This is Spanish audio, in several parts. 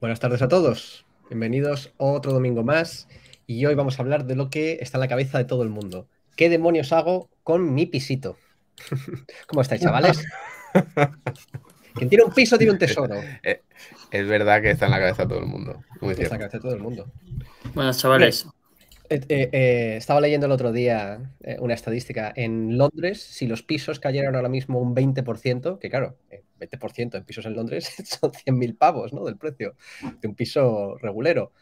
Buenas tardes a todos. Bienvenidos otro domingo más. Y hoy vamos a hablar de lo que está en la cabeza de todo el mundo. ¿Qué demonios hago con mi pisito? ¿Cómo estáis, chavales? Quien tiene un piso tiene un tesoro. Eh, es, verdad que está en la cabeza de todo el mundo. Muy está en la cabeza de todo el mundo. Buenas, chavales. Eh, eh, estaba leyendo el otro día una estadística. En Londres, si los pisos cayeran ahora mismo un 20%, que claro, 20% en pisos en Londres son 100.000 pavos, ¿no? Del precio de un piso regulero.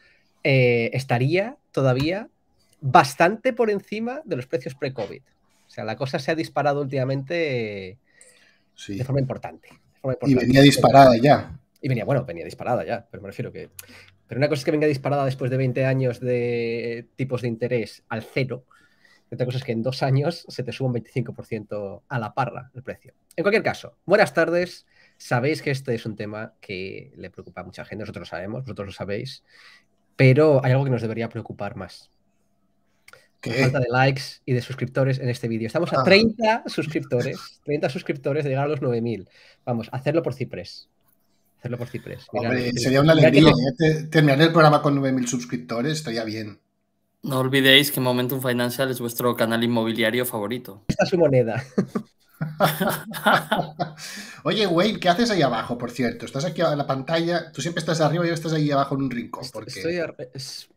Eh, estaría todavía bastante por encima de los precios pre-COVID. O sea, la cosa se ha disparado últimamente de, forma importante, de, forma importante, Y venía disparada ya. Y venía, bueno, venía disparada ya, pero me refiero que... Pero una cosa es que venga disparada después de 20 años de tipos de interés al cero, otra cosa es que en dos años se te sube un 25% a la parra el precio. En cualquier caso, buenas tardes. Sabéis que este es un tema que le preocupa a mucha gente, nosotros lo sabemos, vosotros lo sabéis, pero hay algo que nos debería preocupar más. La falta de likes y de suscriptores en este vídeo. Estamos a 30 ah. suscriptores, 30 suscriptores de llegar a los 9000. Vamos, hacerlo por Ciprés. Hacerlo por Ciprés. sería una alegría ¿eh? terminar el programa con 9000 suscriptores, estaría bien. No olvidéis que Momentum Financial es vuestro canal inmobiliario favorito. Esta es su moneda. Oye, Wade, ¿qué haces ahí abajo, por cierto? Estás aquí en la pantalla, tú siempre estás arriba y yo estás ahí abajo en un rincón. Porque Estoy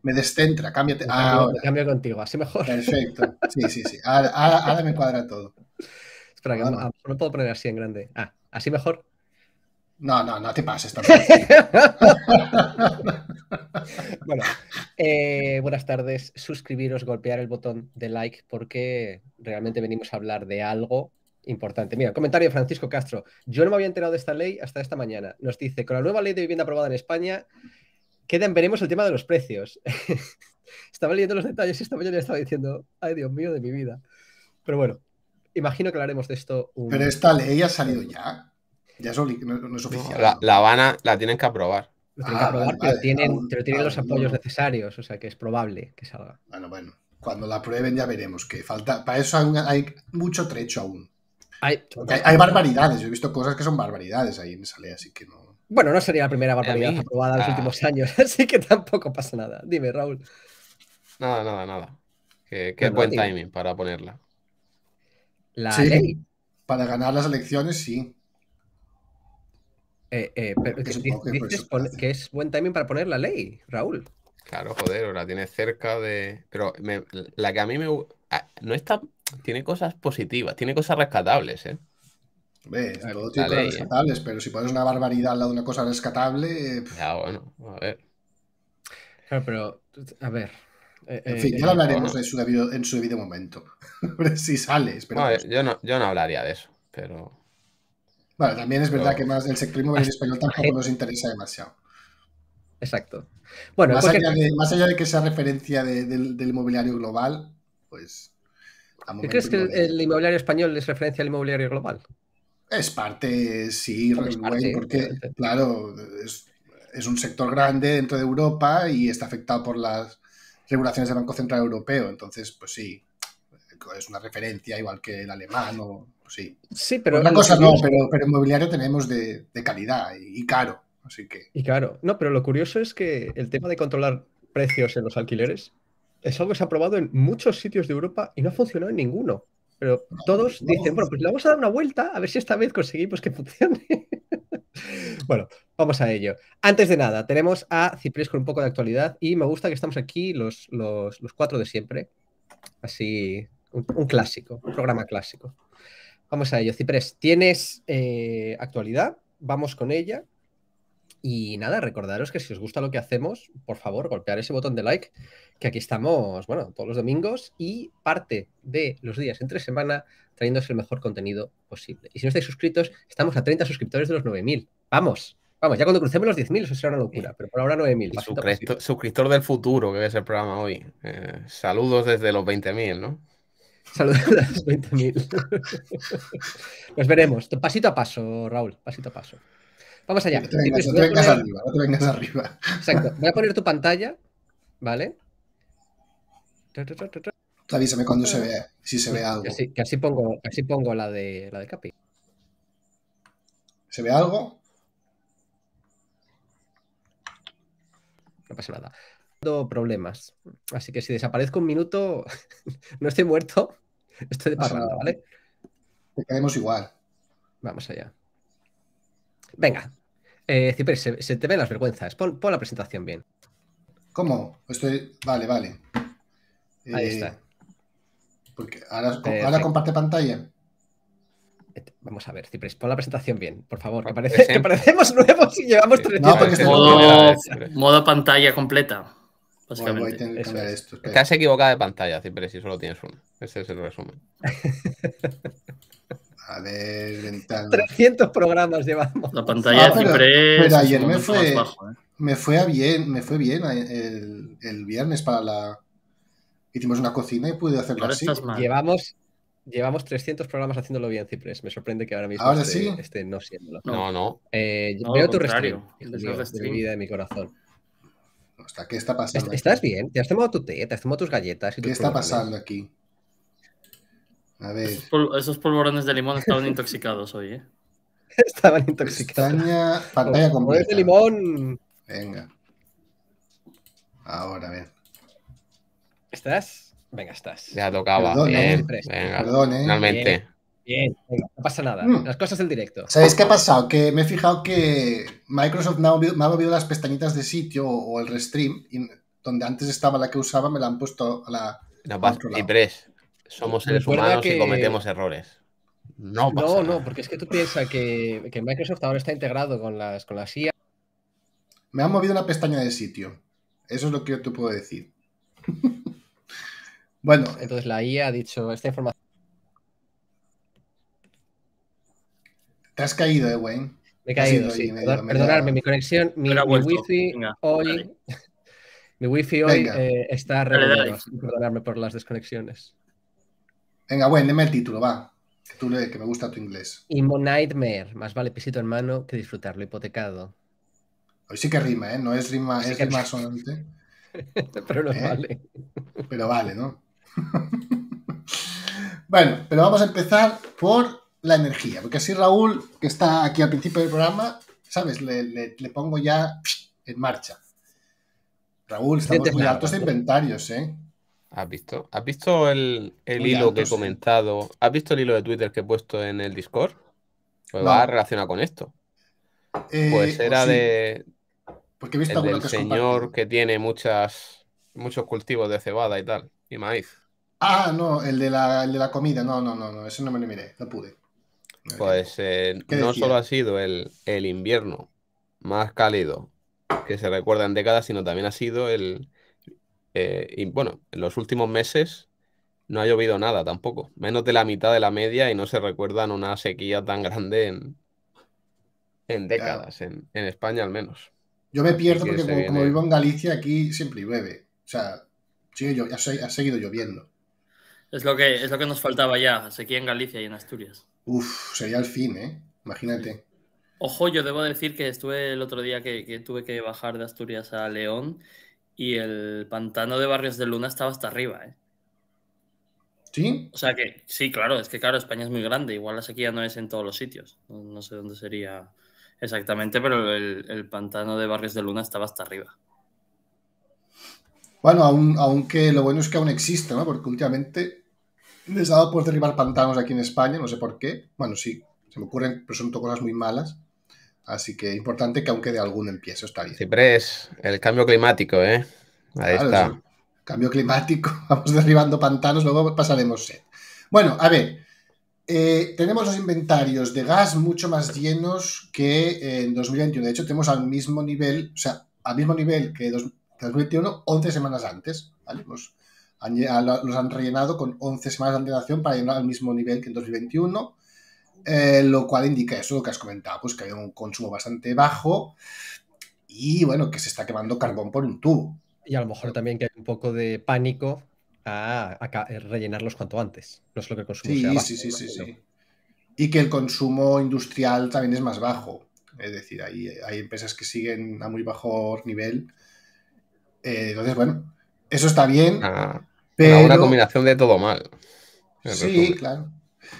Me descentra, cámbiate. cambio, contigo, así mejor. Perfecto. Sí, sí, sí. Ahora, me cuadra todo. Espera, que no, no puedo poner así en grande. Ah, así mejor. No, no, no te pases bueno, eh, buenas tardes. Suscribiros, golpear el botón de like porque realmente venimos a hablar de algo importante. Mira, comentario de Francisco Castro. Yo no me había enterado de esta ley hasta esta mañana. Nos dice, con la nueva ley de vivienda aprobada en España, queda veremos el tema de los precios. estaba leyendo los detalles y esta mañana estaba diciendo, ay Dios mío de mi vida. Pero bueno, imagino que hablaremos de esto. Un... Pero esta ley ha salido ya. Ya no, es oficial. la, Habana la tienen que aprobar. tienen ah, pero, tienen, ah, ah, los apoyos necesarios, o sea que es probable que salga. Bueno, bueno. Cuando la aprueben ya veremos que falta. Para eso hay, mucho trecho aún. Hay, barbaridades. Yo he visto cosas que son barbaridades ahí en esa ley, así que no. Bueno, no sería la primera barbaridad aprobada en los últimos años, así que tampoco pasa nada. Dime, Raúl. Nada, nada, nada. Qué, buen timing para ponerla. Para ganar las elecciones, sí que, es buen timing para poner la ley, Raúl. Claro, joder, la tienes cerca de. Pero la que a mí me. No está. Tiene cosas positivas, tiene cosas rescatables, ¿eh? tiene cosas ¿eh? rescatables, pero si pones una barbaridad al lado de una cosa rescatable. Ya, bueno, a ver. Claro, pero. A ver. Eh, en eh, fin, ya hablaremos en, su debido, momento. si sale, yo, no, yo no hablaría de eso, pero. Bueno, también es verdad que más el sector inmobiliario español tampoco nos interesa demasiado. Exacto. Bueno, más, allá de, que sea referencia del inmobiliario global, pues... ¿Crees que el, inmobiliario español es referencia al inmobiliario global? Es parte, sí, porque, claro, es, es, un sector grande dentro de Europa y está afectado por las regulaciones del Banco Central Europeo. Entonces, pues sí, es una referencia igual que el alemán o sí. pero. Una cosa no, pero, inmobiliario tenemos de, calidad y, caro. Así que... Y claro, no, pero lo curioso es que el tema de controlar precios en los alquileres es algo que se ha probado en muchos sitios de Europa y no ha funcionado en ninguno. Pero todos dicen, bueno, pues le vamos a dar una vuelta a ver si esta vez conseguimos pues, que funcione. bueno, vamos a ello. Antes de nada, tenemos a Ciprés con un poco de actualidad y me gusta que estamos aquí los, cuatro de siempre. Así, un clásico, un programa clásico. Vamos a ello, Ciprés. Tienes eh, actualidad, vamos con ella. Y nada, recordaros que si os gusta lo que hacemos, por favor, golpear ese botón de like, que aquí estamos, bueno, todos los domingos y parte de los días entre semana trayéndose el mejor contenido posible. Y si no estáis suscritos, estamos a 30 suscriptores de los 9.000. ¡Vamos! Vamos, ya cuando crucemos los 10.000 eso será una locura, pero por ahora 9.000. Suscriptor, suscriptor del futuro, que es el programa hoy. Eh, saludos desde los 20.000, ¿no? Saludos a los 20.000. Nos veremos. Pasito a paso, Raúl. Pasito a paso. Vamos allá. No te vengas, pues arriba, no te vengas arriba. Exacto. Voy a poner tu pantalla, ¿vale? avísame cuando se ah. vea, si se ve algo. Que así, así pongo, así pongo la, de, la de Capi. ¿Se ve algo? No pasa nada problemas. Así que si desaparezco un minuto, no estoy muerto, estoy de ¿vale? Te caemos igual. Vamos allá. Venga, eh, se, te ven las vergüenzas. Pon, la presentación bien. ¿Cómo? Estoy... Vale, vale. Ahí eh, está. Porque ahora, comparte pantalla. Vamos a ver, Ciprés, pon la presentación bien, por favor, que, ah, pues parecemos nuevos y llevamos tres no, modo, modo pantalla completa. Te has equivocado de pantalla, siempre si solo tienes uno. Ese es el resumen. a ver, 300 programas llevamos. La pantalla ah, de Cipres... ayer ¿eh? me fue, a bien, me fue bien eh, el, viernes para la. Hicimos una cocina y pude hacerlo ahora así. Llevamos, Llevamos 300 programas haciéndolo bien, Cipres. Me sorprende que ahora mismo no siéndolo. No, no. no. Eh, veo tu restream, de mi vida, de mi corazón. ¿Qué está pasando? ¿Estás bien? ¿Te has tomado tu té? ¿Te has tomado tus galletas? ¿Qué está pasando aquí? A ver. Esos, polvorones de limón estaban intoxicados hoy, ¿eh? Estaban intoxicados. Pestaña, pantalla completa. de limón. Venga. Ahora, bien ¿Estás? Venga, estás. Ya tocaba. Perdón, eh. Perdón, ¿eh? Finalmente no pasa nada. Mm. Las cosas del directo. ¿Sabéis qué ha pasado? Que me he fijado que Microsoft me ha movido las pestañitas de sitio o el restream, donde antes estaba la que usaba, me la han puesto a la. No pasa, somos seres humanos que... y cometemos errores. No, pasa no, no, porque es que tú piensas que, Microsoft ahora está integrado con las, con IA. Me han movido la pestaña de sitio. Eso es lo que yo te puedo decir. bueno. Entonces la IA ha dicho esta información has caído, eh, Wayne. Me he caído, sí. Eh, perdonadme, mi conexión, mi, wifi hoy. Mi wifi hoy eh, está reventado. Perdonadme por las desconexiones. Venga, Wayne, deme el título, va. Que, que me gusta tu inglés. Imo Nightmare. Más vale pisito en mano que disfrutarlo hipotecado. Hoy sí que rima, ¿eh? No es rima, es rima sonante. pero no eh, vale. Pero vale, ¿no? bueno, pero vamos a empezar por la energía. Porque así Raúl, que está aquí al principio del programa, ¿sabes? Le, pongo ya en marcha. Raúl, estamos muy altos de inventarios, ¿eh? ¿Has visto? ¿Has visto el, hilo que he comentado? ¿Has visto el hilo de Twitter que he puesto en el Discord? Pues va va relacionar con esto. Eh, pues era de. Porque he visto el señor que tiene muchas, muchos cultivos de cebada y tal, y maíz. Ah, no, el de la, de la comida. No, no, no, no, eso no me lo miré, no pude. Pues eh, no solo ha sido el, invierno más cálido que se recuerda en décadas, sino también ha sido el... Eh, bueno, en los últimos meses no ha llovido nada tampoco, menos de la mitad de la media y no se recuerdan una sequía tan grande en, en décadas, en, España al menos. Yo me pierdo porque como, vivo en Galicia aquí siempre llueve, o sea, sigue, yo, ha, ha seguido lloviendo. Es lo, que, es lo que nos faltaba ya, sequía en Galicia y en Asturias. Uf, sería el fin, ¿eh? Imagínate. Ojo, yo debo decir que estuve el otro día que, tuve que bajar de Asturias a León y el pantano de Barrios de Luna estaba hasta arriba, ¿eh? ¿Sí? O sea que sí, claro, es que claro, España es muy grande, igual la sequía no es en todos los sitios, no, sé dónde sería exactamente, pero el, pantano de Barrios de Luna estaba hasta arriba. Bueno, aunque lo bueno es que aún existe, ¿no? Porque últimamente les por derribar pantanos aquí en España, no sé por qué. Bueno, sí, se me ocurren, pero son cosas muy malas. Así que importante que aunque de algún empiece, está bien. Siempre es el cambio climático, ¿eh? Ahí está. cambio climático, vamos derribando pantanos, luego pasaremos sed. Bueno, a ver, eh, tenemos los inventarios de gas mucho más llenos que eh, en 2021. De hecho, tenemos al mismo nivel, o sea, al mismo nivel que 2021, 11 semanas antes. ¿vale? los han rellenado con 11 semanas de antelación para llenar al mismo nivel que en 2021, eh, lo cual indica eso, lo que has comentado, pues que hay un consumo bastante bajo y bueno, que se está quemando carbón por un tubo. Y a lo mejor también que hay un poco de pánico a, eh, rellenarlos cuanto antes. No es lo que consumo sí, sí, sí, sí, Y que el consumo industrial también es más bajo. Es decir, hay, hay empresas que siguen a muy bajo nivel. Eh, entonces, bueno, eso está bien. Ah. Una combinación de todo mal. Sí, claro.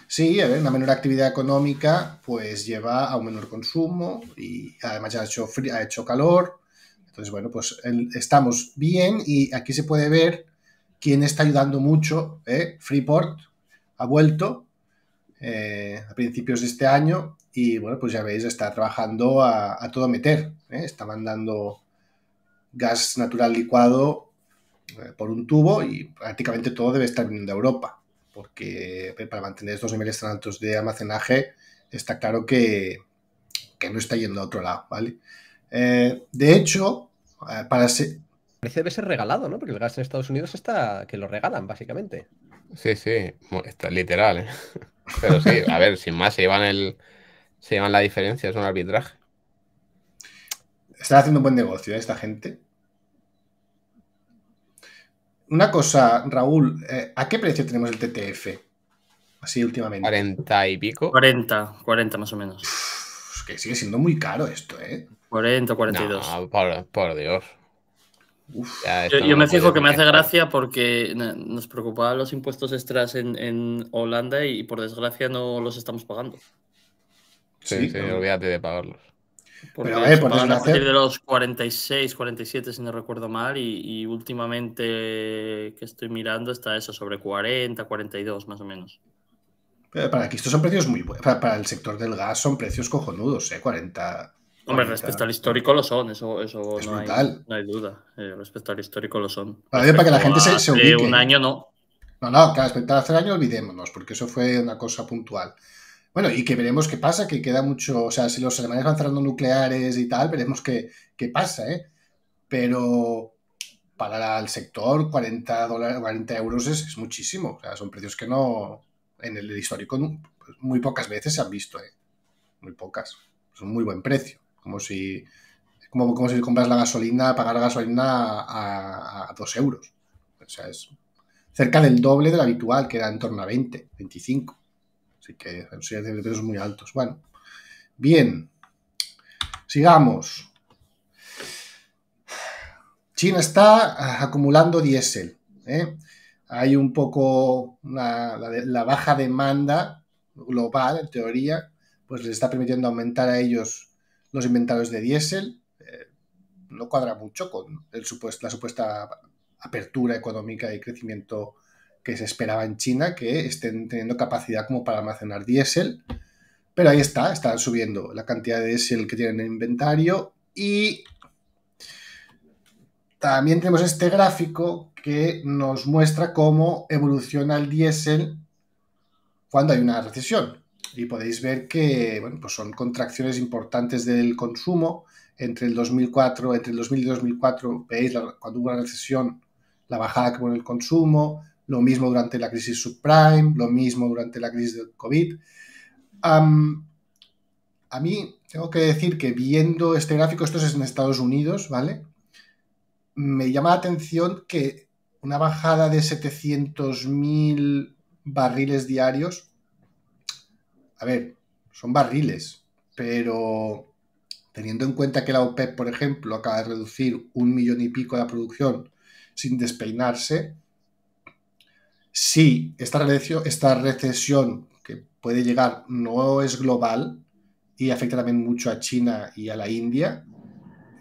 Sí, a una menor actividad económica pues lleva a un menor consumo y además ya ha hecho, ha hecho calor. Entonces, bueno, pues estamos bien y aquí se puede ver quién está ayudando mucho. ¿eh? Freeport ha vuelto eh, a principios de este año y bueno, pues ya veis, está trabajando a, todo meter. ¿eh? Está mandando gas natural licuado eh, por un tubo y prácticamente todo debe estar viniendo a Europa, porque eh, para mantener estos niveles tan altos de almacenaje está claro que, no está yendo a otro lado, ¿vale? Eh, de hecho, para Parece debe ser regalado, ¿no? Porque el gas en Estados Unidos está que lo regalan, básicamente. Sí, sí, está literal, Pero sí, a ver, sin más, se llevan, el, se llevan la diferencia, es un arbitraje. Están haciendo un buen negocio ¿eh? esta gente. Una cosa, Raúl, eh, ¿a qué precio tenemos el TTF? Así últimamente. 40 y pico. 40, 40 más o menos. es que sigue siendo muy caro esto, ¿eh? 40, 42. No, por, Dios. yo, me fijo que me hace gracia porque nos preocupaban los impuestos extras en, Holanda y por desgracia no los estamos pagando. Sí, sí olvídate de pagarlos. Porque a eh, partir de los 46, 47, si no recuerdo mal, y, últimamente que estoy mirando está eso, sobre 40, 42 más o menos. para aquí estos son precios muy buenos. Para, el sector del gas son precios cojonudos, ¿eh? 40. Hombre, respecto al histórico lo son, eso, eso no, Hay, duda. respecto al histórico lo son. Para, que la gente se, se un año no. No, no, claro, respecto a hace año olvidémonos, porque eso fue una cosa puntual. Bueno, y que veremos qué pasa, que queda mucho, o sea, si los alemanes van cerrando nucleares y tal, veremos qué, pasa, ¿eh? Pero para el sector 40, 40 euros es, muchísimo, o sea, son precios que no, en el histórico pues, muy pocas veces se han visto, ¿eh? Muy pocas, es un muy buen precio, como si, como, como si compras la gasolina, pagar la gasolina a, a 2 euros, o sea, es cerca del doble del habitual, que era en torno a 20, 25 que los precios muy altos. Bueno, bien. Sigamos. China está ah, acumulando diésel. ¿eh? Hay un poco la, baja demanda global, en teoría, pues les está permitiendo aumentar a ellos los inventarios de diésel. Eh, no cuadra mucho con el la supuesta apertura económica y crecimiento que se esperaba en China que estén teniendo capacidad como para almacenar diésel. Pero ahí está, están subiendo la cantidad de diésel que tienen en inventario y también tenemos este gráfico que nos muestra cómo evoluciona el diésel cuando hay una recesión. Y podéis ver que bueno, pues son contracciones importantes del consumo entre el 2004, entre el 2000 y 2004, veis cuando hubo una recesión, la bajada que hubo el consumo, lo mismo durante la crisis subprime, lo mismo durante la crisis del COVID. a mí, tengo que decir que viendo este gráfico, esto es en Estados Unidos, ¿vale? Me llama la atención que una bajada de 700.000 barriles diarios, a ver, son barriles, pero teniendo en cuenta que la OPEP, por ejemplo, acaba de reducir un millón y pico de la producción sin despeinarse, si esta recesión, que puede llegar no es global y afecta también mucho a China y a la India,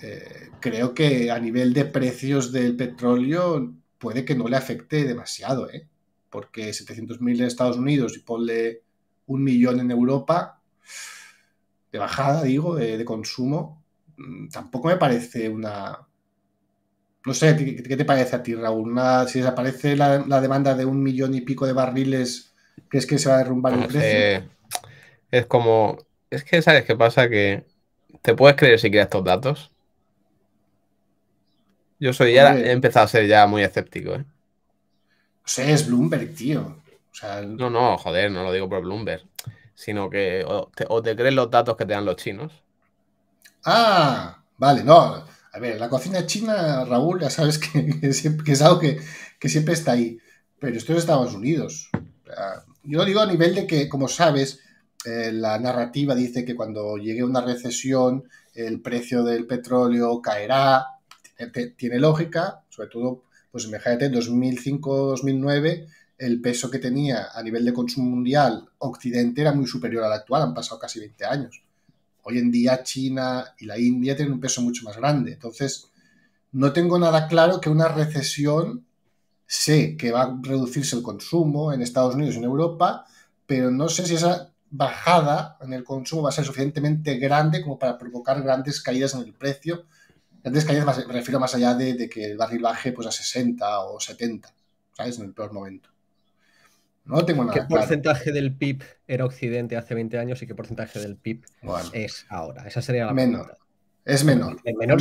eh, creo que a nivel de precios del petróleo puede que no le afecte demasiado, ¿eh? porque 700.000 en Estados Unidos y ponle un millón en Europa, de bajada, digo, de consumo, mm, tampoco me parece una, no sé, ¿qué, te parece a ti, Raúl? si desaparece la, demanda de un millón y pico de barriles, ¿crees que se va a derrumbar el precio? es como. Es que, ¿sabes qué pasa? Que te puedes creer si quieres estos datos. Yo soy ya, he empezado a ser ya muy escéptico, ¿eh? No sé, es Bloomberg, tío. No, no, joder, no lo digo por Bloomberg. Sino que o te crees los datos que te dan los chinos. Ah, vale, no. A ver, la cocina china, Raúl, ya sabes que, es algo que, siempre está ahí. Pero esto es Estados Unidos. Yo digo a nivel de que, como sabes, eh, la narrativa dice que cuando llegue una recesión, el precio del petróleo caerá. Tiene, lógica, sobre todo, pues imagínate, 2005-2009, el peso que tenía a nivel de consumo mundial Occidente era muy superior al actual, han pasado casi 20 años. Hoy en día China y la India tienen un peso mucho más grande. Entonces, no tengo nada claro que una recesión sé que va a reducirse el consumo en Estados Unidos y en Europa, pero no sé si esa bajada en el consumo va a ser suficientemente grande como para provocar grandes caídas en el precio. Grandes caídas me refiero más allá de, que el barril baje pues, a 60 o 70, ¿sabes? En el peor momento tengo ¿Qué porcentaje del PIB era Occidente hace 20 años y qué porcentaje del PIB es ahora? Esa sería la menor. Es menor. El menor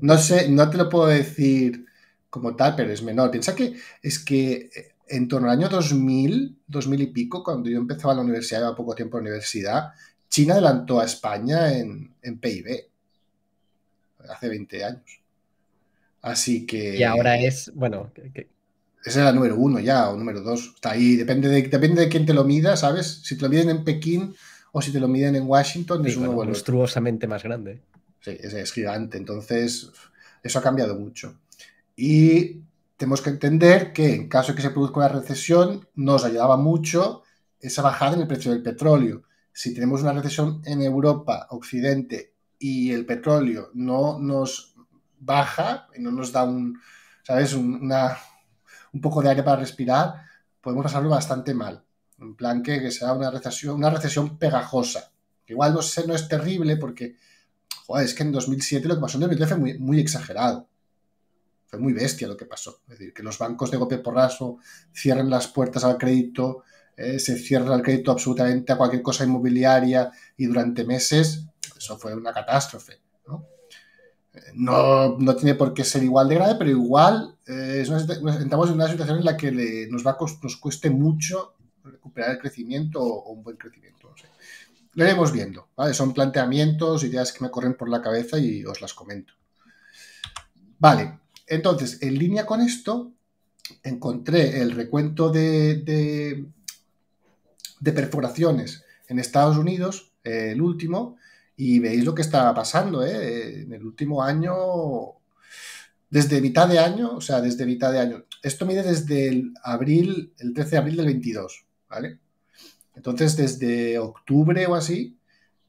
No, sé, no te lo puedo decir como tal, pero es menor. Piensa que es que eh, en torno al año 2000, 2000 y pico, cuando yo empezaba la universidad, llevaba poco tiempo en la universidad, China adelantó a España en, PIB. Hace 20 años. Así que. Y ahora es, bueno, que, esa es la número uno ya, o número dos. Está ahí, depende de, depende de quién te lo mida, ¿sabes? Si te lo miden en Pekín o si te lo miden en Washington, es uno pues monstruosamente más grande. Sí, es, gigante. Entonces, eso ha cambiado mucho. Y tenemos que entender que en caso de que se produzca una recesión, nos ayudaba mucho esa bajada en el precio del petróleo. Si tenemos una recesión en Europa, Occidente, y el petróleo no nos baja, no nos da un, ¿sabes? una, un poco de aire para respirar, podemos pasarlo bastante mal. un plan que, sea una recesión, una recesión pegajosa. Igual no, sé, no es terrible porque, joder, es que en 2007 lo que pasó en 2013 fue muy, exagerado. Fue muy bestia lo que pasó. Es decir, que los bancos de golpe raso cierren las puertas al crédito, eh, se cierra el crédito absolutamente a cualquier cosa inmobiliaria y durante meses, eso fue una catástrofe. No, tiene por qué ser igual de grave, pero igual eh, estamos en una situación en la que nos va nos cueste mucho recuperar el crecimiento o, un buen crecimiento. Lo iremos viendo. ¿vale? Son planteamientos, ideas que me corren por la cabeza y os las comento. Vale, entonces, en línea con esto, encontré el recuento de, perforaciones en Estados Unidos, el último, y veis lo que está pasando, ¿eh? ¿eh? En el último año, desde mitad de año, o sea, desde mitad de año. Esto mide desde el abril, el 13 de abril del 22, ¿vale? Entonces, desde octubre o así,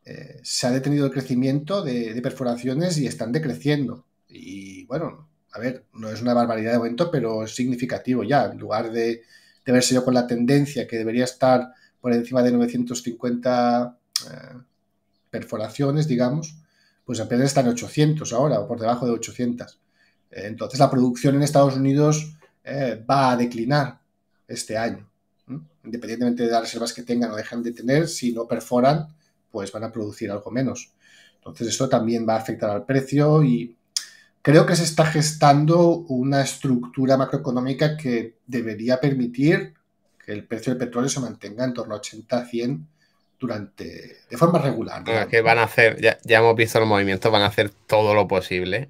eh, se ha detenido el crecimiento de, perforaciones y están decreciendo. Y bueno, a ver, no es una barbaridad de momento, pero es significativo ya. En lugar de, de haber sido con la tendencia que debería estar por encima de 950 perforaciones, digamos, pues apenas están 800 ahora, o por debajo de 800. Eh, entonces la producción en Estados Unidos eh, va a declinar este año. Independientemente de las reservas que tengan o dejan de tener, si no perforan, pues van a producir algo menos. Entonces esto también va a afectar al precio y creo que se está gestando una estructura macroeconómica que debería permitir que el precio del petróleo se mantenga en torno a 80-100 durante de forma regular. Ah, que van a hacer, ya, ya, hemos visto los movimientos, van a hacer todo lo posible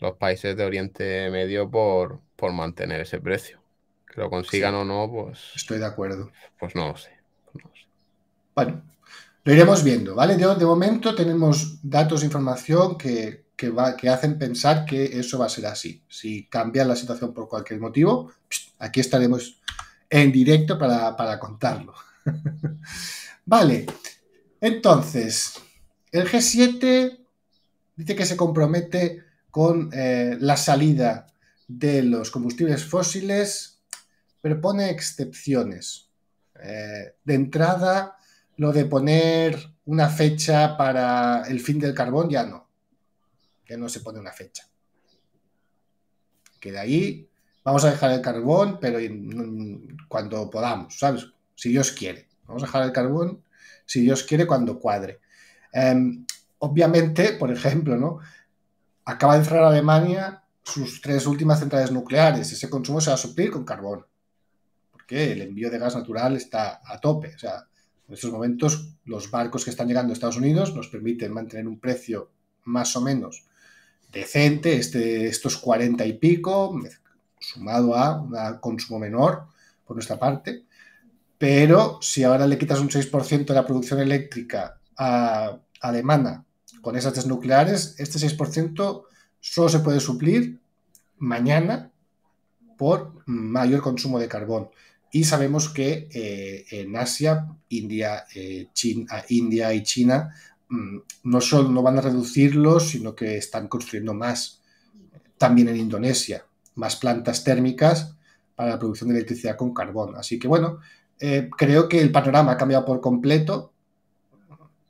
los países de Oriente Medio por, por mantener ese precio. Que lo consigan o no, pues. Estoy de acuerdo. Pues no lo sé. Bueno, lo iremos viendo, ¿vale? De, momento tenemos datos, e información que, que, que hacen pensar que eso va a ser así. Si cambia la situación por cualquier motivo, aquí estaremos en directo para, para contarlo. Vale, entonces, el G7 dice que se compromete con eh, la salida de los combustibles fósiles, pero pone excepciones. Eh, de entrada, lo de poner una fecha para el fin del carbón ya no. Ya no se pone una fecha. Que de ahí vamos a dejar el carbón, pero cuando podamos, ¿sabes? Si Dios quiere. Vamos a dejar el carbón, si Dios quiere, cuando cuadre. Em, obviamente, por ejemplo, ¿no? acaba de cerrar Alemania sus tres últimas centrales nucleares. Ese consumo se va a suplir con carbón, porque el envío de gas natural está a tope. O sea, en estos momentos los barcos que están llegando a Estados Unidos nos permiten mantener un precio más o menos decente, este, estos 40 y pico, sumado a un consumo menor por nuestra parte. Pero si ahora le quitas un 6% de la producción eléctrica a, alemana con esas tres nucleares, este 6% solo se puede suplir mañana por mayor consumo de carbón. Y sabemos que eh, en Asia, India, eh, China, ah, India y China mm, no solo no van a reducirlo, sino que están construyendo más. También en Indonesia, más plantas térmicas para la producción de electricidad con carbón. Así que bueno, eh, creo que el panorama ha cambiado por completo.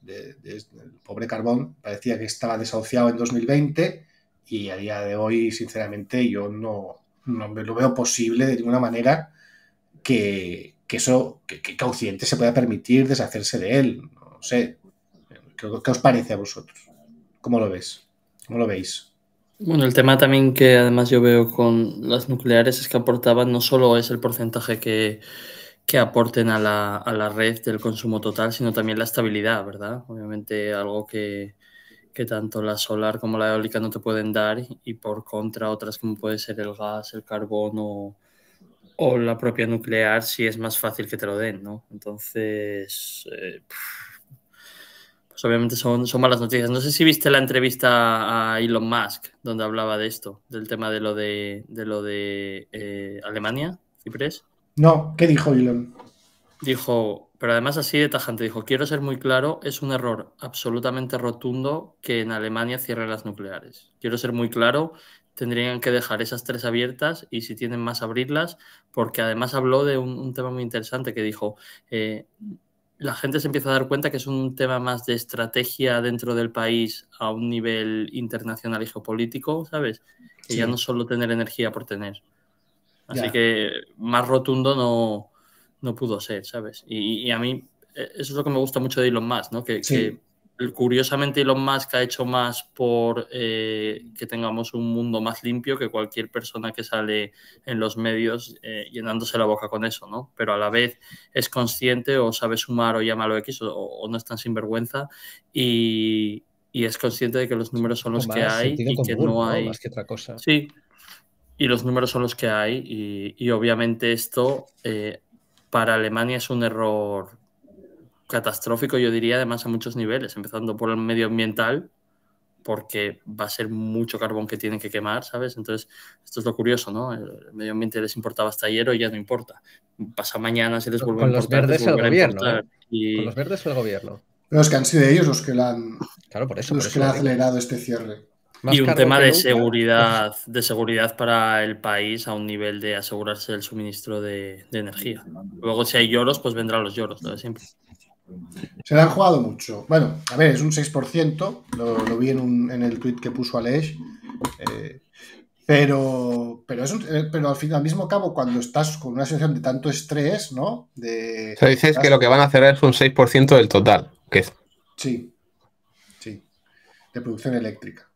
el pobre Carbón parecía que estaba desahuciado en 2020 y a día de hoy, sinceramente, yo no, no lo veo posible de ninguna manera que, que eso, que, Occidente se pueda permitir deshacerse de él. No sé. ¿Qué, os parece a vosotros? ¿Cómo lo ves? ¿Cómo lo veis? Bueno, el tema también que además yo veo con las nucleares es que aportaban no solo es el porcentaje que, que aporten a la, red del consumo total, sino también la estabilidad, ¿verdad? Obviamente algo que, tanto la solar como la eólica no te pueden dar y por contra otras como puede ser el gas, el carbón o la propia nuclear, si es más fácil que te lo den, ¿no? Entonces, eh, pues obviamente son, son malas noticias. No sé si viste la entrevista a Elon Musk donde hablaba de esto, del tema de lo de, lo de eh, Alemania, Ciprés. No, ¿qué dijo Elon? Dijo, pero además así de tajante, dijo, quiero ser muy claro, es un error absolutamente rotundo que en Alemania cierren las nucleares. Quiero ser muy claro, tendrían que dejar esas tres abiertas y si tienen más abrirlas, porque además habló de un, tema muy interesante que dijo, eh, la gente se empieza a dar cuenta que es un tema más de estrategia dentro del país a un nivel internacional y geopolítico, ¿sabes? Que ya no solo tener energía por tener. Así que más rotundo no, pudo ser, ¿sabes? Y, a mí eh, eso es lo que me gusta mucho de Elon Musk, ¿no? Que, curiosamente Elon Musk ha hecho más por eh, que tengamos un mundo más limpio que cualquier persona que sale en los medios eh, llenándose la boca con eso, ¿no? Pero a la vez es consciente o sabe sumar o llámalo X o, no es tan sinvergüenza y, es consciente de que los números son los que hay y que no hay... Más que otra cosa. Sí, y los números son los que hay y, obviamente esto eh, para Alemania es un error catastrófico, yo diría, además a muchos niveles, empezando por el medioambiental, porque va a ser mucho carbón que tienen que quemar, ¿sabes? Entonces, esto es lo curioso, ¿no? El medio ambiente les importaba hasta ayer, y ya no importa. Pasa mañana si les vuelve a importar. Los verdes el gobierno, ¿eh? Con los verdes el gobierno. Los que han sido ellos los que han, claro, por eso, los que han acelerado este cierre y un tema de seguridad, de seguridad para el país a un nivel de asegurarse del suministro de, energía. Luego, si hay lloros, pues vendrán los lloros, lo de siempre. Se le han jugado mucho. Bueno, a ver, es un 6%, lo, lo vi en, el tweet que puso Alej. Eh, pero, pero, eh, pero al, fin, al mismo cabo, cuando estás con una situación de tanto estrés, ¿no? De, dices que lo que van a hacer es un 6% del total. Que es... Sí, sí, de producción eléctrica.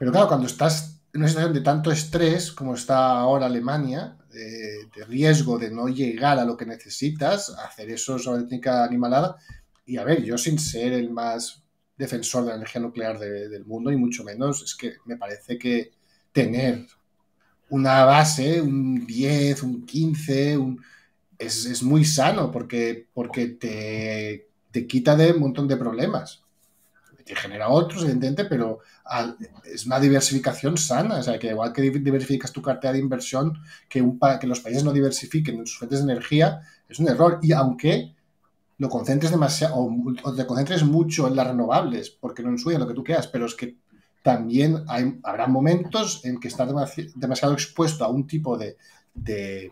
Pero claro, cuando estás en una situación de tanto estrés como está ahora Alemania, de riesgo de no llegar a lo que necesitas, hacer eso es una técnica animalada. Y a ver, yo sin ser el más defensor de la energía nuclear del mundo, y mucho menos, es que me parece que tener una base, un 10, un 15, un, es, es, muy sano porque, porque te, te quita de un montón de problemas genera otros, evidentemente, pero es una diversificación sana. O sea, que igual que diversificas tu cartera de inversión, que, los países no diversifiquen en sus fuentes de energía es un error. Y aunque lo concentres demasiado o, te concentres mucho en las renovables, porque no en suya, lo que tú quieras, pero es que también habrá momentos en que estar demasiado, expuesto a un tipo de, de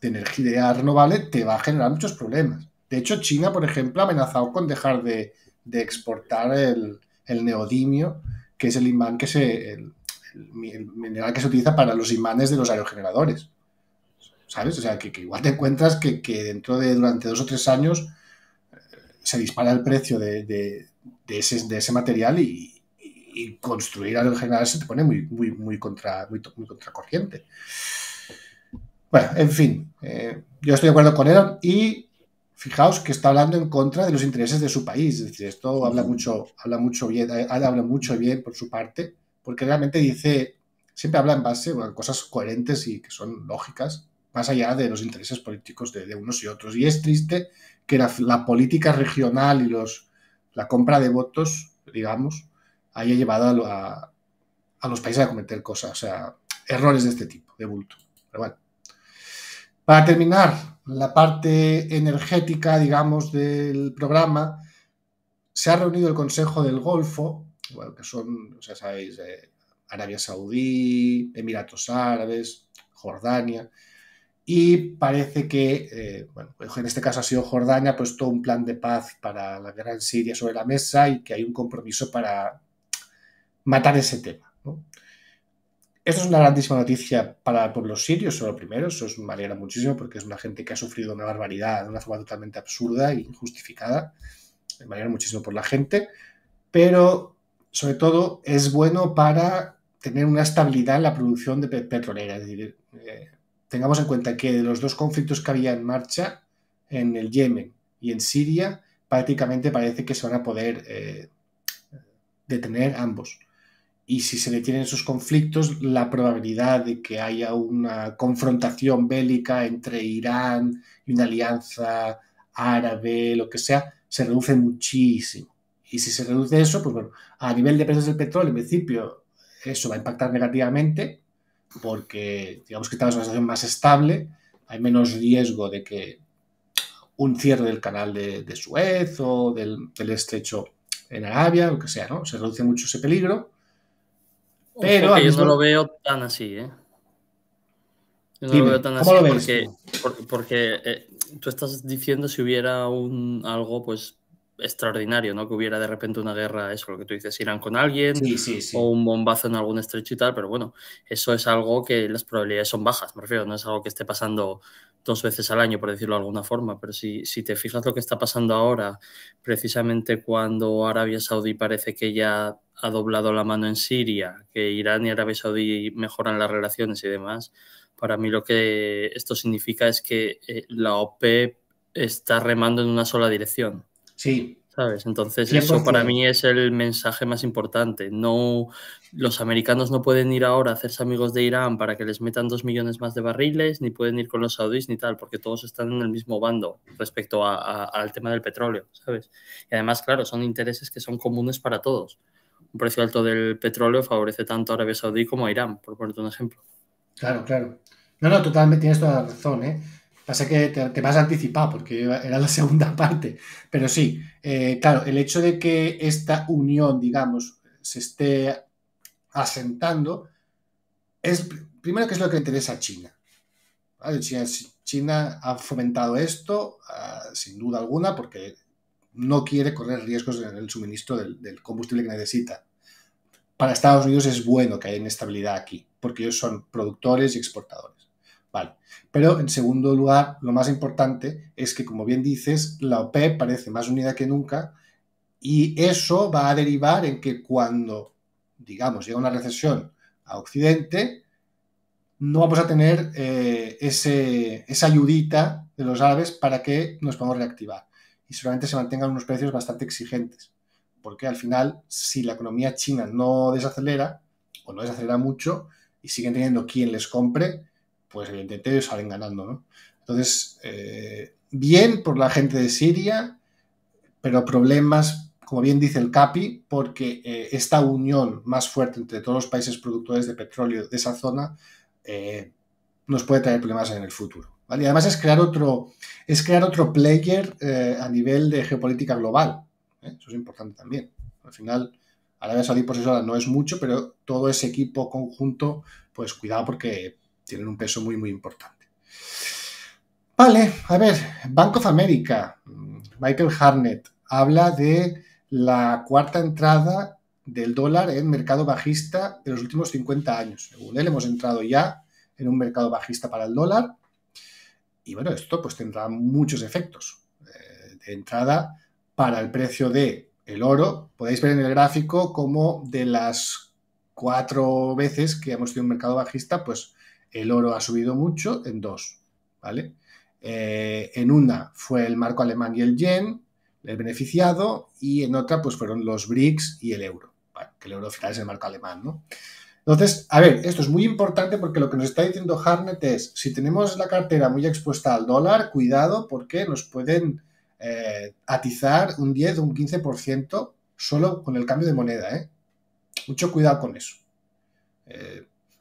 energía renovable, te va a generar muchos problemas. De hecho, China, por ejemplo, ha amenazado con dejar de, de exportar el, el, neodimio, que es el imán que se. El, mineral que se utiliza para los imanes de los aerogeneradores. ¿Sabes? O sea, que, igual te encuentras que, dentro de durante dos o tres años eh, se dispara el precio de, de, ese, material y, construir aerogeneradores se te pone muy, muy, muy, contra, muy, contracorriente. Bueno, en fin, eh, yo estoy de acuerdo con él y fijaos que está hablando en contra de los intereses de su país. Es decir, esto habla mucho, habla mucho bien, eh, habla mucho bien por su parte, porque realmente dice, siempre habla en base a cosas coherentes y que son lógicas, más allá de los intereses políticos de, unos y otros. Y es triste que la, política regional y los, la compra de votos, digamos, haya llevado a, los países a cometer cosas, o sea, errores de este tipo, de bulto. Pero bueno. Para terminar, la parte energética, digamos, del programa, se ha reunido el Consejo del Golfo, que son, ya sabéis, eh, Arabia Saudí, Emiratos Árabes, Jordania, y parece que, eh, bueno, pues en este caso ha sido Jordania, ha puesto un plan de paz para la Gran Siria sobre la mesa y que hay un compromiso para matar ese tema. Esto es una grandísima noticia para el pueblo sirio, eso lo primero, eso es, me alegra muchísimo porque es una gente que ha sufrido una barbaridad de una forma totalmente absurda e injustificada. Me alegra muchísimo por la gente, pero sobre todo es bueno para tener una estabilidad en la producción de petrolera. Es decir, eh, tengamos en cuenta que de los dos conflictos que había en marcha en el Yemen y en Siria, prácticamente parece que se van a poder eh, detener ambos y si se detienen esos conflictos, la probabilidad de que haya una confrontación bélica entre Irán y una alianza árabe, lo que sea, se reduce muchísimo. Y si se reduce eso, pues bueno, a nivel de precios del petróleo, en principio, eso va a impactar negativamente, porque digamos que estamos en una situación más estable, hay menos riesgo de que un cierre del canal de, de Suez o del, del estrecho en Arabia, lo que sea, ¿no? Se reduce mucho ese peligro yo no lo veo tan así, ¿eh? Yo no lo veo tan así porque, porque, eh, tú estás diciendo si hubiera un algo, pues extraordinario, ¿no? Que hubiera de repente una guerra, eso, lo que tú dices, Irán con alguien o un bombazo en algún estrecho y tal, pero bueno, eso es algo que las probabilidades son bajas, me refiero, no es algo que esté pasando dos veces al año, por decirlo de alguna forma, pero si, te fijas lo que está pasando ahora, precisamente cuando Arabia Saudí parece que ya ha doblado la mano en Siria, que Irán y Arabia Saudí mejoran las relaciones y demás, para mí lo que esto significa es que eh, la OPEP e está remando en una sola dirección. Sí. ¿Sabes? Entonces eso para mí es el mensaje más importante. No, los americanos no pueden ir ahora a hacerse amigos de Irán para que les metan dos millones más de barriles, ni pueden ir con los saudíes ni tal, porque todos están en el mismo bando respecto al tema del petróleo, ¿sabes? Y además, claro, son intereses que son comunes para todos. Un precio alto del petróleo favorece tanto a Arabia Saudí como a Irán, por ponerte un ejemplo. Claro, claro. No, no, totalmente tienes toda la razón, ¿eh? Pasa que te, vas a anticipar porque era la segunda parte. Pero sí, eh, claro, el hecho de que esta unión, digamos, se esté asentando, es primero que es lo que interesa a China. China, ha fomentado esto, ah, sin duda alguna, porque no quiere correr riesgos en el suministro del combustible que necesita. Para Estados Unidos es bueno que haya inestabilidad aquí, porque ellos son productores y exportadores. Pero en segundo lugar, lo más importante es que, como bien dices, la OPE parece más unida que nunca y eso va a derivar en que cuando, digamos, llega una recesión a Occidente, no vamos a tener eh, esa ayudita de los árabes para que nos podamos reactivar. Y seguramente se mantengan unos precios bastante exigentes, porque al final, si la economía china no desacelera o no desacelera mucho y siguen teniendo quien les compre, pues evidentemente salen ganando, Entonces, eh, bien por la gente de Siria, pero problemas, como bien dice el CAPI, porque eh, esta unión más fuerte entre todos los países productores de petróleo de esa zona eh, nos puede traer problemas en el futuro. Y además es crear otro, es crear otro player a nivel de geopolítica global. Eso es importante también. Al final, a vez Saudí por sí sola no es mucho, pero todo ese equipo conjunto, pues cuidado porque tienen un peso muy, muy importante. Vale, a ver, Bank of America, Michael Harnett, habla de la cuarta entrada del dólar en mercado bajista de los últimos 50 años. Según él, hemos entrado ya en un mercado bajista para el dólar. Y bueno, esto pues tendrá muchos efectos. Eh, de entrada, para el precio de el oro, podéis ver en el gráfico como de las cuatro veces que hemos tenido un mercado bajista, pues el oro ha subido mucho en dos, ¿vale? Eh, en una fue el marco alemán y el yen, el beneficiado, y en otra pues fueron los BRICS y el euro, que el euro al final es el marco alemán, ¿no? Entonces, a ver, esto es muy importante porque lo que nos está diciendo Harnett es, si tenemos la cartera muy expuesta al dólar, cuidado porque nos pueden eh, atizar un 10 o un 15% solo con el cambio de moneda, ¿eh? Mucho cuidado con eso.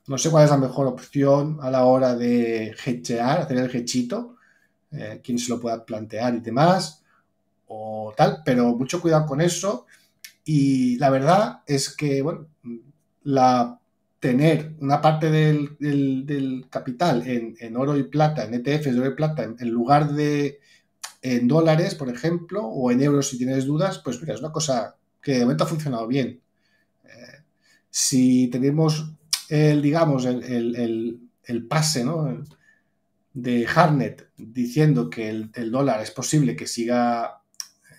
No sé cuál es la mejor opción a la hora de hechear, hacer el hechito, eh, quien se lo pueda plantear y demás, o tal, pero mucho cuidado con eso. Y la verdad es que, bueno, la, tener una parte del, capital en, oro y plata, en ETFs de oro y plata, en, lugar de en dólares, por ejemplo, o en euros si tienes dudas, pues mira, es una cosa que de momento ha funcionado bien. Eh, si tenemos el, digamos, el, el, el pase ¿no? de Harnett diciendo que el, dólar es posible que siga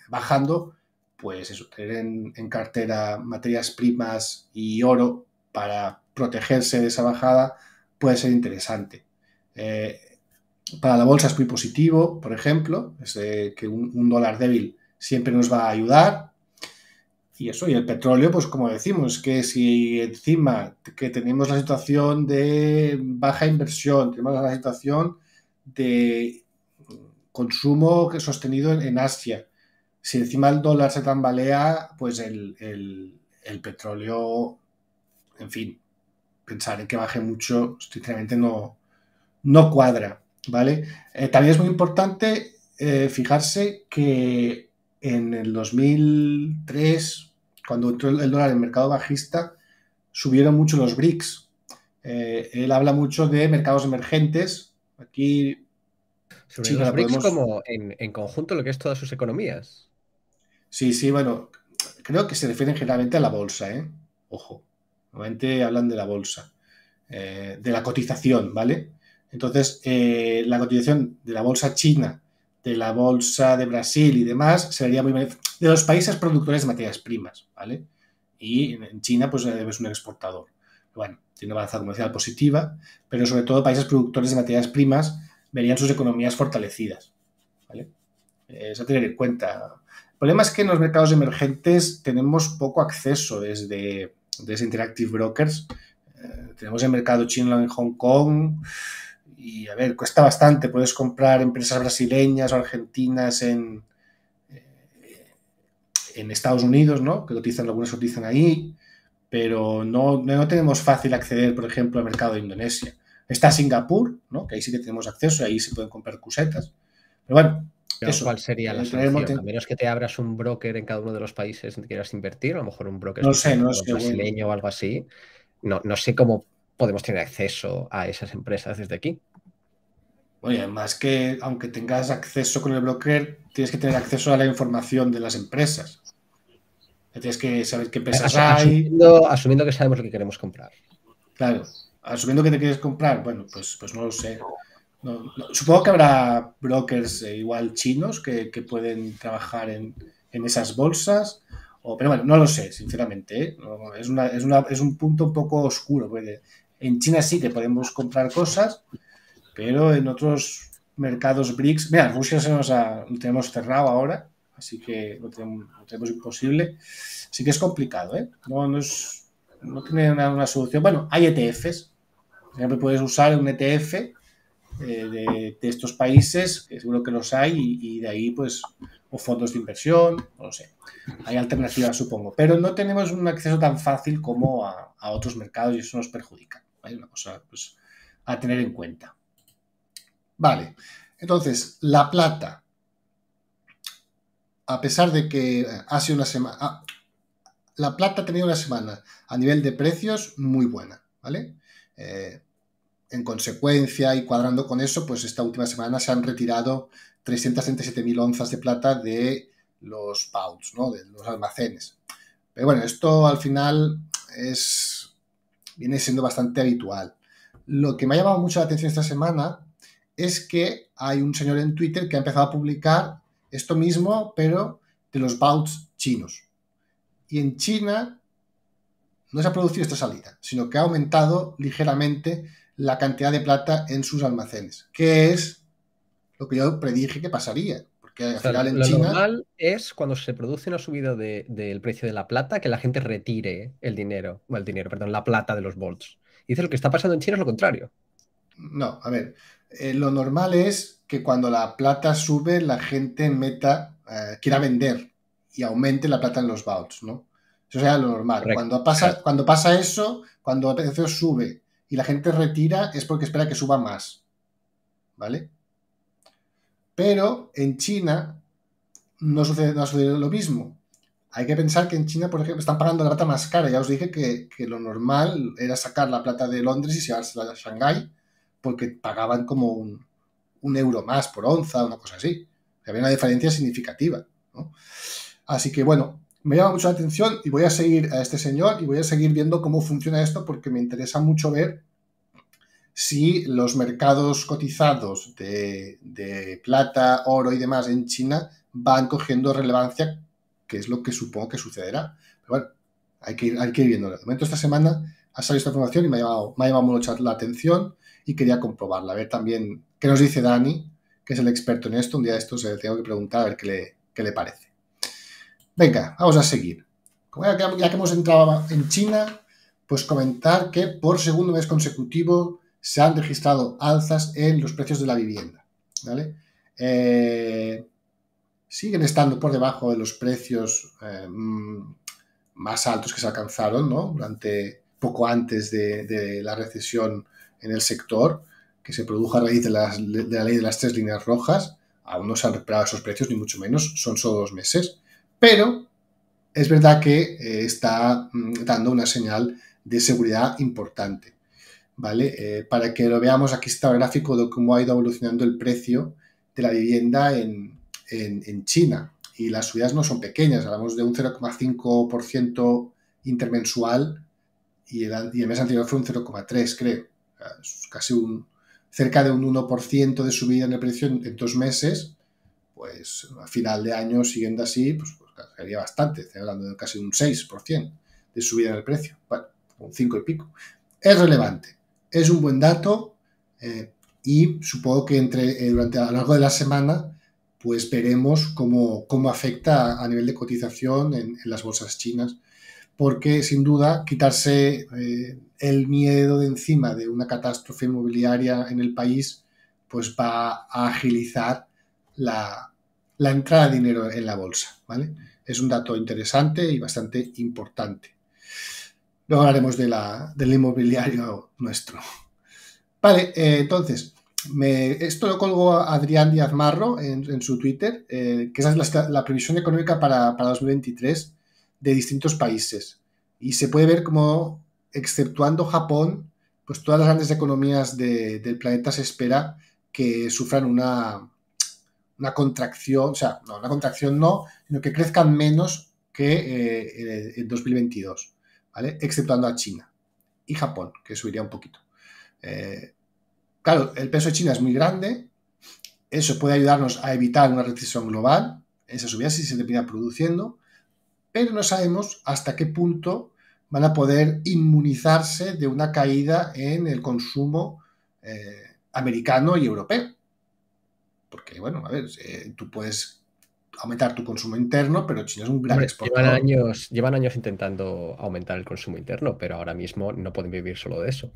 bajando, pues eso, tener en, cartera materias primas y oro para protegerse de esa bajada puede ser interesante. Eh, para la bolsa es muy positivo, por ejemplo, que un, dólar débil siempre nos va a ayudar. Y eso, y el petróleo, pues como decimos, que si encima que tenemos la situación de baja inversión, tenemos la situación de consumo sostenido en, Asia, si encima el dólar se tambalea, pues el, el, petróleo, en fin, pensar en que baje mucho, sinceramente no, no cuadra, ¿vale? Eh, también es muy importante eh, fijarse que en el 2003, cuando entró el dólar en el mercado bajista, subieron mucho los BRICS. Eh, él habla mucho de mercados emergentes. Aquí. China, los BRICS como en, conjunto lo que es todas sus economías. Sí, sí, bueno, creo que se refieren generalmente a la bolsa, ¿eh? Ojo, normalmente hablan de la bolsa, eh, de la cotización, ¿vale? Entonces, eh, la cotización de la bolsa china de la bolsa de Brasil y demás, sería muy de los países productores de materias primas, ¿vale? Y en China, pues eh, es un exportador. Bueno, tiene una balanza comercial positiva, pero sobre todo países productores de materias primas verían sus economías fortalecidas, ¿vale? Es a tener en cuenta. El problema es que en los mercados emergentes tenemos poco acceso desde, desde Interactive Brokers. Eh, tenemos el mercado chino en Hong Kong, y a ver, cuesta bastante, puedes comprar empresas brasileñas o argentinas en, eh, en Estados Unidos, ¿no? Que cotizan, algunas cotizan ahí, pero no, no tenemos fácil acceder, por ejemplo, al mercado de Indonesia. Está Singapur, ¿no? Que ahí sí que tenemos acceso, ahí se pueden comprar cusetas. Pero bueno, eso, ¿cuál sería la solución? A menos que te abras un broker en cada uno de los países donde quieras invertir, a lo mejor un broker no brasileño o algo así. No, no sé cómo podemos tener acceso a esas empresas desde aquí. Oye, además mm. que aunque tengas acceso con el broker, tienes que tener acceso a la información de las empresas. Tienes que saber qué empresas hay. Asumiendo que sabemos lo que queremos comprar. Claro. Asumiendo que te quieres comprar, bueno, pues, pues no lo sé. Supongo que habrá brokers eh, igual chinos que, pueden trabajar en, esas bolsas. O, pero bueno, no lo sé, sinceramente. ¿eh? es, una, es, una, es, un punto un poco oscuro. Puede en China sí te podemos comprar cosas, pero en otros mercados BRICS, mira, Rusia se nos ha, lo tenemos cerrado ahora, así que lo tenemos, imposible. Así que es complicado, ¿eh? No, no, tiene una, una, solución. Bueno, hay ETFs. Siempre puedes usar un ETF eh, de, estos países, seguro que los hay, y, de ahí, pues, o fondos de inversión, no sé. Hay alternativas, supongo. Pero no tenemos un acceso tan fácil como a otros mercados y eso nos perjudica. Hay una cosa pues, a tener en cuenta. Vale, entonces, la plata, a pesar de que hace una semana, ah, la plata ha tenido una semana a nivel de precios muy buena, ¿vale? Eh, en consecuencia y cuadrando con eso, pues esta última semana se han retirado 337.000 onzas de plata de los pouts, ¿no? De los almacenes. Pero bueno, esto al final es viene siendo bastante habitual. Lo que me ha llamado mucho la atención esta semana es que hay un señor en Twitter que ha empezado a publicar esto mismo, pero de los bouts chinos. Y en China no se ha producido esta salida, sino que ha aumentado ligeramente la cantidad de plata en sus almacenes, que es lo que yo predije que pasaría lo normal es cuando se produce una subida del precio de la plata que la gente retire el dinero, bueno, el dinero, perdón, la plata de los bolts. Dice lo que está pasando en China es lo contrario. No, a ver, eh, lo normal es que cuando la plata sube, la gente meta, eh, quiera vender y aumente la plata en los vaults, ¿no? Eso sería lo normal. Cuando pasa, cuando pasa eso, cuando el precio sube y la gente retira, es porque espera que suba más. ¿Vale? Pero en China no sucede, lo mismo. Hay que pensar que en China, por ejemplo, están pagando la plata más cara. Ya os dije que, lo normal era sacar la plata de Londres y llevársela a Shanghái, porque pagaban como un, euro más por onza, una cosa así. Había una diferencia significativa. Así que bueno, me llama mucho la atención y voy a seguir a este señor y voy a seguir viendo cómo funciona esto porque me interesa mucho ver si los mercados cotizados de, plata, oro y demás en China van cogiendo relevancia, que es lo que supongo que sucederá. Pero bueno, hay que ir, hay viendo. De momento, esta semana ha salido esta información y me ha llamado, mucho la atención y quería comprobarla. A ver también qué nos dice Dani, que es el experto en esto. Un día de esto se le tengo que preguntar a ver qué le, qué le parece. Venga, vamos a seguir. Ya que hemos entrado en China, pues comentar que por segundo mes consecutivo se han registrado alzas en los precios de la vivienda. ¿vale? Eh, siguen estando por debajo de los precios eh, mm, más altos que se alcanzaron ¿no? durante poco antes de, la recesión en el sector, que se produjo a raíz de, la ley de las tres líneas rojas. Aún no se han recuperado esos precios, ni mucho menos, son solo dos meses. Pero es verdad que eh, está mm, dando una señal de seguridad importante. ¿vale? Eh, para que lo veamos, aquí está el gráfico de cómo ha ido evolucionando el precio de la vivienda en, China. Y las subidas no son pequeñas, hablamos de un 0,5% intermensual y el, y el, mes anterior fue un 0,3, creo. casi un, cerca de un 1% de subida en el precio en, dos meses. Pues a final de año, siguiendo así, pues, sería pues, bastante. hablando de casi un 6% de subida en el precio. Bueno, un 5 y pico. Es relevante es un buen dato eh, y supongo que entre, eh, durante, a lo largo de la semana pues veremos cómo, afecta a, nivel de cotización en, las bolsas chinas, porque sin duda quitarse eh, el miedo de encima de una catástrofe inmobiliaria en el país pues va a agilizar la, la entrada de dinero en la bolsa. ¿vale? Es un dato interesante y bastante importante. Luego hablaremos del inmobiliario nuestro. Vale, eh, entonces, me, esto lo colgo a Adrián Díaz Marro en, su Twitter, eh, que esa es la, previsión económica para, para, 2023 de distintos países. Y se puede ver como, exceptuando Japón, pues todas las grandes economías del planeta se espera que sufran una, una contracción, o sea, no, una contracción no, sino que crezcan menos que eh, en 2022. ¿vale? Exceptuando a China y Japón, que subiría un poquito. Eh, claro, el peso de China es muy grande, eso puede ayudarnos a evitar una recesión global, esa subida sí se termina produciendo, pero no sabemos hasta qué punto van a poder inmunizarse de una caída en el consumo eh, americano y europeo. Porque, bueno, a ver, eh, tú puedes aumentar tu consumo interno, pero China es un gran exportador. Llevan años, intentando aumentar el consumo interno, pero ahora mismo no pueden vivir solo de eso.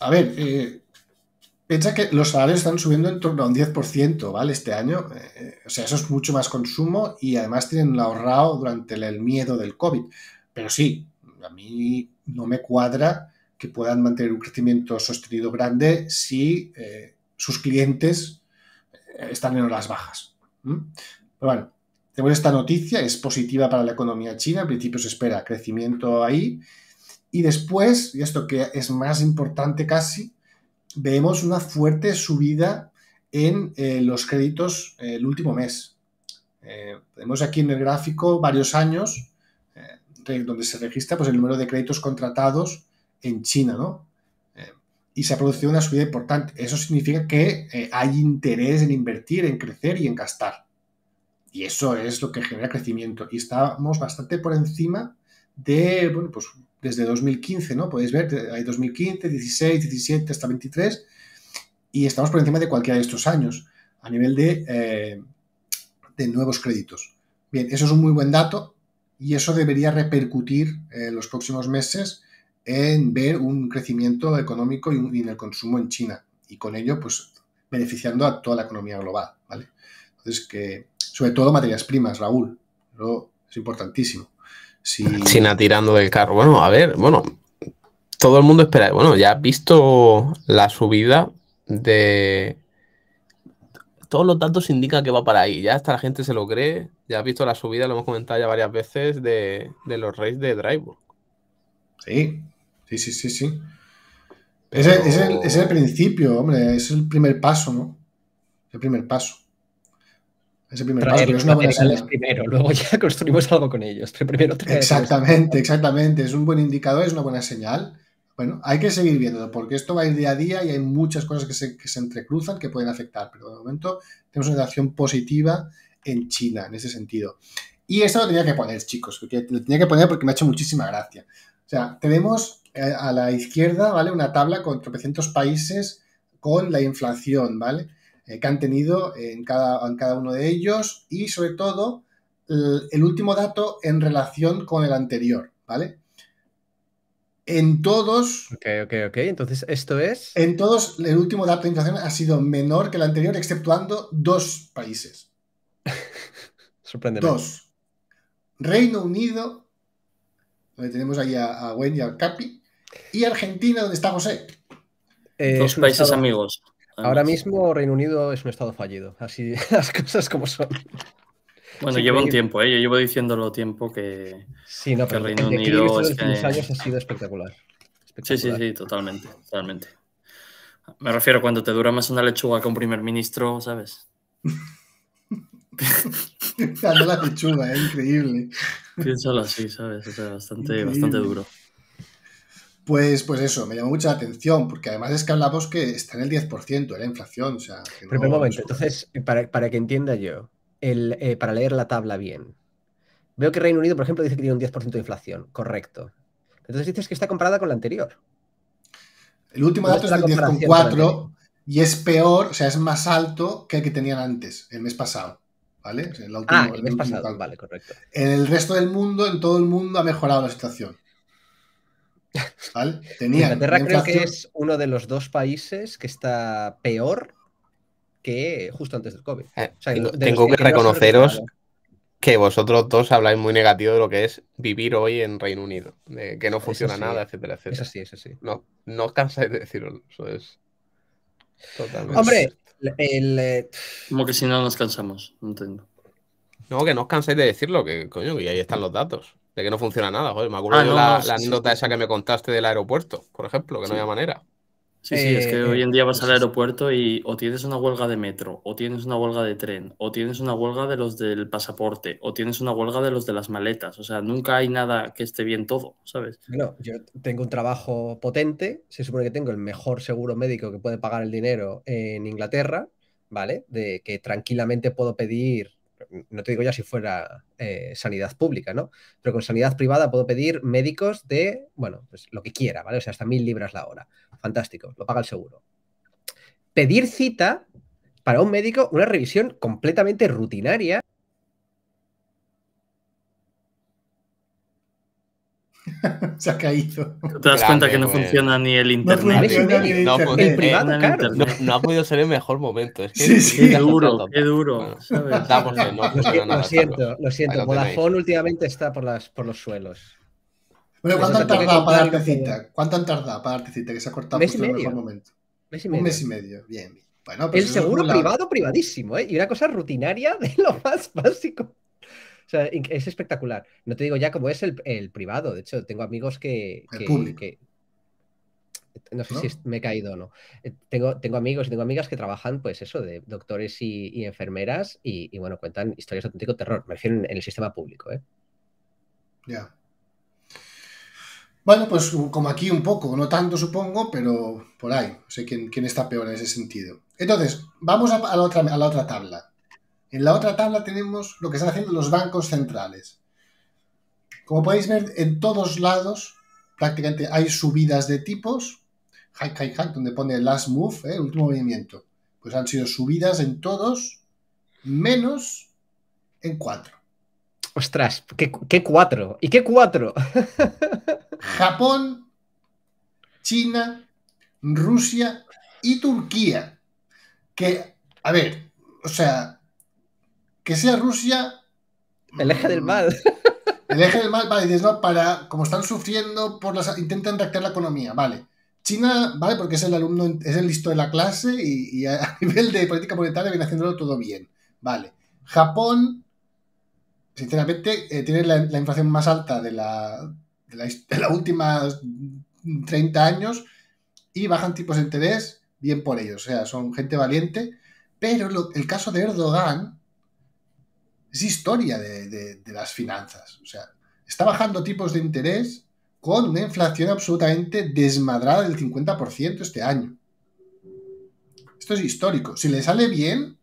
A ver, eh, piensa que los salarios están subiendo en torno a un 10%, ¿vale? Este año. Eh, o sea, eso es mucho más consumo y además tienen ahorrado durante el, miedo del COVID. Pero sí, a mí no me cuadra que puedan mantener un crecimiento sostenido grande si eh, sus clientes están en horas bajas. ¿Mm? Pero bueno, tenemos esta noticia, es positiva para la economía china, en principio se espera crecimiento ahí. Y después, y esto que es más importante casi, vemos una fuerte subida en eh, los créditos eh, el último mes. vemos eh, aquí en el gráfico varios años donde se registra pues, el número de créditos contratados en China, ¿no? y se ha producido una subida importante. Eso significa que eh, hay interés en invertir, en crecer y en gastar. Y eso es lo que genera crecimiento. Y estamos bastante por encima de, bueno, pues desde 2015, ¿no? Podéis ver, eh, hay 2015, 16, 17, hasta 23, y estamos por encima de cualquiera de estos años a nivel de, eh, de nuevos créditos. Bien, eso es un muy buen dato y eso debería repercutir en los próximos meses en ver un crecimiento económico y, en el consumo en China y con ello pues beneficiando a toda la economía global, ¿vale? Entonces que sobre todo materias primas, Raúl, es importantísimo. Si... China tirando del carro. Bueno, a ver, bueno, todo el mundo espera. Bueno, ya has visto la subida de todos los datos indica que va para ahí. Ya hasta la gente se lo cree. Ya has visto la subida, lo hemos comentado ya varias veces, de, los reyes de Drive. Sí, Sí, sí, sí, sí. Ese, es el, principio, hombre, es el primer paso, ¿no? El primer paso. Ese primer paso, es una primero, luego ya construimos algo con ellos, pero primero Exactamente, exactamente. Es un buen indicador, es una buena señal. Bueno, hay que seguir viéndolo, porque esto va a ir día a día y hay muchas cosas que se, que se entrecruzan que pueden afectar, pero de momento tenemos una relación positiva en China, en ese sentido. Y esto lo tenía que poner, chicos, lo tenía que poner porque me ha hecho muchísima gracia. O sea, tenemos eh, a la izquierda, ¿vale? Una tabla con 300 países con la inflación, ¿vale? Eh, que han tenido en cada, en cada, uno de ellos y sobre todo el, último dato en relación con el anterior, ¿vale? En todos... Ok, ok, ok. Entonces, ¿esto es? En todos, el último dato de inflación ha sido menor que el anterior, exceptuando dos países. Sorprendente. Dos. Reino Unido, donde tenemos ahí a, Wendy y al Capi, y Argentina, donde está José. Eh, Dos países amigos. Ahora mismo Reino Unido es un estado fallido, así las cosas como son. Bueno, lleva un tiempo, ¿eh? yo llevo diciéndolo tiempo que, sí, no, pero Reino Unido... Es años ha sido espectacular. Sí, sí, sí, totalmente, totalmente. Me refiero cuando te dura más una lechuga que un primer ministro, ¿sabes? la lechuga, es ¿eh? increíble. Piénsalo así, ¿sabes? O sea, bastante, bastante duro. Pues, pues eso, me llamó mucha atención, porque además es que hablamos que está en el 10% de la inflación. O sea, un momento, entonces, eh, para, que entienda yo, el, eh, para leer la tabla bien, veo que Reino Unido, por ejemplo, dice que tiene un 10% de inflación, correcto. Entonces dices que está comparada con la anterior. El último dato es del 10,4 y es peor, o sea, es más alto que el que tenían antes, el mes pasado. ¿Vale? Ah, el el mes pasado, vale, correcto. En el resto del mundo, en todo el mundo, ha mejorado la situación. Inglaterra creo que es uno de los dos países que está peor que justo antes del COVID. Eh, tengo, que, reconoceros que vosotros dos habláis muy negativo de lo que es vivir hoy en Reino Unido, que no funciona nada, etcétera, etcétera. No, no os cansáis de decirlo, eso es totalmente. Hombre, eh, Como que si no nos cansamos, no entiendo. No, que no os cansáis de decirlo, que coño, que ahí están los datos de que no funciona nada. Joder, me acuerdo de ah, la, anécdota esa que me contaste del aeropuerto, por ejemplo, que no había manera. Sí, sí, es que eh, hoy en día vas al aeropuerto y o tienes una huelga de metro, o tienes una huelga de tren, o tienes una huelga de los del pasaporte, o tienes una huelga de los de las maletas. O sea, nunca hay nada que esté bien todo, ¿sabes? No, yo tengo un trabajo potente, se supone que tengo el mejor seguro médico que puede pagar el dinero en Inglaterra, ¿vale? De que tranquilamente puedo pedir no te digo ya si fuera eh, sanidad pública, ¿no? Pero con sanidad privada puedo pedir médicos de, bueno, pues lo que quiera, ¿vale? O sea, hasta mil libras la hora. Fantástico, lo paga el seguro. Pedir cita para un médico, una revisión completamente rutinaria se ha caído. Te das cuenta que no pues. funciona ni el internet. No, ha podido ser el mejor momento. Es Qué duro, qué duro. lo, siento, lo siento, El siento. últimamente está por, los suelos. Bueno, ¿cuánto han tardado para darte cita? ¿Cuánto han tardado para darte cita? Que se ha cortado el mejor momento. Mes y medio. Un mes y medio, Bueno, pues el seguro privado, privadísimo, ¿eh? Y una cosa rutinaria de lo más básico es espectacular. No te digo ya cómo es el, privado. De hecho, tengo amigos que. El no sé si me he caído o no. Eh, tengo, amigos y tengo amigas que trabajan, pues eso, de doctores y, enfermeras y, bueno, cuentan historias de auténtico terror. Me refiero en, el sistema público, ¿eh? Ya. Bueno, pues como aquí un poco, no tanto supongo, pero por ahí. No sé quién, está peor en ese sentido. Entonces, vamos a la otra tabla. En la otra tabla tenemos lo que están haciendo los bancos centrales. Como podéis ver, en todos lados prácticamente hay subidas de tipos. High, high, donde pone last move, ¿eh? último movimiento. Pues han sido subidas en todos, menos en cuatro. Ostras, qué cuatro? ¿Y qué cuatro? Japón, China, Rusia y Turquía. Que, a ver, o sea, que sea Rusia. El eje del mm, mal. El eje del mal, vale, dices, no, para, como están sufriendo, por las, intentan reactivar la economía, vale. China, vale, porque es el alumno, es el listo de la clase y, a nivel de política monetaria viene haciéndolo todo bien, vale. Japón, sinceramente, eh, tiene la, inflación más alta de la, de la, últimas 30 años y bajan tipos de interés, bien por ellos, o sea, son gente valiente, pero el caso de Erdogan, es historia de, las finanzas. O sea, está bajando tipos de interés con una inflación absolutamente desmadrada del 50% este año. Esto es histórico. Si le sale bien,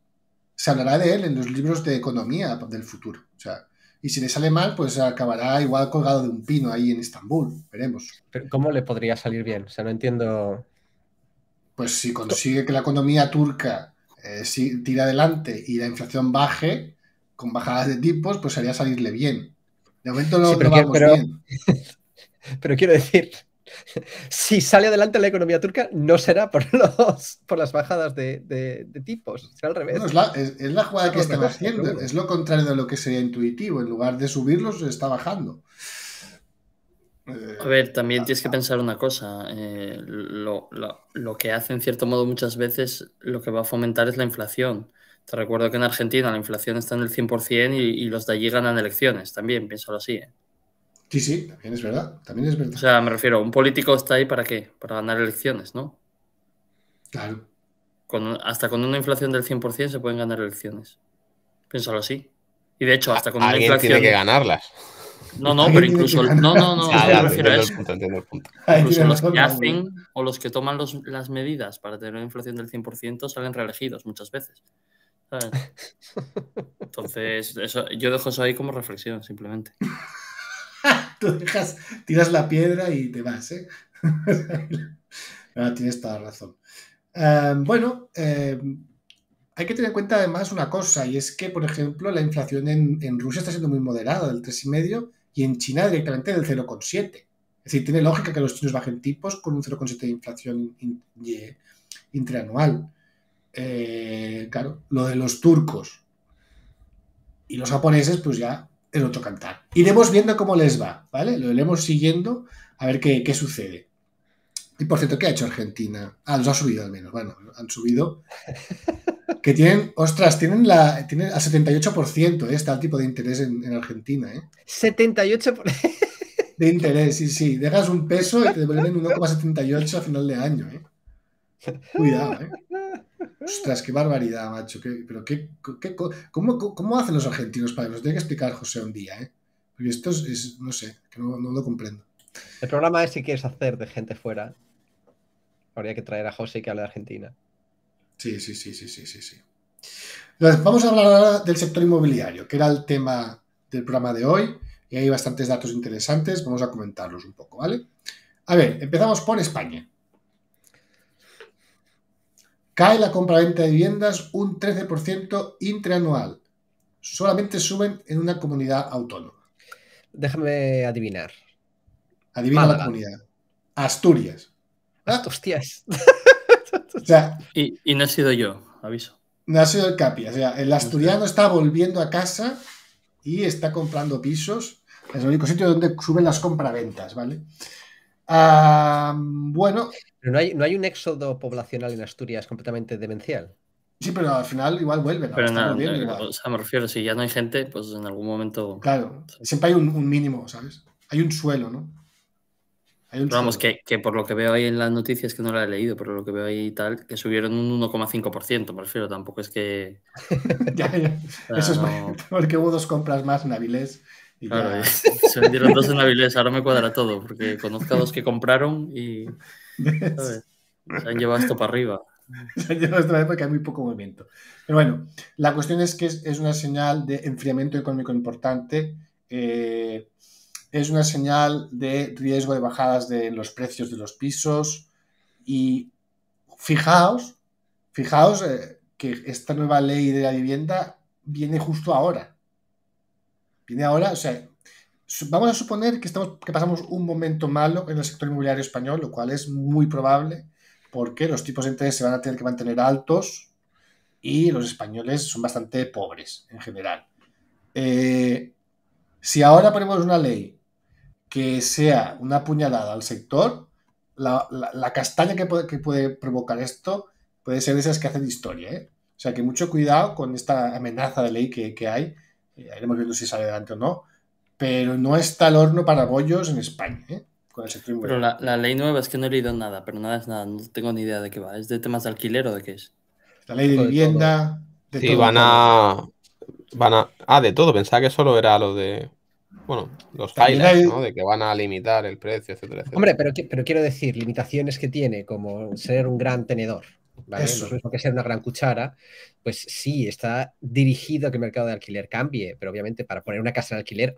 se hablará de él en los libros de economía del futuro. O sea, y si le sale mal, pues acabará igual colgado de un pino ahí en Estambul. Veremos. ¿Cómo le podría salir bien? O sea, no entiendo. Pues si consigue que la economía turca eh, tira adelante y la inflación baje, con bajadas de tipos, pues sería salirle bien. De momento no, lo pero, bien. pero quiero decir, si sale adelante la economía turca, no será por, los, por las bajadas de, tipos, será al revés. es, la, jugada que están haciendo, es lo contrario de lo que sería intuitivo. En lugar de subirlos, está bajando. a ver, también eh, tienes que ah. pensar una cosa. Eh, lo, lo, que hace, en cierto modo, muchas veces lo que va a fomentar es la inflación. Te recuerdo que en Argentina la inflación está en el 100% y, y los de allí ganan elecciones, también, piénsalo así. ¿eh? Sí, sí, también es verdad, O sea, me refiero, un político está ahí para qué? Para ganar elecciones, ¿no? Claro. hasta con una inflación del 100% se pueden ganar elecciones. Piénsalo así. Y de hecho, hasta con una inflación... tiene que ganarlas. No, no, pero incluso... No, no, no, me refiero a los que hacen o los que toman las medidas para tener una inflación del 100% salen reelegidos muchas veces. Entonces, yo dejo eso ahí como reflexión, simplemente. Tú dejas, tiras la piedra y te vas, ¿eh? tienes toda la razón. Em, bueno, em, hay que tener en cuenta además una cosa, y es que, por ejemplo, la inflación en, Rusia está siendo muy moderada, del 3,5, y en China directamente del 0,7. Es decir, tiene lógica que los chinos bajen tipos con un 0,7 de inflación interanual. Eh, claro, lo de los turcos y los japoneses, pues ya el otro cantar. Iremos viendo cómo les va, ¿vale? Lo iremos siguiendo a ver qué, sucede. Y por cierto, ¿qué ha hecho Argentina? Ah, los ha subido al menos. Bueno, han subido. Que tienen, ostras, tienen, la, tienen al 78%, ¿eh? está el tipo de interés en, Argentina. 78%. ¿eh? De interés, sí, sí. Dejas un peso y te devuelven 1,78 a final de año. ¿eh? Cuidado, ¿eh? Ostras, qué barbaridad, macho. pero qué, cómo, hacen los argentinos para que nos tiene que explicar José un día, eh? Porque esto es, no sé, no, lo comprendo. El programa es si quieres hacer de gente fuera. Habría que traer a José que hable de Argentina. Sí, sí, sí, sí, sí, sí, sí. vamos a hablar ahora del sector inmobiliario, que era el tema del programa de hoy. Y hay bastantes datos interesantes, vamos a comentarlos un poco, ¿vale? A ver, empezamos por España. Cae la compraventa de viviendas un 13% intraanual. Solamente suben en una comunidad autónoma. Déjame adivinar. Adivina la comunidad. Asturias. ¿Ah? Hostias. y, no ha sido yo, aviso. No ha sido el Capi. O sea, el asturiano está volviendo a casa y está comprando pisos. Es el único sitio donde suben las compraventas, ¿vale? Ah, bueno, pero no hay, un éxodo poblacional en Asturias completamente demencial. Sí, pero al final igual vuelven. Pero nada, eh, O sea, me refiero, si ya no hay gente, pues en algún momento. Claro, siempre hay un, mínimo, ¿sabes? Hay un suelo, ¿no? vamos, Que, que, por lo que veo ahí en las noticias, que no la he leído, pero lo que veo ahí tal, que subieron un 1,5%, me refiero, tampoco es que. ya, ya. Eso es porque hubo dos compras más en Avilés. claro, se vendieron dos en Avilés, ahora me cuadra todo, porque conozco a dos que compraron y. Se han llevado esto para arriba. Se han llevado esto para arriba porque hay muy poco movimiento. Pero bueno, la cuestión es que es, una señal de enfriamiento económico importante. Eh, es una señal de riesgo de bajadas de los precios de los pisos. Y fijaos, fijaos eh, que esta nueva ley de la vivienda viene justo ahora. Viene ahora, o sea, Vamos a suponer que, estamos, que pasamos un momento malo en el sector inmobiliario español, lo cual es muy probable porque los tipos de interés se van a tener que mantener altos y los españoles son bastante pobres en general. Eh, si ahora ponemos una ley que sea una puñalada al sector, la, castaña que puede, que puede, provocar esto puede ser de esas que hacen historia. ¿eh? O sea que mucho cuidado con esta amenaza de ley que, hay. Eh, iremos viendo si sale adelante o no pero no está el horno para bollos en España, ¿eh? Con la, ley nueva es que no he leído nada, pero nada es nada, no tengo ni idea de qué va. ¿Es de temas de alquiler o de qué es? La ley de, vivienda. sí, van a. Van a. Ah, de todo. Pensaba que solo era lo de. Bueno, los ¿no? De que van a limitar el precio, etcétera, etcétera. Hombre, pero, pero quiero decir, limitaciones que tiene, como ser un gran tenedor. ¿vale? Eso. que ser una gran cuchara, pues sí, está dirigido a que el mercado de alquiler cambie, pero obviamente para poner una casa en alquiler,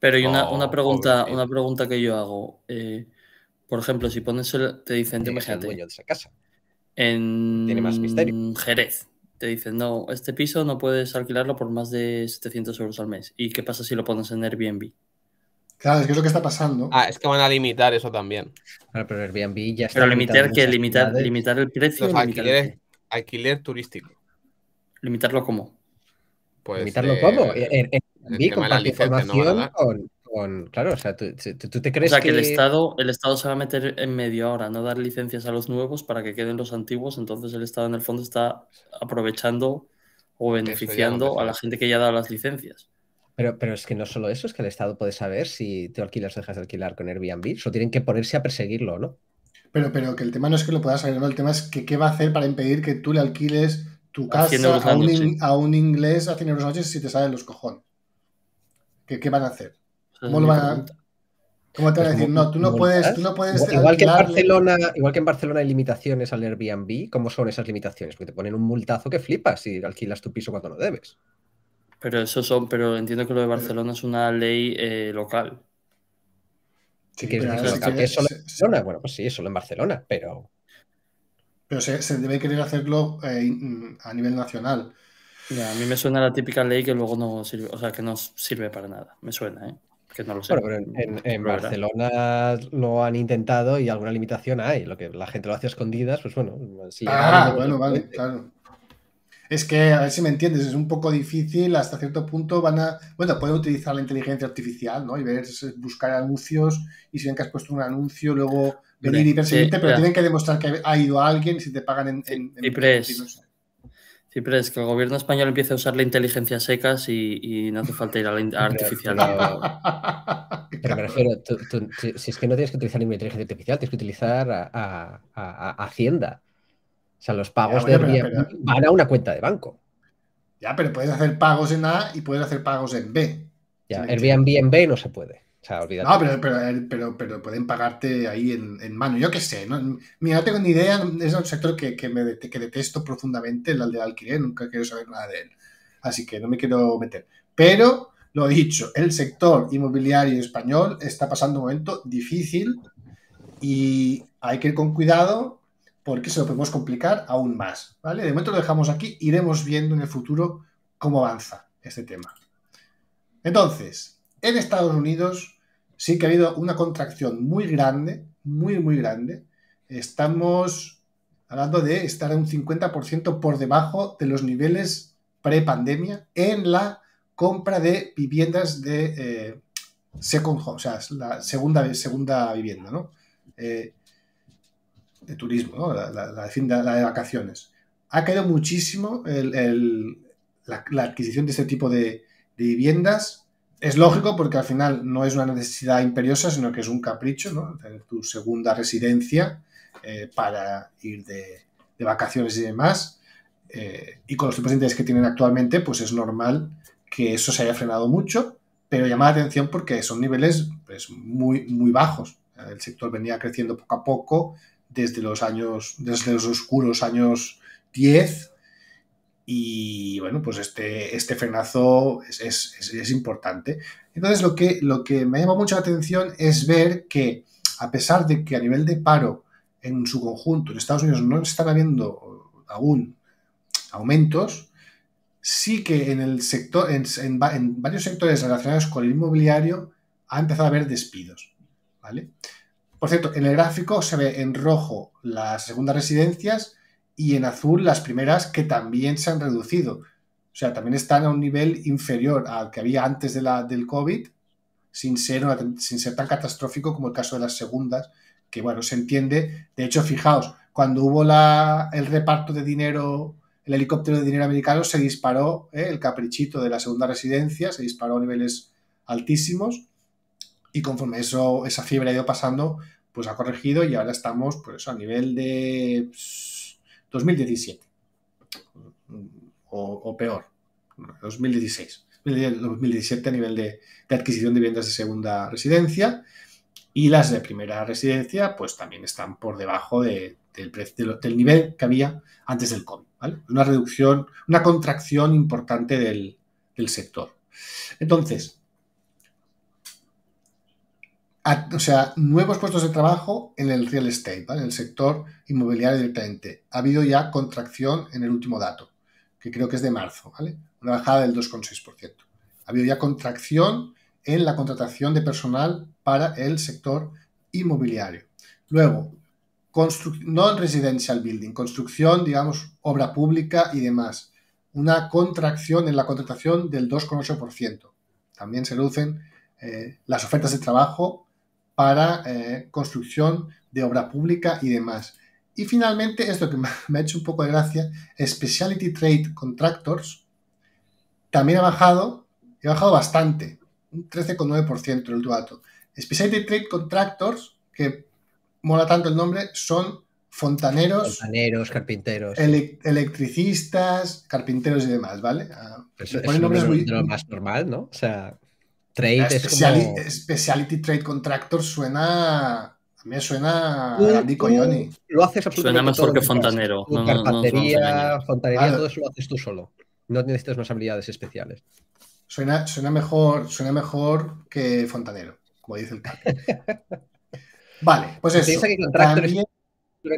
pero hay una, pregunta, eh. una pregunta que yo hago. Eh, por ejemplo, si pones te dicen, imagínate. En Jerez. Te dicen, no, este piso no puedes alquilarlo por más de 700 euros al mes. ¿Y qué pasa si lo pones en Airbnb? Claro, es que es lo que está pasando. Ah, es que van a limitar eso también. pero Airbnb ya está. Pero limitar que limitar, limitar el precio. alquiler, alquiler turístico. ¿Limitarlo cómo? Pues, eh, eh, En, en, información con, Claro, o sea, ¿tú, te crees o sea, que... el, Estado, el Estado se va a meter en medio ahora, no dar licencias a los nuevos para que queden los antiguos, entonces el Estado en el fondo está aprovechando o beneficiando a la gente que ya ha dado las licencias. Pero, pero, es que no solo eso, es que el Estado puede saber si te alquilas o dejas de alquilar con Airbnb, solo tienen que ponerse a perseguirlo, ¿no? Pero, pero que el tema no es que lo puedas saber, ¿no? El tema es que qué va a hacer para impedir que tú le alquiles tu casa a un, inglés a 100 euros noches si te salen los cojones. ¿Qué, van a hacer? ¿Cómo, lo van ¿cómo te van a pues decir? No, tú no puedes. Tú igual, que en Barcelona, igual que Barcelona hay limitaciones al Airbnb, ¿cómo son esas limitaciones? Porque te ponen un multazo que flipas si alquilas tu piso cuando no debes. Pero eso son, pero entiendo que lo de Barcelona es una ley eh, local. Sí, que decir? es solo en Barcelona. Bueno, pues sí, es solo en Barcelona, pero. Pero se, debe querer hacerlo eh, mm, a nivel nacional. a mí me suena la típica ley que luego no sirve, o sea, que no sirve para nada. Me suena, ¿eh? Que no lo sé. pero en, Barcelona lo han intentado y alguna limitación hay. Lo que la gente lo hace a escondidas, pues bueno. ah, bueno, vale, claro. Es que, a ver si me entiendes, es un poco difícil, hasta cierto punto van a... Bueno, pueden utilizar la inteligencia artificial, ¿no? Y ver, buscar anuncios, y si ven que has puesto un anuncio, luego venir y pero tienen que demostrar que ha ido a alguien si te pagan en... en, en es que el gobierno español empieza a usar la inteligencia secas y, no hace falta ir a la artificial. Pero, me refiero, si, es que no tienes que utilizar inteligencia artificial, tienes que utilizar a, Hacienda. O sea, los pagos de Airbnb van a una cuenta de banco. Ya, pero puedes hacer pagos en A y puedes hacer pagos en B. Ya, Airbnb en B no se puede. No, pero, eh, pero, pero, pueden pagarte ahí en, mano. Yo qué sé. ¿no? Mira, tengo ni idea. Es un sector que, me, que detesto profundamente, el de alquiler. Nunca quiero saber nada de él. Así que no me quiero meter. Pero, lo dicho, el sector inmobiliario español está pasando un momento difícil y hay que ir con cuidado porque se lo podemos complicar aún más. ¿vale? De momento lo dejamos aquí. Iremos viendo en el futuro cómo avanza este tema. Entonces, en Estados Unidos sí que ha habido una contracción muy grande, muy, muy grande. Estamos hablando de estar un 50% por debajo de los niveles pre-pandemia en la compra de viviendas de eh, second o sea, la segunda, segunda vivienda, ¿no? Eh, de turismo, ¿no? La, de, vacaciones. Ha caído muchísimo la, adquisición de este tipo de viviendas es lógico porque al final no es una necesidad imperiosa, sino que es un capricho, ¿no? Tener tu segunda residencia eh, para ir de, vacaciones y demás. Eh, y con los tipos de interés que tienen actualmente, pues es normal que eso se haya frenado mucho, pero llama la atención porque son niveles pues, muy, muy bajos. El sector venía creciendo poco a poco desde los años, desde los oscuros años 10, y bueno, pues este, este frenazo es, importante. Entonces, lo que, lo que me llama mucho la atención es ver que, a pesar de que a nivel de paro en su conjunto en Estados Unidos no están habiendo aún aumentos, sí que en el sector, varios sectores relacionados con el inmobiliario ha empezado a haber despidos. ¿vale? Por cierto, en el gráfico se ve en rojo las segundas residencias y en azul las primeras que también se han reducido. O sea, también están a un nivel inferior al que había antes de la, del COVID, sin ser, sin ser tan catastrófico como el caso de las segundas, que bueno, se entiende. De hecho, fijaos, cuando hubo la, el reparto de dinero, el helicóptero de dinero americano, se disparó ¿eh? el caprichito de la segunda residencia, se disparó a niveles altísimos y conforme eso, esa fiebre ha ido pasando, pues ha corregido y ahora estamos pues a nivel de... Pues, 2017. O, peor, 2016. 2017 a nivel de, adquisición de viviendas de segunda residencia y las de primera residencia pues también están por debajo del, del, del, nivel que había antes del COVID. Una reducción, una contracción importante del, del sector. Entonces, o sea, nuevos puestos de trabajo en el real estate, en el sector inmobiliario directamente. Ha habido ya contracción en el último dato, que creo que es de marzo, ¿vale? Una bajada del 2,6%. Ha habido ya contracción en la contratación de personal para el sector inmobiliario. Luego, non-residential building, construcción, digamos, obra pública y demás. Una contracción en la contratación del 2,8%. También se lucen eh, las ofertas de trabajo para eh, construcción de obra pública y demás. Y finalmente, esto que me ha hecho un poco de gracia, Specialty Trade Contractors también ha bajado, y ha bajado bastante, un 13,9% el dato. Specialty Trade Contractors, que mola tanto el nombre, son fontaneros, carpinteros, electricistas, carpinteros y demás, ¿vale? Ah, es muy... lo más normal, ¿no? O sea... Trade es Speciality Trade Contractor suena. A mí suena a Andy Coyoni. Lo haces absolutamente. Suena mejor que Fontanero. No, carpatería, fontanería, todo eso lo haces tú solo. No necesitas unas habilidades especiales. Suena, suena, mejor, suena mejor que Fontanero, como dice el vale, pues eso. Piensa que Contractor También...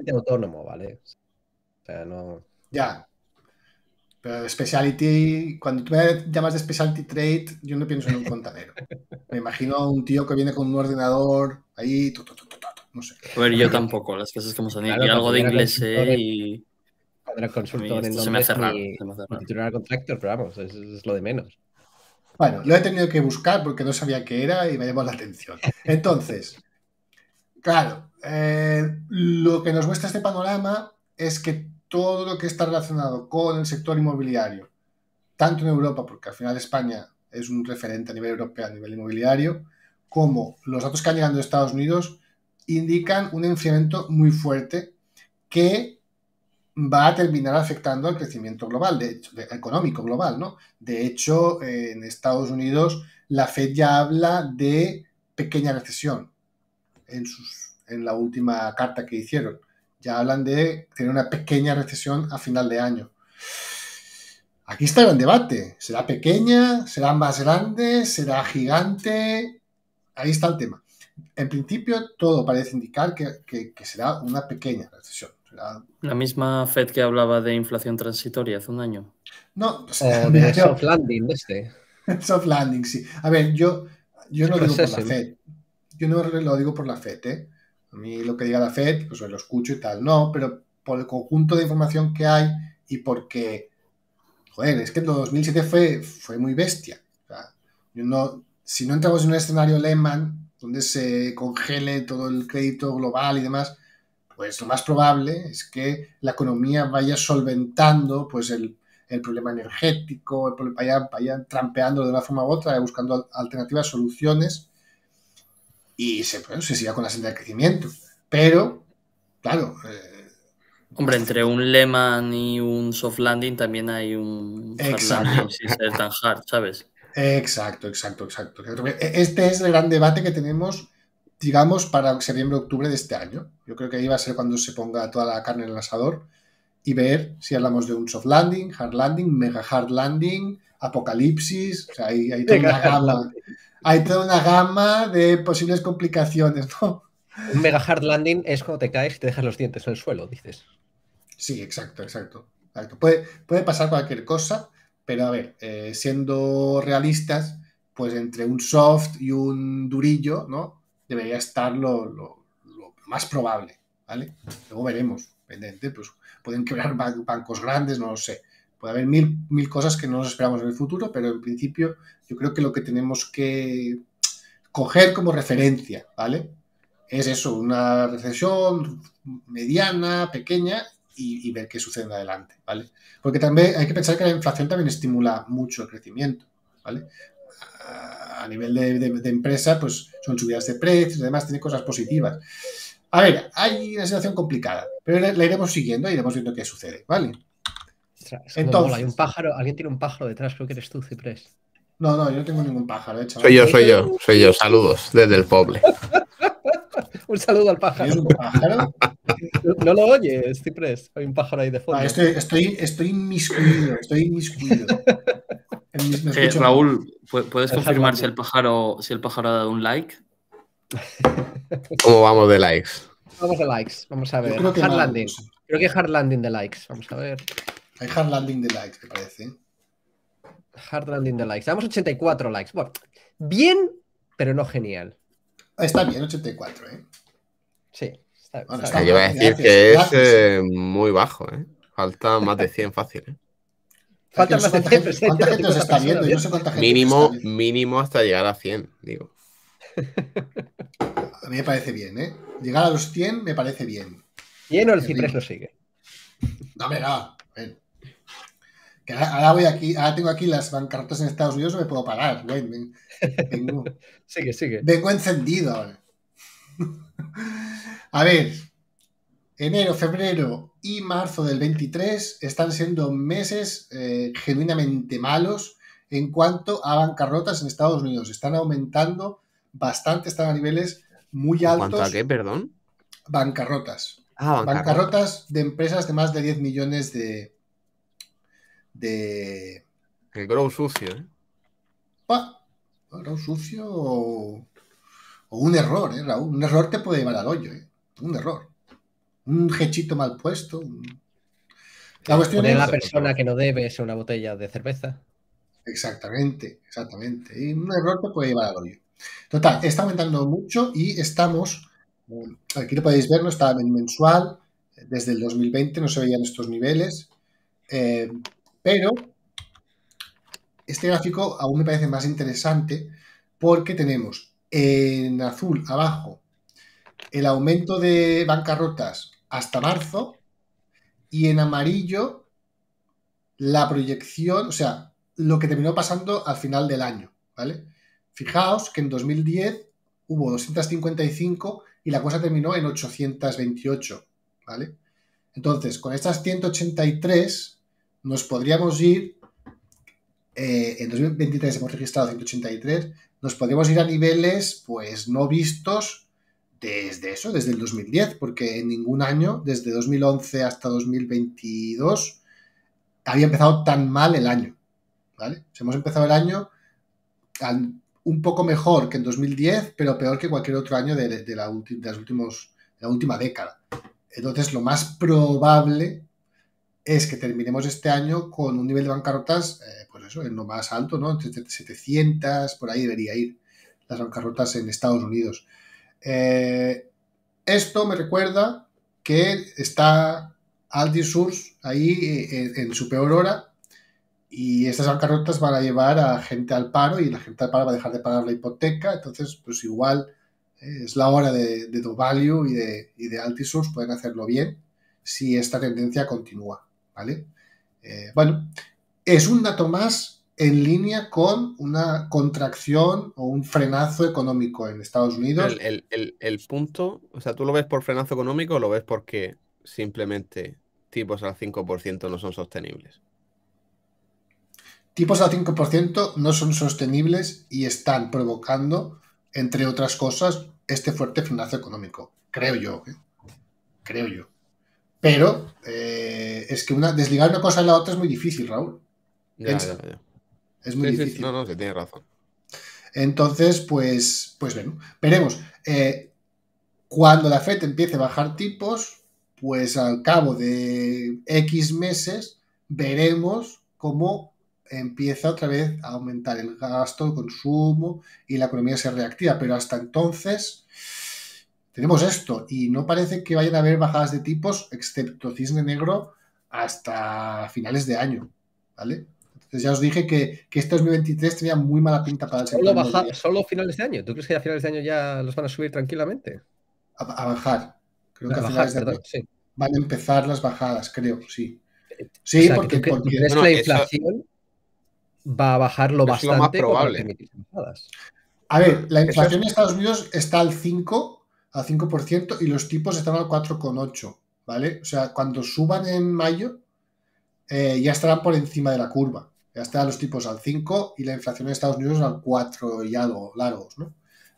es autónomo, ¿vale? O sea, no. Ya, pero speciality, cuando tú me llamas de specialty trade, yo no pienso en un contadero. Me imagino a un tío que viene con un ordenador ahí, no sé. A ver, yo tampoco, las cosas como son. y algo de inglés eh, y. consultor en se se contractor, pero vamos, es, lo de menos. Bueno, lo he tenido que buscar porque no sabía qué era y me llamó la atención. Entonces, claro, eh, lo que nos muestra este panorama es que todo lo que está relacionado con el sector inmobiliario, tanto en Europa, porque al final España es un referente a nivel europeo, a nivel inmobiliario, como los datos que han llegado de Estados Unidos indican un enfriamiento muy fuerte que va a terminar afectando al crecimiento global, de hecho, económico global, ¿no? De hecho, en Estados Unidos la Fed ya habla de pequeña recesión en la última carta que hicieron. Ya hablan de tener una pequeña recesión a final de año. Aquí está el gran debate. ¿Será pequeña? ¿Será más grande? ¿Será gigante? Ahí está el tema. En principio, todo parece indicar que, será una pequeña recesión. La misma Fed que hablaba de inflación transitoria hace un año. No, soft landing este. soft landing, sí. A ver, yo, yo no lo digo por la Fed. Yo no lo digo por la Fed, ¿eh? A mí lo que diga la FED, pues lo escucho y tal. No, pero por el conjunto de información que hay y porque, joder, es que el 2007 fue, fue muy bestia. no, si no entramos en un escenario Lehman, donde se congele todo el crédito global y demás, pues lo más probable es que la economía vaya solventando pues el, el problema energético, vaya, vaya trampeando de una forma u otra, buscando alternativas, soluciones y se, se siga con la senda de crecimiento. Pero, claro. Eh, Hombre, entre un Lehman y un soft landing también hay un exacto. hard hard, ¿sabes? Exacto, exacto, exacto. Este es el gran debate que tenemos, digamos, para septiembre-octubre de este año. Yo creo que ahí va a ser cuando se ponga toda la carne en el asador y ver si hablamos de un soft landing, hard landing, mega hard landing, apocalipsis. O sea, ahí, hay toda hay toda una gama de posibles complicaciones, Un mega hard landing es cuando te caes y te dejas los dientes en el suelo, dices. Sí, exacto, exacto. Puede, puede pasar cualquier cosa, pero a ver, eh, siendo realistas, pues entre un soft y un durillo, ¿no? Debería estar lo, más probable, ¿vale? Luego veremos, pendiente, pues pueden quebrar bancos grandes, no lo sé. Puede haber mil, mil cosas que no nos esperamos en el futuro, pero en principio yo creo que lo que tenemos que coger como referencia, ¿vale? Es eso, una recesión mediana, pequeña, y, ver qué sucede en adelante, ¿vale? Porque también hay que pensar que la inflación también estimula mucho el crecimiento, ¿vale? A nivel de, empresa, pues son subidas de precios, además tiene cosas positivas. A ver, hay una situación complicada, pero la, iremos siguiendo, iremos viendo qué sucede, ¿vale? Entonces, hay un pájaro, alguien tiene un pájaro detrás, creo que eres tú, Ciprés. No, no, yo no tengo ningún pájaro, de hecho. Soy yo, soy yo, soy yo. Saludos desde el pobre. un saludo al pájaro. un pájaro? no lo oyes, Ciprés. Hay un pájaro ahí de fondo. estoy, estoy, estoy inmiscuido, estoy inmiscuido. Raúl, ¿puedes confirmar si el, pájaro, si el pájaro ha dado un like? ¿Cómo vamos de likes? Vamos de likes, vamos a ver. Creo que, Hard landing. creo que hard landing de likes, vamos a ver. Hay hard landing de likes, me parece. Hard landing de likes. Damos 84 likes. bien, pero no genial. Ah, está bien, 84, ¿eh? Sí. Está, bueno, a decir que es eh, muy bajo, ¿eh? Falta más de 100 fácil, ¿eh? Falta más de 100, gente, ¿Cuánta gente nos está viendo? Yo no sé cuánta gente mínimo, está mínimo hasta llegar a 100, digo. A mí me parece bien, ¿eh? Llegar a los 100 me parece bien. y o el Ciprés lo sigue? Dame me ahora, voy aquí, tengo aquí las bancarrotas en Estados Unidos, no me puedo pagar. güey. Vengo, sigue, sigue. Vengo encendido A ver, enero, febrero y marzo del 23 están siendo meses eh, genuinamente malos en cuanto a bancarrotas en Estados Unidos. Están aumentando bastante, están a niveles muy altos. ¿Cuánto a qué, perdón? Bancarrotas. Ah, bancarrotas. bancarrotas. de empresas de más de 10 millones de, de... El grow sucio, ¿eh? sucio o, un error, ¿eh, Raúl? Un error te puede llevar al hoyo, ¿eh? Un error. Un jechito mal puesto. La cuestión es... la persona que no debe es una botella de cerveza. Exactamente, exactamente. Y un error te puede llevar al hoyo. Total, está aumentando mucho y estamos... Eh, aquí lo podéis ver, no está en mensual. Desde el 2020 no se veían estos niveles. Eh, pero este gráfico aún me parece más interesante porque tenemos en azul abajo el aumento de bancarrotas hasta marzo y en amarillo la proyección, o sea, lo que terminó pasando al final del año, ¿vale? Fijaos que en 2010 hubo 255 y la cosa terminó en 828, ¿vale? Entonces, con estas 183 nos podríamos ir, eh, en 2023 hemos registrado 183, nos podríamos ir a niveles pues no vistos desde eso, desde el 2010, porque en ningún año, desde 2011 hasta 2022, había empezado tan mal el año. ¿vale? hemos empezado el año un poco mejor que en 2010, pero peor que cualquier otro año de, la, últimos, de la última década. Entonces, lo más probable es que terminemos este año con un nivel de bancarrotas, eh, pues eso, en lo más alto, ¿no? Entre 700, por ahí debería ir las bancarrotas en Estados Unidos. Eh, esto me recuerda que está Aldi ahí eh, en, su peor hora y estas bancarrotas van a llevar a gente al paro y la gente al paro va a dejar de pagar la hipoteca, entonces pues igual es la hora de, de y de, y de Altisource, pueden hacerlo bien si esta tendencia continúa. Eh, bueno, es un dato más en línea con una contracción o un frenazo económico en Estados Unidos. El, punto, o sea, ¿tú lo ves por frenazo económico o lo ves porque simplemente tipos al 5% no son sostenibles? Tipos al 5% no son sostenibles y están provocando, entre otras cosas, este fuerte frenazo económico. Creo yo. ¿eh? Creo yo. Pero eh, es que una, desligar una cosa de la otra es muy difícil, Raúl. Es muy difícil. no, no, que tiene razón. Entonces, pues, pues bueno, veremos. Eh, cuando la FED empiece a bajar tipos, pues al cabo de X meses veremos cómo empieza otra vez a aumentar el gasto, el consumo y la economía se reactiva. Pero hasta entonces, tenemos esto y no parece que vayan a haber bajadas de tipos, excepto cisne negro, hasta finales de año. ¿Vale? Entonces ya os dije que, que este 2023 tenía muy mala pinta para el sector. Solo, solo finales de año. ¿Tú crees que a finales de año ya los van a subir tranquilamente? A, bajar. Creo que a finales de año van a empezar las bajadas, creo, sí. Sí, porque, que, la inflación va a bajar lo bastante. Es lo más probable. A ver, la inflación en Estados Unidos está al 5 al 5% y los tipos están al 4,8%, ¿vale? O sea, cuando suban en mayo, eh, ya estarán por encima de la curva. Ya están los tipos al 5 y la inflación en Estados Unidos al 4 y algo largos, ¿no?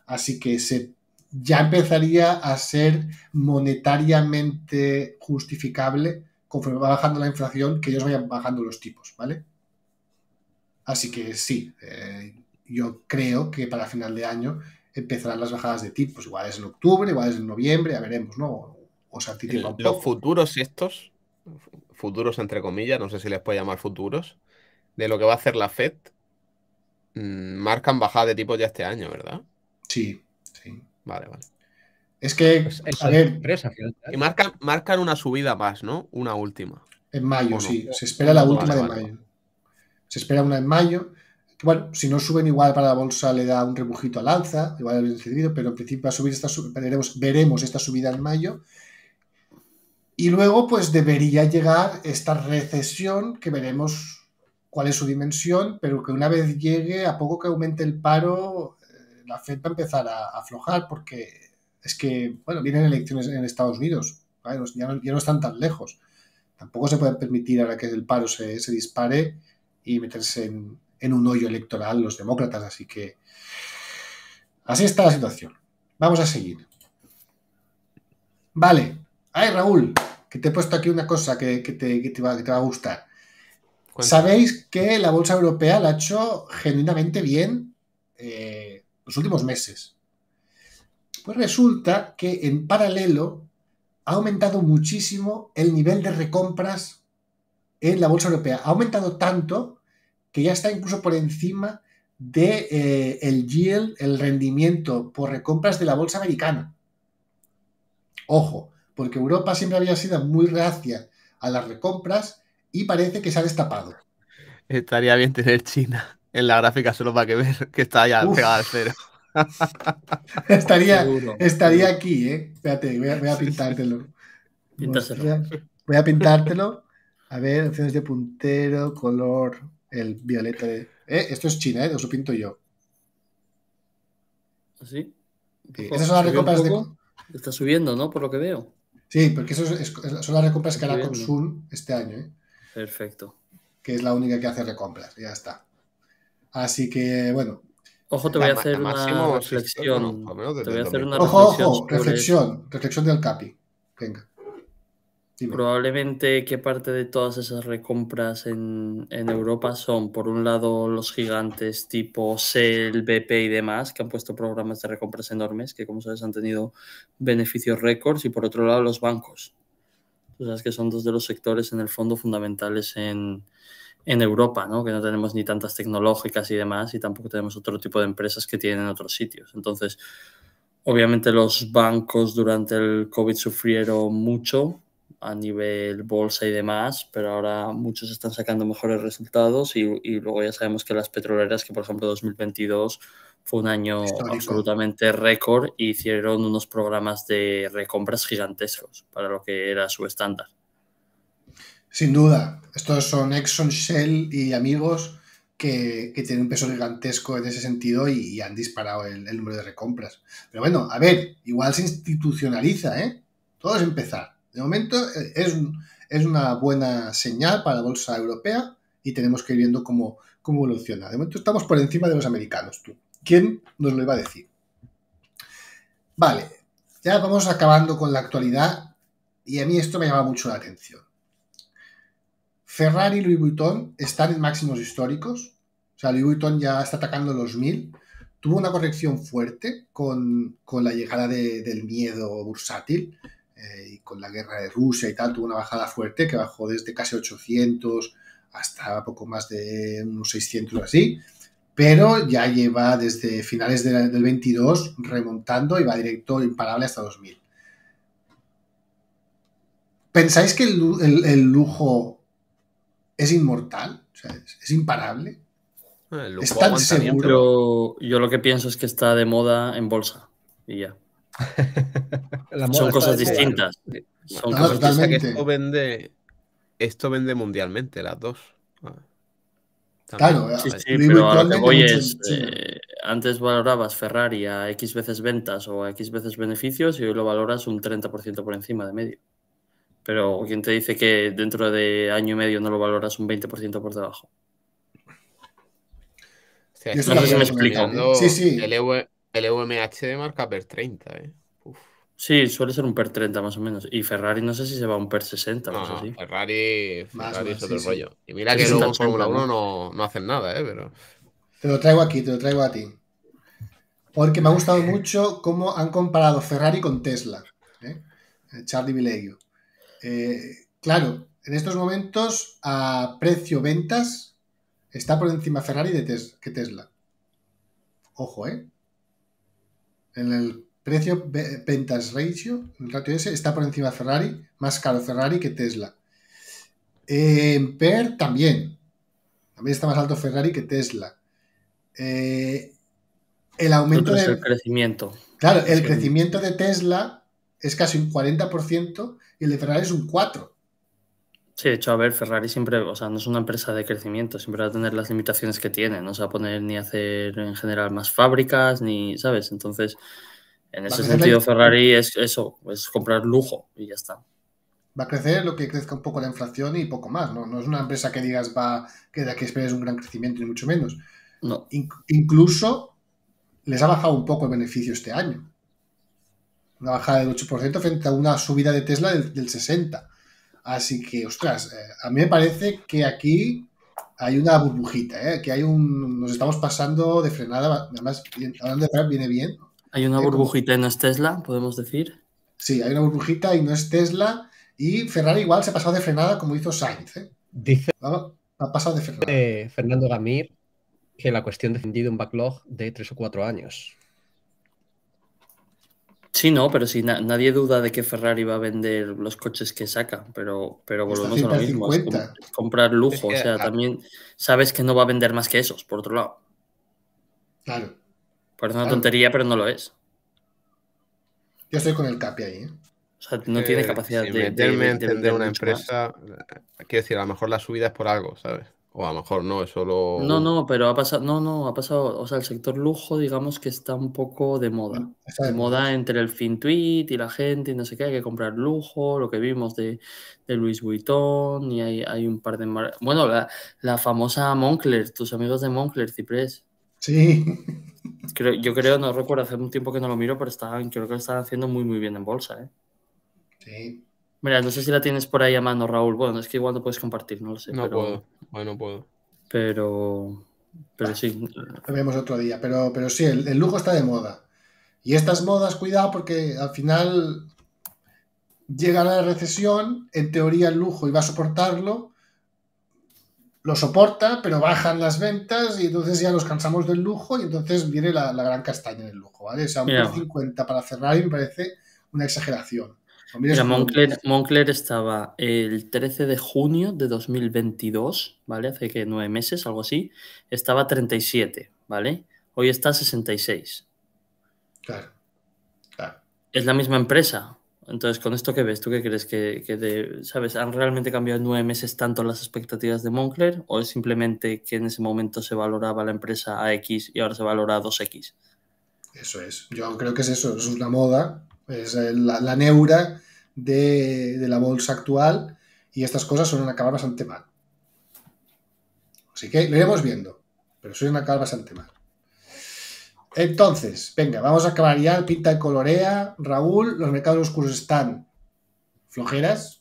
Así que se, ya empezaría a ser monetariamente justificable conforme va bajando la inflación, que ellos vayan bajando los tipos, ¿vale? Así que sí, eh, yo creo que para final de año empezarán las bajadas de tipos. Igual es en octubre, igual es en noviembre, ya veremos, ¿no? Los futuros estos, futuros entre comillas, no sé si les puede llamar futuros, de lo que va a hacer la FED, mm, marcan bajada de tipos ya este año, ¿verdad? Sí, sí. Vale, vale. Es que, pues a ver. Y marcan, marcan una subida más, ¿no? Una última. En mayo, sí. Se espera la última de mayo. Se espera una en mayo bueno, si no suben, igual para la bolsa le da un rebujito al alza, igual el decidido, pero en principio a subir esta, veremos, veremos esta subida en mayo. Y luego, pues debería llegar esta recesión que veremos cuál es su dimensión, pero que una vez llegue, a poco que aumente el paro, eh, la Fed va a empezar a, aflojar, porque es que, bueno, vienen elecciones en Estados Unidos, ya, no, están tan lejos. Tampoco se puede permitir ahora que el paro se, se dispare y meterse en, en un hoyo electoral los demócratas. Así que así está la situación. Vamos a seguir. Vale. Ay, Raúl, que te he puesto aquí una cosa que, te, va, a gustar. Sabéis que la bolsa europea la ha hecho genuinamente bien eh, los últimos meses. Pues resulta que en paralelo ha aumentado muchísimo el nivel de recompras en la bolsa europea. Ha aumentado tanto que ya está incluso por encima de eh, el yield, el rendimiento por recompras de la bolsa americana. Ojo, porque Europa siempre había sido muy reacia a las recompras y parece que se ha destapado. Estaría bien tener China en la gráfica solo para que ver que está ya pegada al cero. estaría, estaría aquí, ¿eh? Espérate, voy a, pintártelo. voy a pintártelo. A ver, opciones de puntero, color el violeta de... Eh, esto es China, ¿eh? Os pinto yo. ¿Así? ¿Ah, son las de... Está subiendo, ¿no? Por lo que veo. Sí, porque eso es, son las recompras que hará Consul este año. Eh. Perfecto. Que es la única que hace recompras, ya está. Así que, bueno. Ojo, te voy a hacer una reflexión. Te voy a hacer una reflexión. Ojo, ojo, reflexión, reflexión del Capi. Venga. Probablemente que parte de todas esas recompras en, Europa son, por un lado, los gigantes tipo el BP y demás, que han puesto programas de recompras enormes, que como sabes han tenido beneficios récords, y por otro lado, los bancos. Tú sabes que son dos de los sectores en el fondo fundamentales en, Europa, ¿no? que no tenemos ni tantas tecnológicas y demás, y tampoco tenemos otro tipo de empresas que tienen en otros sitios. Entonces, obviamente los bancos durante el COVID sufrieron mucho a nivel bolsa y demás, pero ahora muchos están sacando mejores resultados y, luego ya sabemos que las petroleras, que por ejemplo 2022 fue un año absolutamente récord y hicieron unos programas de recompras gigantescos para lo que era su estándar. Sin duda, estos son Exxon, Shell y amigos que, tienen un peso gigantesco en ese sentido y, han disparado el, el número de recompras. Pero bueno, a ver, igual se institucionaliza, ¿eh? Todo es empezar. De momento eh, es, una buena señal para la bolsa europea y tenemos que ir viendo cómo, evoluciona. De momento estamos por encima de los americanos, tú. ¿Quién nos lo iba a decir? Vale, ya vamos acabando con la actualidad y a mí esto me llama mucho la atención. Ferrari y Louis Vuitton están en máximos históricos. O sea, Louis Vuitton ya está atacando los 1000. Tuvo una corrección fuerte con, la llegada del miedo bursátil eh, y con la guerra de Rusia y tal, tuvo una bajada fuerte que bajó desde casi 800 hasta poco más de unos 600 así, pero ya lleva desde finales del 22 remontando y va directo imparable hasta 2000. ¿Pensáis que el, lujo es inmortal? es, imparable. Eh, el es tan seguro. Pero yo lo que pienso es que está de moda en bolsa y ya. Son cosas distintas. esto vende, mundialmente, las dos. Ah. Claro, eh, antes valorabas Ferrari a X veces ventas o a X veces beneficios y hoy lo valoras un 30% por encima de medio. Pero ¿quién te dice que dentro de año y medio no lo valoras un 20% por debajo? no sé si me explico. LVMH de marca per 30, ¿eh? Sí, suele ser un per 30 más o menos. Y Ferrari no sé si se va a un per 60 no, así. Ferrari, Ferrari es otro rollo. Y mira que en Fórmula 1 no, hacen nada, ¿eh? Pero... Te lo traigo aquí, te lo traigo a ti. Porque me ha gustado mucho cómo han comparado Ferrari con Tesla. ¿eh? eh Charlie Villegio. Eh, claro, en estos momentos a precio ventas está por encima Ferrari de que Tesla. Ojo, ¿eh? En el precio ventas ratio, el ratio ese, está por encima de Ferrari, más caro Ferrari que Tesla. En eh, PER también. También está más alto Ferrari que Tesla. Eh, el aumento del crecimiento. Claro, el crecimiento de Tesla es casi un 40% y el de Ferrari es un 4%. Sí, de hecho, a ver, Ferrari siempre, o sea, no es una empresa de crecimiento, siempre va a tener las limitaciones que tiene, no se va a poner ni hacer en general más fábricas, ni, ¿sabes? Entonces, en ese sentido, Ferrari es eso, es comprar lujo y ya está. Va a crecer lo que crezca un poco la inflación y poco más, ¿no? No es una empresa que digas va, que de aquí esperes un gran crecimiento, ni mucho menos. No. incluso les ha bajado un poco el beneficio este año. Una bajada del 8% frente a una subida de Tesla del, del 60%. Así que, ostras, eh, a mí me parece que aquí hay una burbujita, eh, que hay un, nos estamos pasando de frenada, además, hablando viene bien. Hay una eh, burbujita en y no es Tesla, podemos decir. Sí, hay una burbujita y no es Tesla, y Ferrari igual se ha pasado de frenada como hizo Sainz. Dice ha, pasado de frenada. Fernando Gamir que la cuestión de un backlog de tres o cuatro años. Sí, no, pero sí, nadie duda de que Ferrari va a vender los coches que saca, pero, pero volvemos a lo mismo, comprar lujo, o sea, también sabes que no va a vender más que esos, por otro lado. Claro. Parece una tontería, pero no lo es. Yo estoy con el capi ahí, ¿eh? O sea, no tiene eh, capacidad de, meterme entender una empresa, eh, quiero decir, a lo mejor la subida es por algo, ¿sabes? O a lo mejor no, eso lo... No, no, pero ha pasado. No, no, ha pasado. O sea, el sector lujo, digamos que está un poco de moda. De moda entre el fin tweet y la gente y no sé qué, hay que comprar lujo, lo que vimos de, de Luis Vuitton y hay, hay un par de. Bueno, la, famosa Moncler, tus amigos de Moncler, Ciprés. Sí. Creo, yo creo, no recuerdo, hace un tiempo que no lo miro, pero estaban creo que lo están haciendo muy, muy bien en bolsa, ¿eh? Sí. Mira, no sé si la tienes por ahí a mano, Raúl. Bueno, es que igual no puedes compartir, no lo sé. No puedo, Bueno, no puedo. Pero, pero sí. Lo vemos otro día, pero, pero sí, el, lujo está de moda. Y estas modas, cuidado, porque al final llega la recesión, en teoría el lujo iba a soportarlo, lo soporta, pero bajan las ventas y entonces ya nos cansamos del lujo y entonces viene la, gran castaña del lujo, ¿vale? O sea, un 50 para y me parece una exageración. Moncler, estaba el 13 de junio de 2022, ¿vale? Hace que nueve meses, algo así. Estaba 37, ¿vale? Hoy está 66. Claro. Es la misma empresa. Entonces, ¿con esto qué ves? ¿Tú qué crees? ¿Que, ¿Sabes? ¿Han realmente cambiado en nueve meses tanto las expectativas de Moncler? ¿O es simplemente que en ese momento se valoraba la empresa a X y ahora se valora a 2X? Eso es. Yo creo que es Eso es una moda es eh, la, neura de, la bolsa actual y estas cosas suelen acabar bastante mal. Así que lo iremos viendo, pero suelen acabar bastante mal. Entonces, venga, vamos a acabar ya. Pinta y colorea. Raúl, los mercados oscuros están flojeras.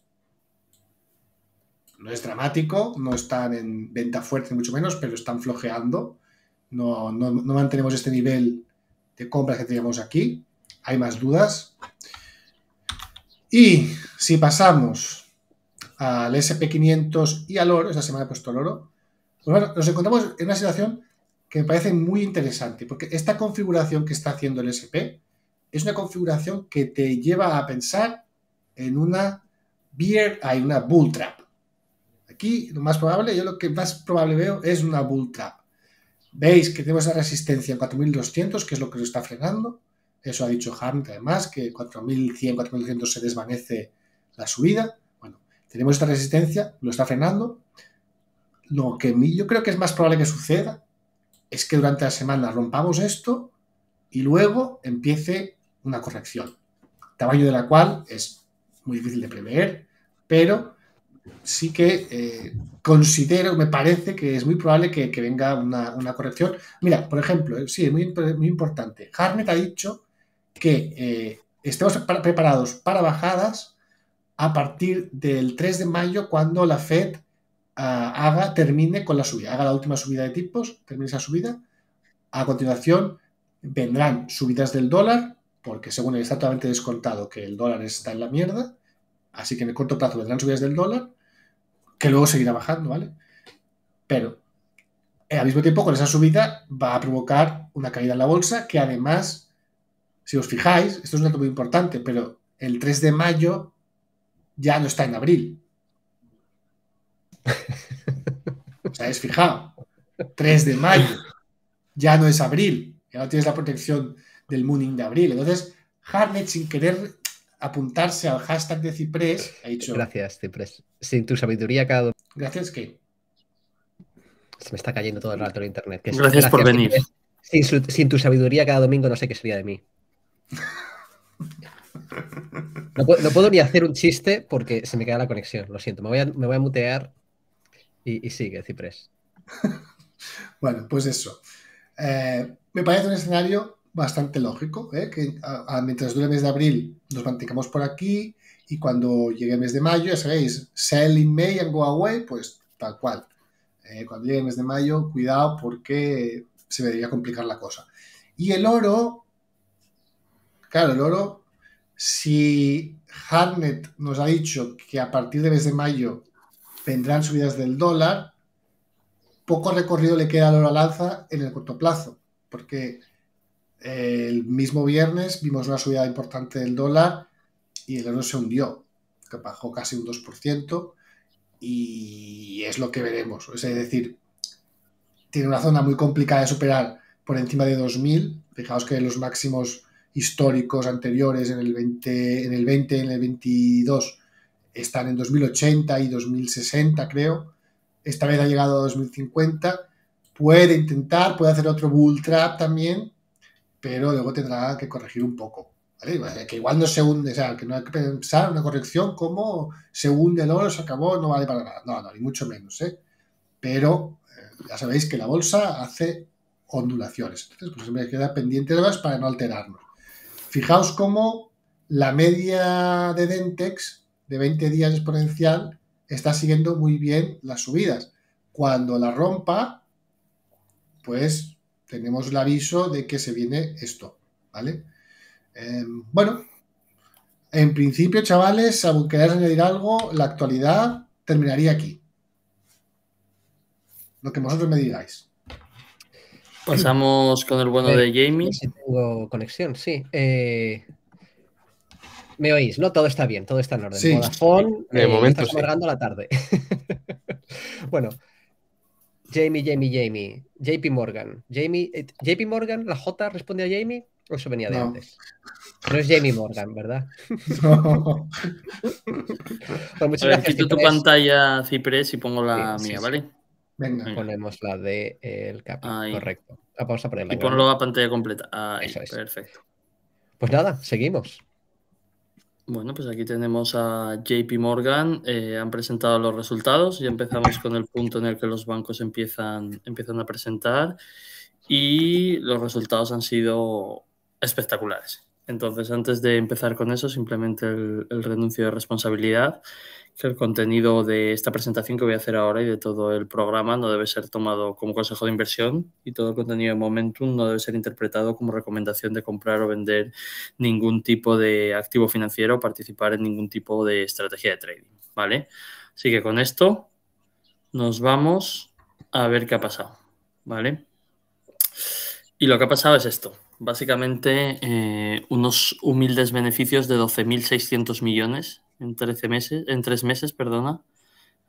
No es dramático, no están en venta fuerte, mucho menos, pero están flojeando. No, no mantenemos este nivel de compra que teníamos aquí. ¿Hay más dudas? Y si pasamos al SP500 y al oro, esta semana he puesto el oro, pues bueno, nos encontramos en una situación que me parece muy interesante, porque esta configuración que está haciendo el SP es una configuración que te lleva a pensar en una hay una bull trap. Aquí lo más probable, yo lo que más probable veo es una bull trap. Veis que tenemos la resistencia en 4200, que es lo que nos está frenando eso ha dicho Hart además, que 4.100, 4.200 se desvanece la subida. Bueno, tenemos esta resistencia, lo está frenando. Lo que yo creo que es más probable que suceda es que durante la semana rompamos esto y luego empiece una corrección, tamaño de la cual es muy difícil de prever, pero sí que eh, considero, me parece que es muy probable que, venga una, corrección. Mira, por ejemplo, eh, sí, es muy, muy importante. Harnett ha dicho que eh, estemos preparados para bajadas a partir del 3 de mayo, cuando la Fed ah, haga, termine con la subida, haga la última subida de tipos, termine esa subida. A continuación, vendrán subidas del dólar, porque según está totalmente descontado que el dólar está en la mierda, así que en el corto plazo vendrán subidas del dólar, que luego seguirá bajando, ¿vale? Pero eh, al mismo tiempo, con esa subida va a provocar una caída en la bolsa que además si os fijáis, esto es un dato muy importante, pero el 3 de mayo ya no está en abril. sea, es fijado? 3 de mayo ya no es abril, ya no tienes la protección del mooning de abril. Entonces, Harnet, sin querer apuntarse al hashtag de Ciprés, ha dicho... Gracias, Ciprés. Sin tu sabiduría cada... Gracias, ¿qué? Se me está cayendo todo el rato el internet. gracias, por venir. sin, tu sabiduría cada domingo no sé qué sería de mí. No, puedo ni hacer un chiste porque se me queda la conexión, lo siento. Me voy a, mutear y, sigue, Ciprés. bueno, pues eso. Eh, me parece un escenario bastante lógico, ¿eh? que ah, ah, mientras dure el mes de abril nos mantengamos por aquí y cuando llegue el mes de mayo, ya sabéis, sell in May and go away, pues tal cual. Eh, cuando llegue el mes de mayo, cuidado porque se debería complicar la cosa. Y el oro, Claro, oro, si Harnett nos ha dicho que a partir del mes de mayo vendrán subidas del dólar, poco recorrido le queda a Lanza en el corto plazo, porque eh, el mismo viernes vimos una subida importante del dólar y el oro se hundió, que bajó casi un 2% y es lo que veremos. Es decir, tiene una zona muy complicada de superar por encima de 2.000. Fijaos que los máximos históricos anteriores en el 20, en el 20, en el 22, están en 2080 y 2060, creo. Esta vez ha llegado a 2050. Puede intentar, puede hacer otro bull trap también, pero luego tendrá que corregir un poco. Que igual no se hunde, o sea, que no hay que pensar una corrección como se hunde el oro, se acabó, no vale para nada. No, ni mucho menos, ¿eh? Pero eh, ya sabéis que la bolsa hace ondulaciones. Entonces, pues siempre queda pendiente de más para no alterarnos. Fijaos cómo la media de Dentex de 20 días exponencial está siguiendo muy bien las subidas. Cuando la rompa, pues tenemos el aviso de que se viene esto, ¿vale? Em, bueno, en principio, chavales, si queréis añadir algo, la actualidad terminaría aquí. Lo que vosotros me digáis. Pasamos con el bueno de Jamie. Si tengo conexión, sí. Eh, me oís, ¿no? Todo está bien, todo está en orden. Sí, Vodafone, de eh, la tarde. bueno, Jamie, Jamie, Jamie, JP Morgan. Jamie, eh, ¿JP Morgan? ¿La J responde a Jamie? ¿O eso venía de antes? No es Jamie Morgan, ¿verdad? No. a quito tu pantalla, Ciprés, y pongo la mía, ¿vale? Venga. Ponemos la de eh, el cap. Correcto. Ah, vamos a ponerla. Y ponlo a pantalla completa. Perfecto. Pues nada, seguimos. Bueno, pues aquí tenemos a JP Morgan. Eh, han presentado los resultados y empezamos con el punto en el que los bancos empiezan, empiezan a presentar. Y los resultados han sido espectaculares. Entonces, antes de empezar con eso, simplemente el, renuncio de responsabilidad, que el contenido de esta presentación que voy a hacer ahora y de todo el programa no debe ser tomado como consejo de inversión y todo el contenido de Momentum no debe ser interpretado como recomendación de comprar o vender ningún tipo de activo financiero o participar en ningún tipo de estrategia de trading, ¿vale? Así que con esto nos vamos a ver qué ha pasado, ¿vale? Y lo que ha pasado es esto. Básicamente, eh, unos humildes beneficios de 12.600 millones en 13 meses, en tres meses, perdona.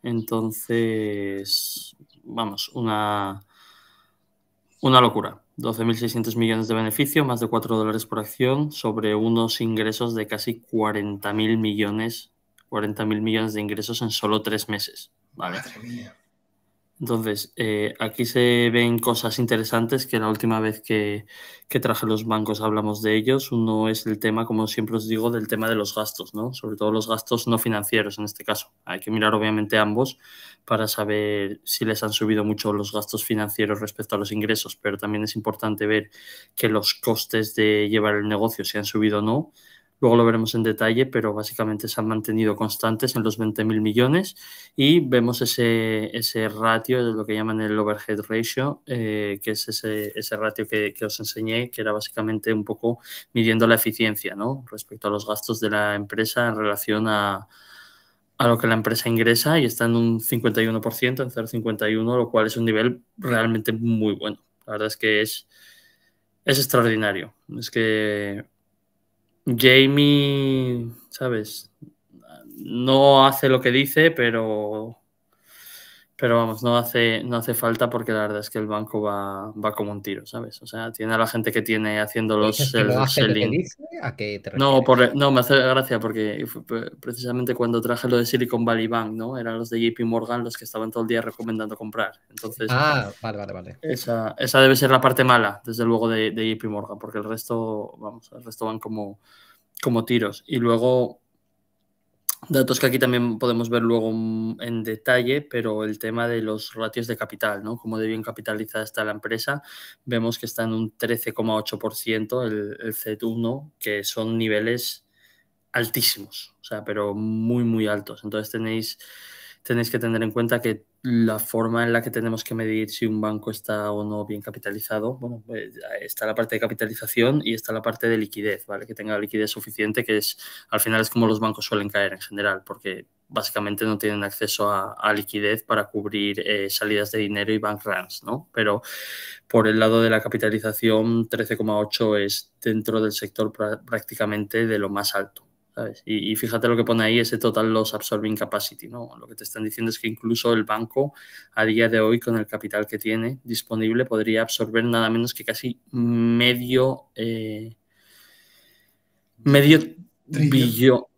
Entonces, vamos, una, una locura. 12.600 millones de beneficio, más de 4 dólares por acción, sobre unos ingresos de casi 40.000 millones, millones de ingresos en solo tres meses. ¿vale? Entonces, eh, aquí se ven cosas interesantes que la última vez que, traje los bancos hablamos de ellos. Uno es el tema, como siempre os digo, del tema de los gastos, ¿no? Sobre todo los gastos no financieros en este caso. Hay que mirar obviamente ambos para saber si les han subido mucho los gastos financieros respecto a los ingresos, pero también es importante ver que los costes de llevar el negocio se han subido o no Luego lo veremos en detalle, pero básicamente se han mantenido constantes en los 20.000 millones y vemos ese, ratio, de lo que llaman el overhead ratio, eh, que es ese, ratio que, os enseñé, que era básicamente un poco midiendo la eficiencia ¿no? respecto a los gastos de la empresa en relación a, lo que la empresa ingresa y está en un 51%, en 0,51, lo cual es un nivel realmente muy bueno. La verdad es que es, es extraordinario. Es que Jamie, ¿sabes? No hace lo que dice, pero pero vamos, no hace, no hace falta porque la verdad es que el banco va, como un tiro, ¿sabes? O sea, tiene a la gente que tiene haciendo los el, selling. Que ¿a qué no, no, me hace gracia porque precisamente cuando traje lo de Silicon Valley Bank, ¿no? Eran los de JP Morgan los que estaban todo el día recomendando comprar. Entonces, ah, vale, vale, vale. Esa, esa debe ser la parte mala, desde luego, de, de JP Morgan, porque el resto, vamos, el resto van como, como tiros. Y luego Datos que aquí también podemos ver luego en detalle, pero el tema de los ratios de capital, ¿no? Como de bien capitalizada está la empresa, vemos que está en un 13,8% el, el Z1, que son niveles altísimos, o sea, pero muy, muy altos. Entonces tenéis tenéis que tener en cuenta que la forma en la que tenemos que medir si un banco está o no bien capitalizado, bueno, eh, está la parte de capitalización y está la parte de liquidez, ¿vale? Que tenga liquidez suficiente, que es, al final es como los bancos suelen caer en general, porque básicamente no tienen acceso a, liquidez para cubrir eh, salidas de dinero y bank runs, ¿no? Pero por el lado de la capitalización, 13,8 es dentro del sector prácticamente de lo más alto. Y, fíjate lo que pone ahí, ese total loss absorbing capacity, ¿no? Lo que te están diciendo es que incluso el banco, a día de hoy, con el capital que tiene disponible, podría absorber nada menos que casi medio, eh, medio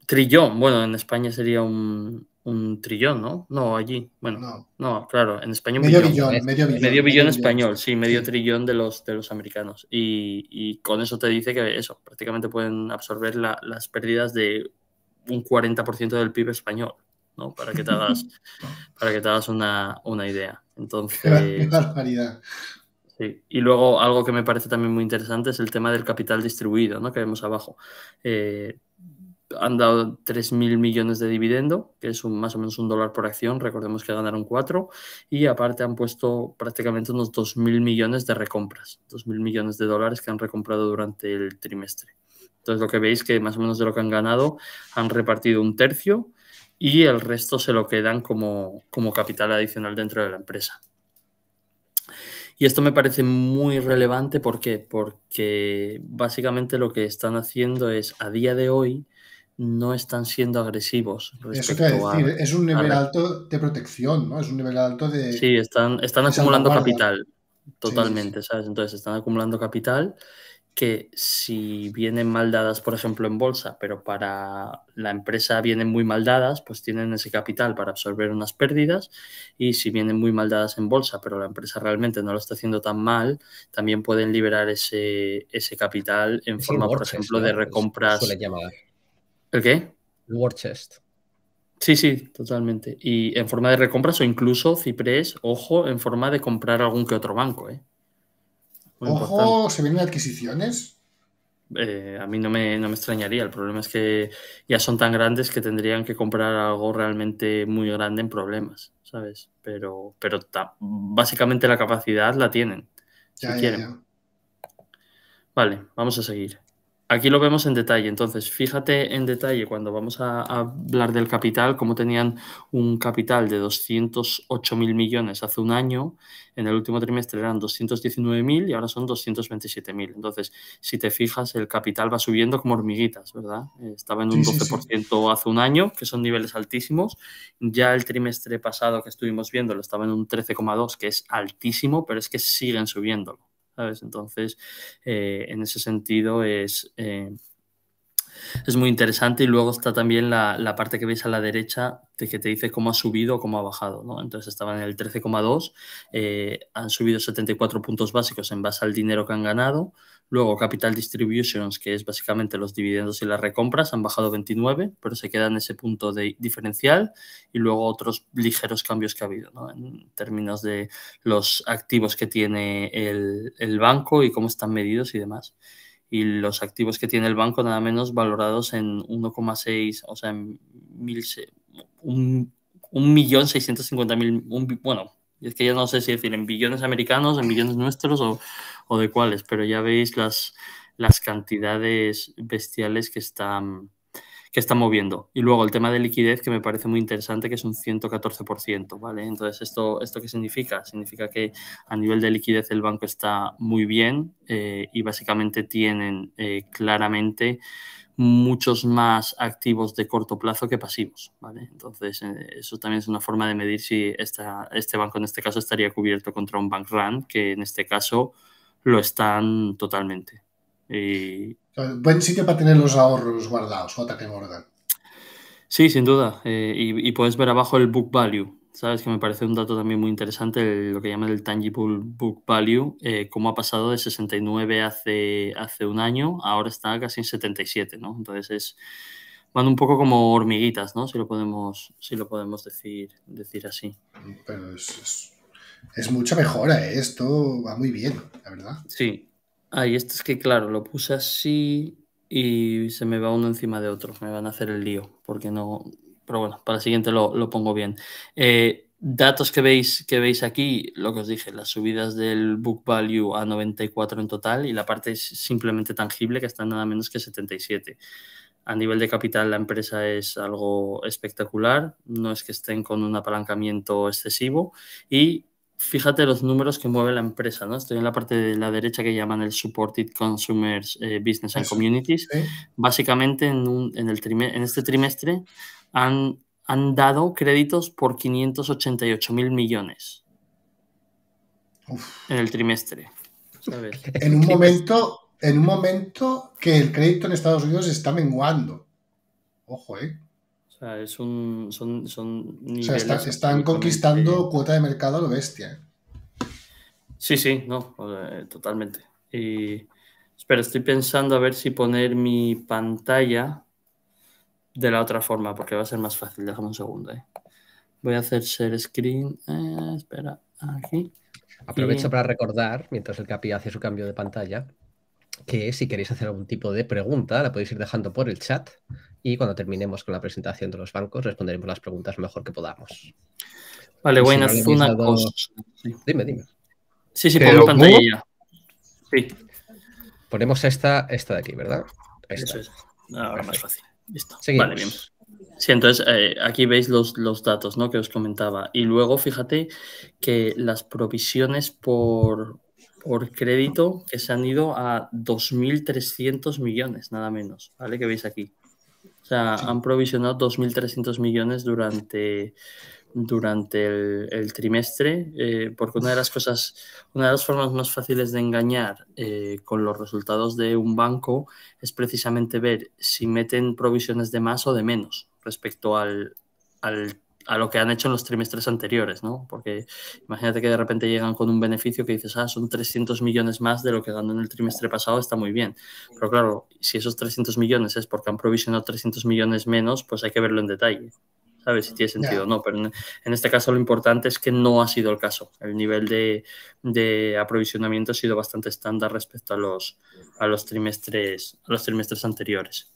trillón, bueno, en España sería un, un trillón, ¿no? No, allí, bueno, no, claro, en español. Medio ¿eh? billón, medio billón. español, sí, medio trillón de los, de los americanos. Y, con eso te dice que eso, prácticamente pueden absorber las pérdidas de un 40% del PIB español, ¿no? Para que te hagas, para que te una, idea. Entonces... barbaridad. Sí. Y luego algo que me parece también muy interesante es el tema del capital distribuido, ¿no? Que vemos abajo. Eh, han dado 3.000 millones de dividendo, que es un, más o menos un dólar por acción, recordemos que ganaron 4, y aparte han puesto prácticamente unos 2.000 millones de recompras, 2.000 millones de dólares que han recomprado durante el trimestre. Entonces lo que veis que más o menos de lo que han ganado han repartido un tercio y el resto se lo quedan como, como capital adicional dentro de la empresa. Y esto me parece muy relevante, ¿por Porque básicamente lo que están haciendo es, a día de hoy, no están siendo agresivos. Eso decir, es un nivel alto de protección, ¿no? Es un nivel alto de. Sí, están, están acumulando capital. Totalmente, ¿sabes? Entonces están acumulando capital que si vienen mal dadas, por ejemplo, en bolsa, pero para la empresa vienen muy mal dadas, pues tienen ese capital para absorber unas pérdidas y si vienen muy mal dadas en bolsa, pero la empresa realmente no lo está haciendo tan mal, también pueden liberar ese, ese capital en forma, por ejemplo, de recompras. ¿El qué? El war chest. Sí, sí, totalmente. Y en forma de recompras o incluso Ciprés, ojo, en forma de comprar algún que otro banco. ¿eh? ojo, ¿se vienen adquisiciones? Eh, a mí no me, extrañaría. El problema es que ya son tan grandes que tendrían que comprar algo realmente muy grande en problemas, ¿sabes? Pero, pero básicamente la capacidad la tienen, quieren. Vale, vamos a seguir. Aquí lo vemos en detalle, entonces fíjate en detalle cuando vamos a, hablar del capital, cómo tenían un capital de 208 mil millones hace un año, en el último trimestre eran 219.000 y ahora son 227.000. Entonces, si te fijas, el capital va subiendo como hormiguitas, ¿verdad? Estaba en un 12% hace un año, que son niveles altísimos. Ya el trimestre pasado que estuvimos viendo lo estaba en un 13,2, que es altísimo, pero es que siguen subiéndolo. Entonces, eh, en ese sentido eh, es, muy interesante y luego está también la, parte que veis a la derecha de que te dice cómo ha subido o cómo ha bajado, ¿no? Entonces estaban en el 13,2, eh, han subido 74 puntos básicos en base al dinero que han ganado, Luego Capital Distributions, que es básicamente los dividendos y las recompras, han bajado 29, pero se queda en ese punto de diferencial. Y luego otros ligeros cambios que ha habido en términos de los activos que tiene el, banco y cómo están medidos y demás y los activos que tiene el banco nada menos valorados en 1,6, o sea, en 1.650.000, un, bueno, es que ya no sé si decir en billones americanos, en billones nuestros o, de cuáles, pero ya veis las, las cantidades bestiales que están que está moviendo. Y luego el tema de liquidez, que me parece muy interesante, que es un 114%, ¿vale? Entonces, ¿esto, esto qué significa? Significa que a nivel de liquidez el banco está muy bien eh, y básicamente tienen eh, claramente muchos más activos de corto plazo que pasivos. Entonces, eh, eso también es una forma de medir si este banco en este caso estaría cubierto contra un bank run, que en este caso lo están totalmente. Buen sitio para tener los ahorros guardados, JP Morgan. Sí, sin duda. Eh, y puedes ver abajo el book value. ¿sabes? Que me parece un dato también muy interesante, lo que llaman el Tangible Book Value, eh, cómo ha pasado de 69 hace, hace un año, ahora está casi en 77, ¿no? Entonces es, van un poco como hormiguitas, ¿no? Si lo podemos, si lo podemos decir, decir así. Pero es, es, mucha mejora, ¿eh? esto va muy bien, la verdad. Sí. Ah, y esto es que, claro, lo puse así y se me va uno encima de otro. Me van a hacer el lío, porque no, pero bueno, para el siguiente lo, pongo bien. Eh, datos que veis, que veis aquí, lo que os dije, las subidas del book value a 94 en total y la parte simplemente tangible que está nada menos que 77. A nivel de capital la empresa es algo espectacular, no es que estén con un apalancamiento excesivo y fíjate los números que mueve la empresa, ¿no? Estoy en la parte de la derecha que llaman el Supported Consumers eh, Business and Communities. Básicamente en, en, el en este trimestre han, han dado créditos por 588 mil millones en el trimestre. En un pues. momento, en un momento que el crédito en Estados Unidos está menguando. Ojo, eh. O sea, es un, son, o sea, están conquistando cuota de mercado a lo bestia. ¿eh? Sí, sí, no, totalmente. Y, espera, estoy pensando a ver si poner mi pantalla de la otra forma porque va a ser más fácil. Déjame un segundo. Eh. Voy a hacer share screen. Eh, espera, aquí. Aprovecho para recordar, mientras el Capi hace su cambio de pantalla, que si queréis hacer algún tipo de pregunta, la podéis ir dejando por el chat y cuando terminemos con la presentación de los bancos responderemos las preguntas mejor que podamos. Vale, bueno, una cosa. Dime, dime. Sí, sí, ponemos pantalla. Sí. Ponemos esta, esta de aquí, ¿verdad? Esta. es. Ahora más fácil. Listo. Vale, bien. Sí, entonces eh, aquí veis los, datos ¿no? que os comentaba. Y luego fíjate que las provisiones por, por crédito que se han ido a 2.300 millones, nada menos, ¿vale? Que veis aquí. O sea, han provisionado 2.300 millones durante, durante el, trimestre, eh, porque una de las cosas, una de las formas más fáciles de engañar eh, con los resultados de un banco es precisamente ver si meten provisiones de más o de menos respecto al, a lo que han hecho en los trimestres anteriores, ¿no? Porque imagínate que de repente llegan con un beneficio que dices, ah, son 300 millones más de lo que ganó en el trimestre pasado, está muy bien. Pero claro, si esos 300 millones es porque han provisionado 300 millones menos, pues hay que verlo en detalle. A ver Si tiene sentido o no, pero en, este caso lo importante es que no ha sido el caso. El nivel de, aprovisionamiento ha sido bastante estándar respecto a los, a los, trimestres, a los trimestres anteriores.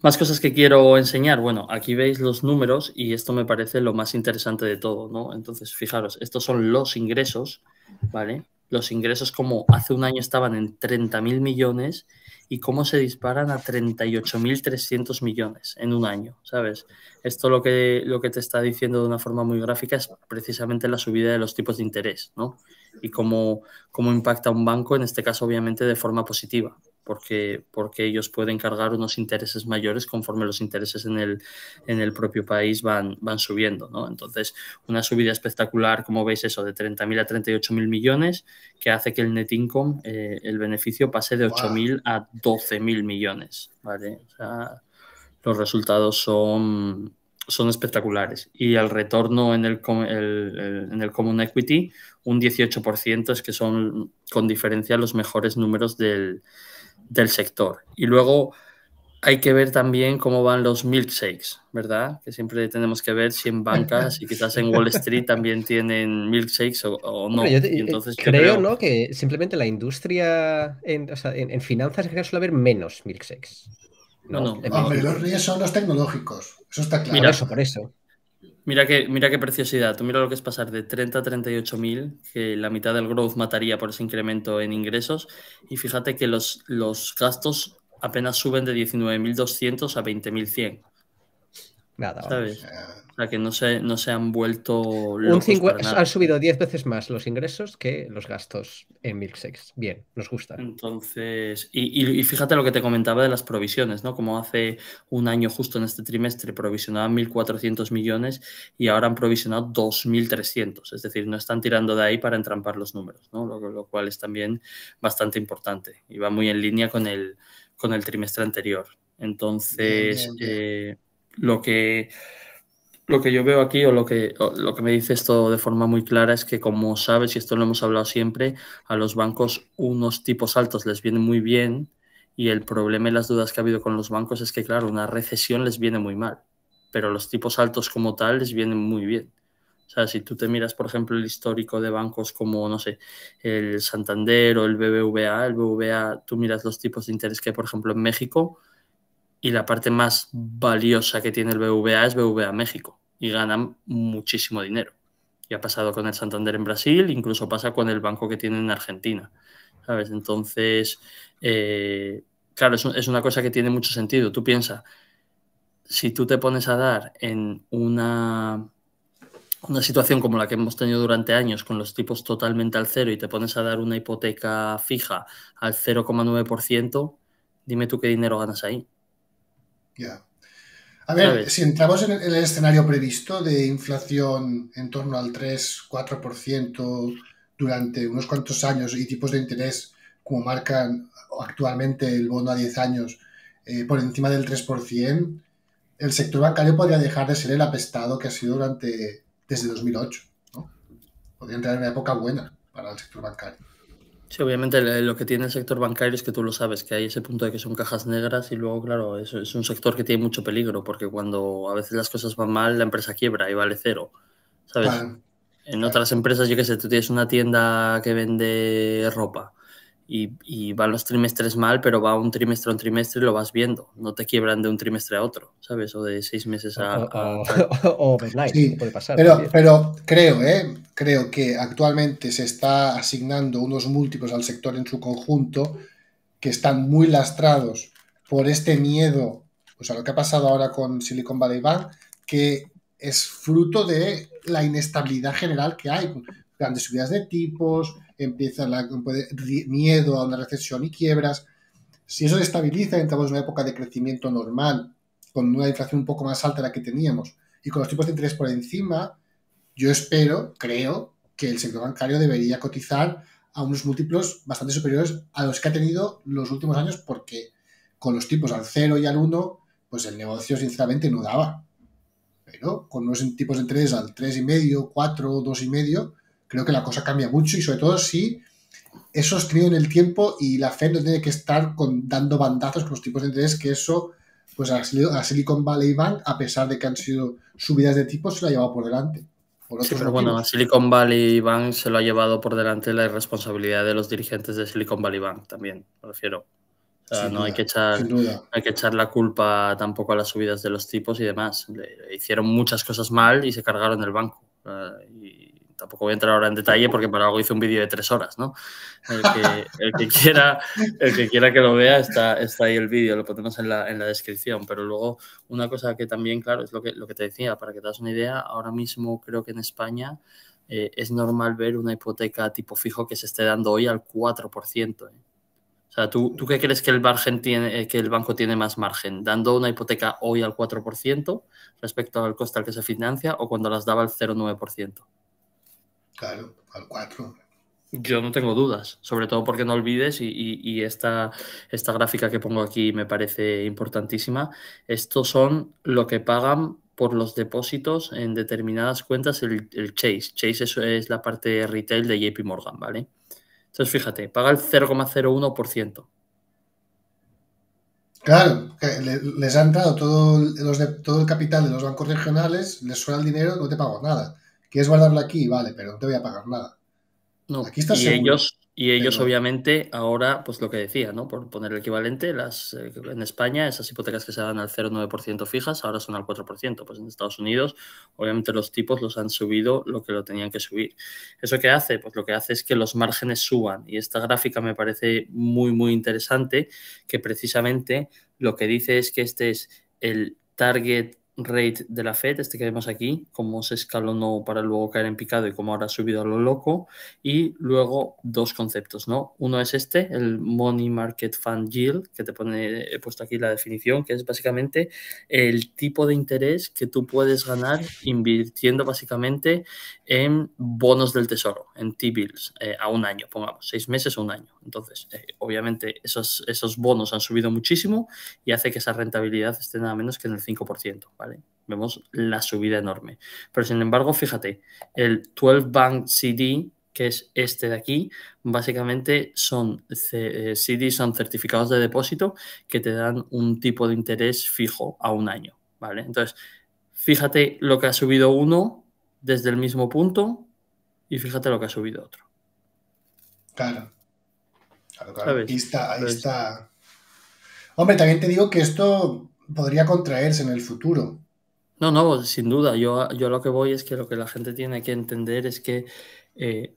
Más cosas que quiero enseñar. Bueno, aquí veis los números y esto me parece lo más interesante de todo, ¿no? Entonces, fijaros, estos son los ingresos, ¿vale? Los ingresos como hace un año estaban en 30.000 millones y cómo se disparan a 38.300 millones en un año, ¿sabes? Esto lo que, lo que te está diciendo de una forma muy gráfica es precisamente la subida de los tipos de interés, ¿no? Y cómo, cómo impacta un banco, en este caso obviamente de forma positiva porque, porque ellos pueden cargar unos intereses mayores conforme los intereses en el, propio país van, van subiendo. Entonces, una subida espectacular, como veis, eso de 30.000 a 38.000 millones, que hace que el net income, eh, el beneficio, pase de 8.000 a 12.000 millones. los resultados son, son espectaculares. Y el retorno en en el Common Equity, un 18%, es que son con diferencia los mejores números del del sector. Y luego hay que ver también cómo van los milkshakes, ¿verdad? Que siempre tenemos que ver si en bancas y quizás en Wall Street también tienen milkshakes o, no. entonces creo, ¿no? Que simplemente la industria, en, finanzas en general suele haber menos milkshakes. No, no. los riesgos son los tecnológicos. Eso está claro. por eso. Mira qué, mira qué preciosidad. Tú mira lo que es pasar de 30 a 38 mil, que la mitad del growth mataría por ese incremento en ingresos. Y fíjate que los, los gastos apenas suben de 19.200 a 20.100. Nada, ¿Sabes? O sea, que no se, no se han vuelto. Han subido 10 veces más los ingresos que los gastos en milkshakes. Bien, nos gusta. Entonces, y, fíjate lo que te comentaba de las provisiones, ¿no? Como hace un año, justo en este trimestre, provisionaban 1.400 millones y ahora han provisionado 2.300. Es decir, no están tirando de ahí para entrampar los números, ¿no? Lo, cual es también bastante importante y va muy en línea con el, con el trimestre anterior. Entonces. Eh, lo que, yo veo aquí o lo que, lo que me dice esto de forma muy clara es que, como sabes, y esto lo hemos hablado siempre, a los bancos unos tipos altos les viene muy bien y el problema y las dudas que ha habido con los bancos es que, claro, una recesión les viene muy mal, pero los tipos altos como tal les vienen muy bien. O sea, si tú te miras, por ejemplo, el histórico de bancos como, no sé, el Santander o el BBVA, el BBVA, tú miras los tipos de interés que hay, por ejemplo, en México, y la parte más valiosa que tiene el BVA es BVA México y ganan muchísimo dinero. Y ha pasado con el Santander en Brasil, incluso pasa con el banco que tiene en Argentina. ¿Sabes? Entonces, eh, claro, es, es una cosa que tiene mucho sentido. Tú piensas, si tú te pones a dar en una una situación como la que hemos tenido durante años con los tipos totalmente al cero y te pones a dar una hipoteca fija al 0,9%, dime tú qué dinero ganas ahí. Ya. A ver, si entramos en el escenario previsto de inflación en torno al 3-4% durante unos cuantos años y tipos de interés como marcan actualmente el bono a 10 años eh, por encima del 3%, el sector bancario podría dejar de ser el apestado que ha sido durante desde 2008. ¿no? Podría entrar en una época buena para el sector bancario. Sí, obviamente lo que tiene el sector bancario es que tú lo sabes, que hay ese punto de que son cajas negras y luego, claro, es, un sector que tiene mucho peligro, porque cuando a veces las cosas van mal, la empresa quiebra y vale cero, ¿sabes? En otras empresas, yo qué sé, tú tienes una tienda que vende ropa y, van los trimestres mal, pero va un trimestre a un trimestre y lo vas viendo. No te quiebran de un trimestre a otro, ¿sabes? O de seis meses a... O, puede pasar. Pero, creo, ¿eh? creo que actualmente se está asignando unos múltiplos al sector en su conjunto que están muy lastrados por este miedo o sea, lo que ha pasado ahora con Silicon Valley Bank, que es fruto de la inestabilidad general que hay. Grandes subidas de tipos, empieza la, miedo a una recesión y quiebras. Si eso se estabiliza, entramos en una época de crecimiento normal, con una inflación un poco más alta de la que teníamos y con los tipos de interés por encima, yo espero, creo, que el sector bancario debería cotizar a unos múltiplos bastante superiores a los que ha tenido los últimos años, porque con los tipos al 0 y al 1, pues el negocio sinceramente no daba. Pero con unos tipos de interés al 3,5, 4, 2,5, creo que la cosa cambia mucho y sobre todo si eso es en el tiempo y la Fed no tiene que estar con, dando bandazos con los tipos de interés que eso pues a Silicon Valley Bank, a pesar de que han sido subidas de tipos, se lo ha llevado por delante. sí, pero bueno, a Silicon Valley Bank se lo ha llevado por delante la irresponsabilidad de los dirigentes de Silicon Valley Bank también, me refiero. no, hay que echar, hay que echar la culpa tampoco a las subidas de los tipos y demás. hicieron muchas cosas mal y se cargaron el banco. Ah, y tampoco voy a entrar ahora en detalle porque para algo hice un vídeo de tres horas, ¿no? El que, quiera, el que quiera que lo vea está, está ahí el vídeo, lo ponemos en la, descripción. Pero luego, una cosa que también, claro, es lo que, lo que te decía, para que te das una idea, ahora mismo creo que en España eh, es normal ver una hipoteca tipo fijo que se esté dando hoy al 4%. ¿eh? O sea, ¿tú, ¿tú, qué crees que el, margen tiene, eh, que el banco tiene más margen? ¿Dando una hipoteca hoy al 4% respecto al coste al que se financia o cuando las daba al 0,9%? Claro, al 4. Yo no tengo dudas, sobre todo porque no olvides, y, esta, esta gráfica que pongo aquí me parece importantísima, estos son lo que pagan por los depósitos en determinadas cuentas el, Chase. Chase es, es la parte retail de JP Morgan, ¿vale? Entonces, fíjate, paga el 0,01%. Claro, les ha entrado todo, los de, todo el capital de los bancos regionales, les suena el dinero, no te pago nada. ¿Quieres guardarla aquí? Vale, pero no te voy a pagar nada. No. Aquí estás y ellos, y ellos obviamente ahora, pues lo que decía, ¿no? Por poner el equivalente, las eh, en España esas hipotecas que se dan al 0,9% fijas ahora son al 4%. Pues en Estados Unidos obviamente los tipos los han subido lo que lo tenían que subir. ¿Eso qué hace? Pues lo que hace es que los márgenes suban y esta gráfica me parece muy, muy interesante que precisamente lo que dice es que este es el target rate de la Fed, este que vemos aquí, cómo se escalonó para luego caer en picado y cómo ahora ha subido a lo loco. Y luego dos conceptos, ¿no? Uno es este, el Money Market Fund Yield, que te pone, he puesto aquí la definición, que es básicamente el tipo de interés que tú puedes ganar invirtiendo básicamente en bonos del tesoro, en T-bills, eh, a un año, pongamos, seis meses o un año. Entonces, eh, obviamente esos, esos bonos han subido muchísimo y hace que esa rentabilidad esté nada menos que en el 5%, ¿vale? Vemos la subida enorme. Pero sin embargo, fíjate, el 12 Bank CD, que es este de aquí, básicamente son CDs, eh, son certificados de depósito que te dan un tipo de interés fijo a un año, ¿vale? Entonces, fíjate lo que ha subido uno desde el mismo punto y fíjate lo que ha subido otro. Claro. Claro, claro. Ahí está, ahí está. Hombre, también te digo que esto podría contraerse en el futuro. No, no, sin duda. Yo, yo lo que voy es que lo que la gente tiene que entender es que eh,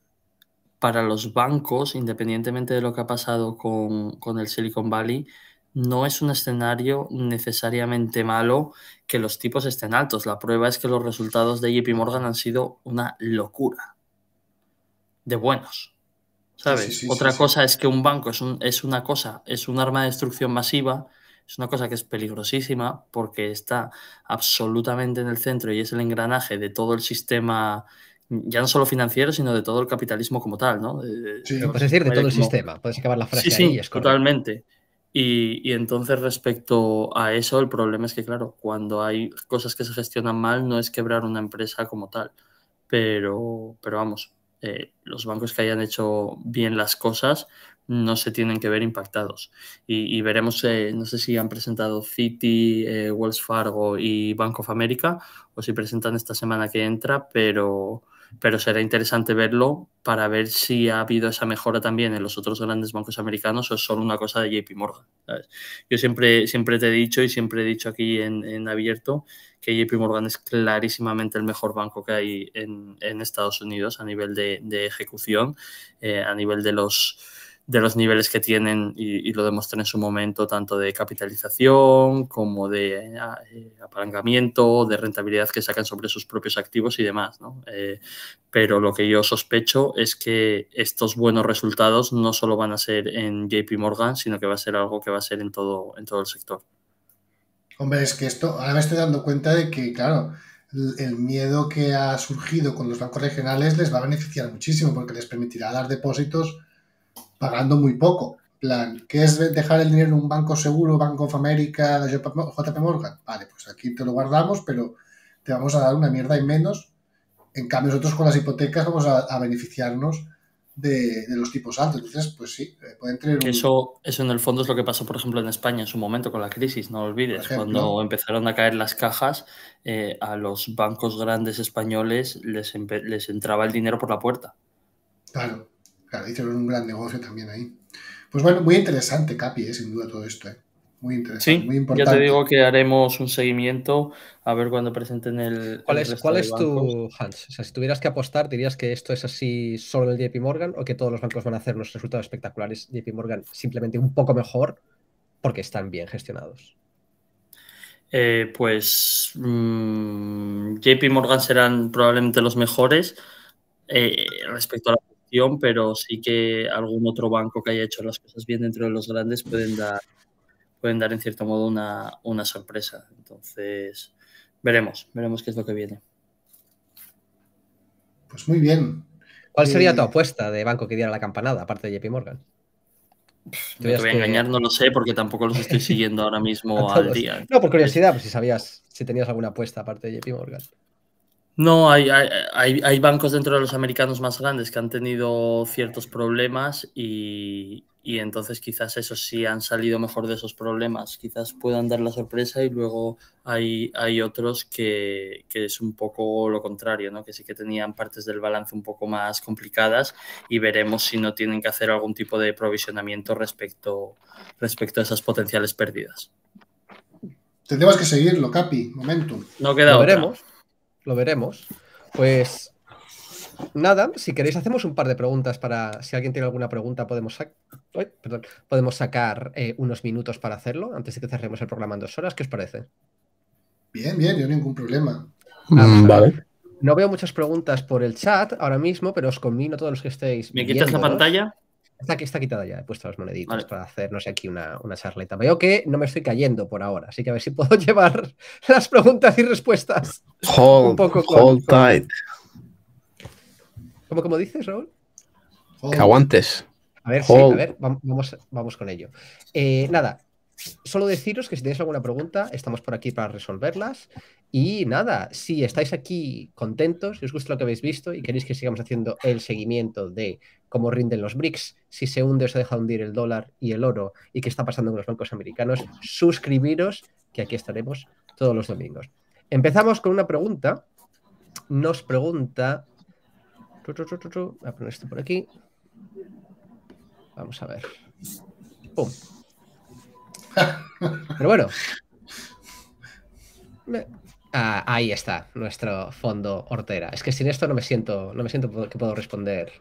para los bancos, independientemente de lo que ha pasado con, el Silicon Valley, no es un escenario necesariamente malo que los tipos estén altos. La prueba es que los resultados de JP Morgan han sido una locura. De buenos. ¿Sabes? Otra cosa es que un banco es, es, una cosa, es un arma de destrucción masiva es una cosa que es peligrosísima porque está absolutamente en el centro y es el engranaje de todo el sistema, ya no solo financiero, sino de todo el capitalismo como tal, ¿no? Sí, puedes decir de todo el sistema, puedes acabar la frase sí, sí, totalmente. Y, entonces respecto a eso, el problema es que, claro, cuando hay cosas que se gestionan mal, no es quebrar una empresa como tal. Pero, pero vamos, eh, los bancos que hayan hecho bien las cosas no se tienen que ver impactados. Y, veremos, eh, no sé si han presentado Citi, eh, Wells Fargo y Bank of America, o si presentan esta semana que entra, pero, pero será interesante verlo para ver si ha habido esa mejora también en los otros grandes bancos americanos o es solo una cosa de JP Morgan. Yo siempre, siempre te he dicho y siempre he dicho aquí en, abierto que JP Morgan es clarísimamente el mejor banco que hay en, Estados Unidos a nivel de, ejecución, eh, a nivel de los de los niveles que tienen y, lo demostré en su momento, tanto de capitalización como de ah, eh, apalancamiento, de rentabilidad que sacan sobre sus propios activos y demás. Eh, pero lo que yo sospecho es que estos buenos resultados no solo van a ser en JP Morgan, sino que va a ser algo que va a ser en todo, en todo el sector. Hombre, es que esto, ahora me estoy dando cuenta de que, claro, el miedo que ha surgido con los bancos regionales les va a beneficiar muchísimo porque les permitirá dar depósitos pagando muy poco. plan, ¿qué es dejar el dinero en un banco seguro, Bank of America, JP Morgan? Vale, pues aquí te lo guardamos, pero te vamos a dar una mierda y menos. En cambio, nosotros con las hipotecas vamos a, beneficiarnos de, los tipos altos. Entonces, pues sí, eh, pueden tener un... Eso, eso en el fondo es lo que pasó, por ejemplo, en España en su momento con la crisis, no lo olvides. Cuando empezaron a caer las cajas, eh, a los bancos grandes españoles les, les entraba el dinero por la puerta. Claro, Claro, hicieron un gran negocio también ahí. Pues bueno, muy interesante, Capi, eh, sin duda todo esto. Eh. Muy interesante, muy importante. ya te digo que haremos un seguimiento a ver cuando presenten el. ¿Cuál es, ¿cuál es tu, Hans? si tuvieras que apostar, ¿dirías que esto es así solo el JP Morgan o que todos los bancos van a hacer los resultados espectaculares? JP Morgan simplemente un poco mejor porque están bien gestionados. Eh, pues mm, JP Morgan serán probablemente los mejores respecto a la pero sí que algún otro banco que haya hecho las cosas bien dentro de los grandes pueden dar, pueden dar en cierto modo una, sorpresa. Entonces, veremos, veremos qué es lo que viene. Pues muy bien. ¿Cuál sería eh, tu apuesta de banco que diera la campanada, aparte de JP Morgan? Te voy a engañar, no lo sé, porque tampoco los estoy siguiendo ahora mismo al día. No, por curiosidad, pues, si sabías, si tenías alguna apuesta aparte de JP Morgan. No, hay, hay, hay, bancos dentro de los americanos más grandes que han tenido ciertos problemas y, entonces quizás esos sí han salido mejor de esos problemas, quizás puedan dar la sorpresa y luego hay, otros que, es un poco lo contrario, ¿no? que sí que tenían partes del balance un poco más complicadas y veremos si no tienen que hacer algún tipo de provisionamiento respecto, respecto a esas potenciales pérdidas. Tendremos que seguirlo, Capi, momento. No queda veremos lo veremos. Pues nada, si queréis hacemos un par de preguntas para, si alguien tiene alguna pregunta, podemos, podemos sacar eh, unos minutos para hacerlo antes de que cerremos el programa en dos horas. ¿Qué os parece? Bien, bien, yo ningún problema. Ah, mm, vale. No veo muchas preguntas por el chat ahora mismo, pero os convino todos los que estéis. ¿Me quitas la pantalla? Está, está quitada ya, he puesto los moneditas para hacer, no sé, aquí una, una, charleta. Veo que no me estoy cayendo por ahora, así que a ver si puedo llevar las preguntas y respuestas. Hold, un poco tight. ¿Cómo, dices, Raúl? Que aguantes. A ver, sí, a ver, vamos, vamos con ello. Eh, nada, solo deciros que si tenéis alguna pregunta, estamos por aquí para resolverlas. Y nada, si estáis aquí contentos, si os gusta lo que habéis visto y queréis que sigamos haciendo el seguimiento de cómo rinden los BRICS, si se hunde o se deja hundir el dólar y el oro y qué está pasando con los bancos americanos, suscribiros, que aquí estaremos todos los domingos. Empezamos con una pregunta. Nos pregunta... Voy a poner esto por aquí. Vamos a ver. Pum. Pero bueno. Ah, ahí está, nuestro fondo hortera. Es que sin esto no me siento, no me siento que puedo responder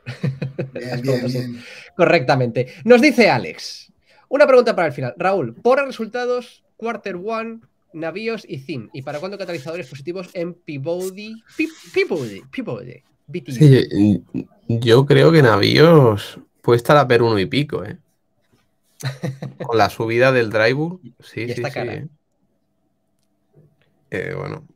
correctamente. Nos dice Alex. Una pregunta para el final. Raúl, por resultados, Quarter One, navíos y Zim. ¿Y para cuándo catalizadores positivos en Peabody? yo creo que navíos puede estar a ver uno y pico, ¿eh? Con la subida del Drybull, sí, sí, sí. Eh, bueno,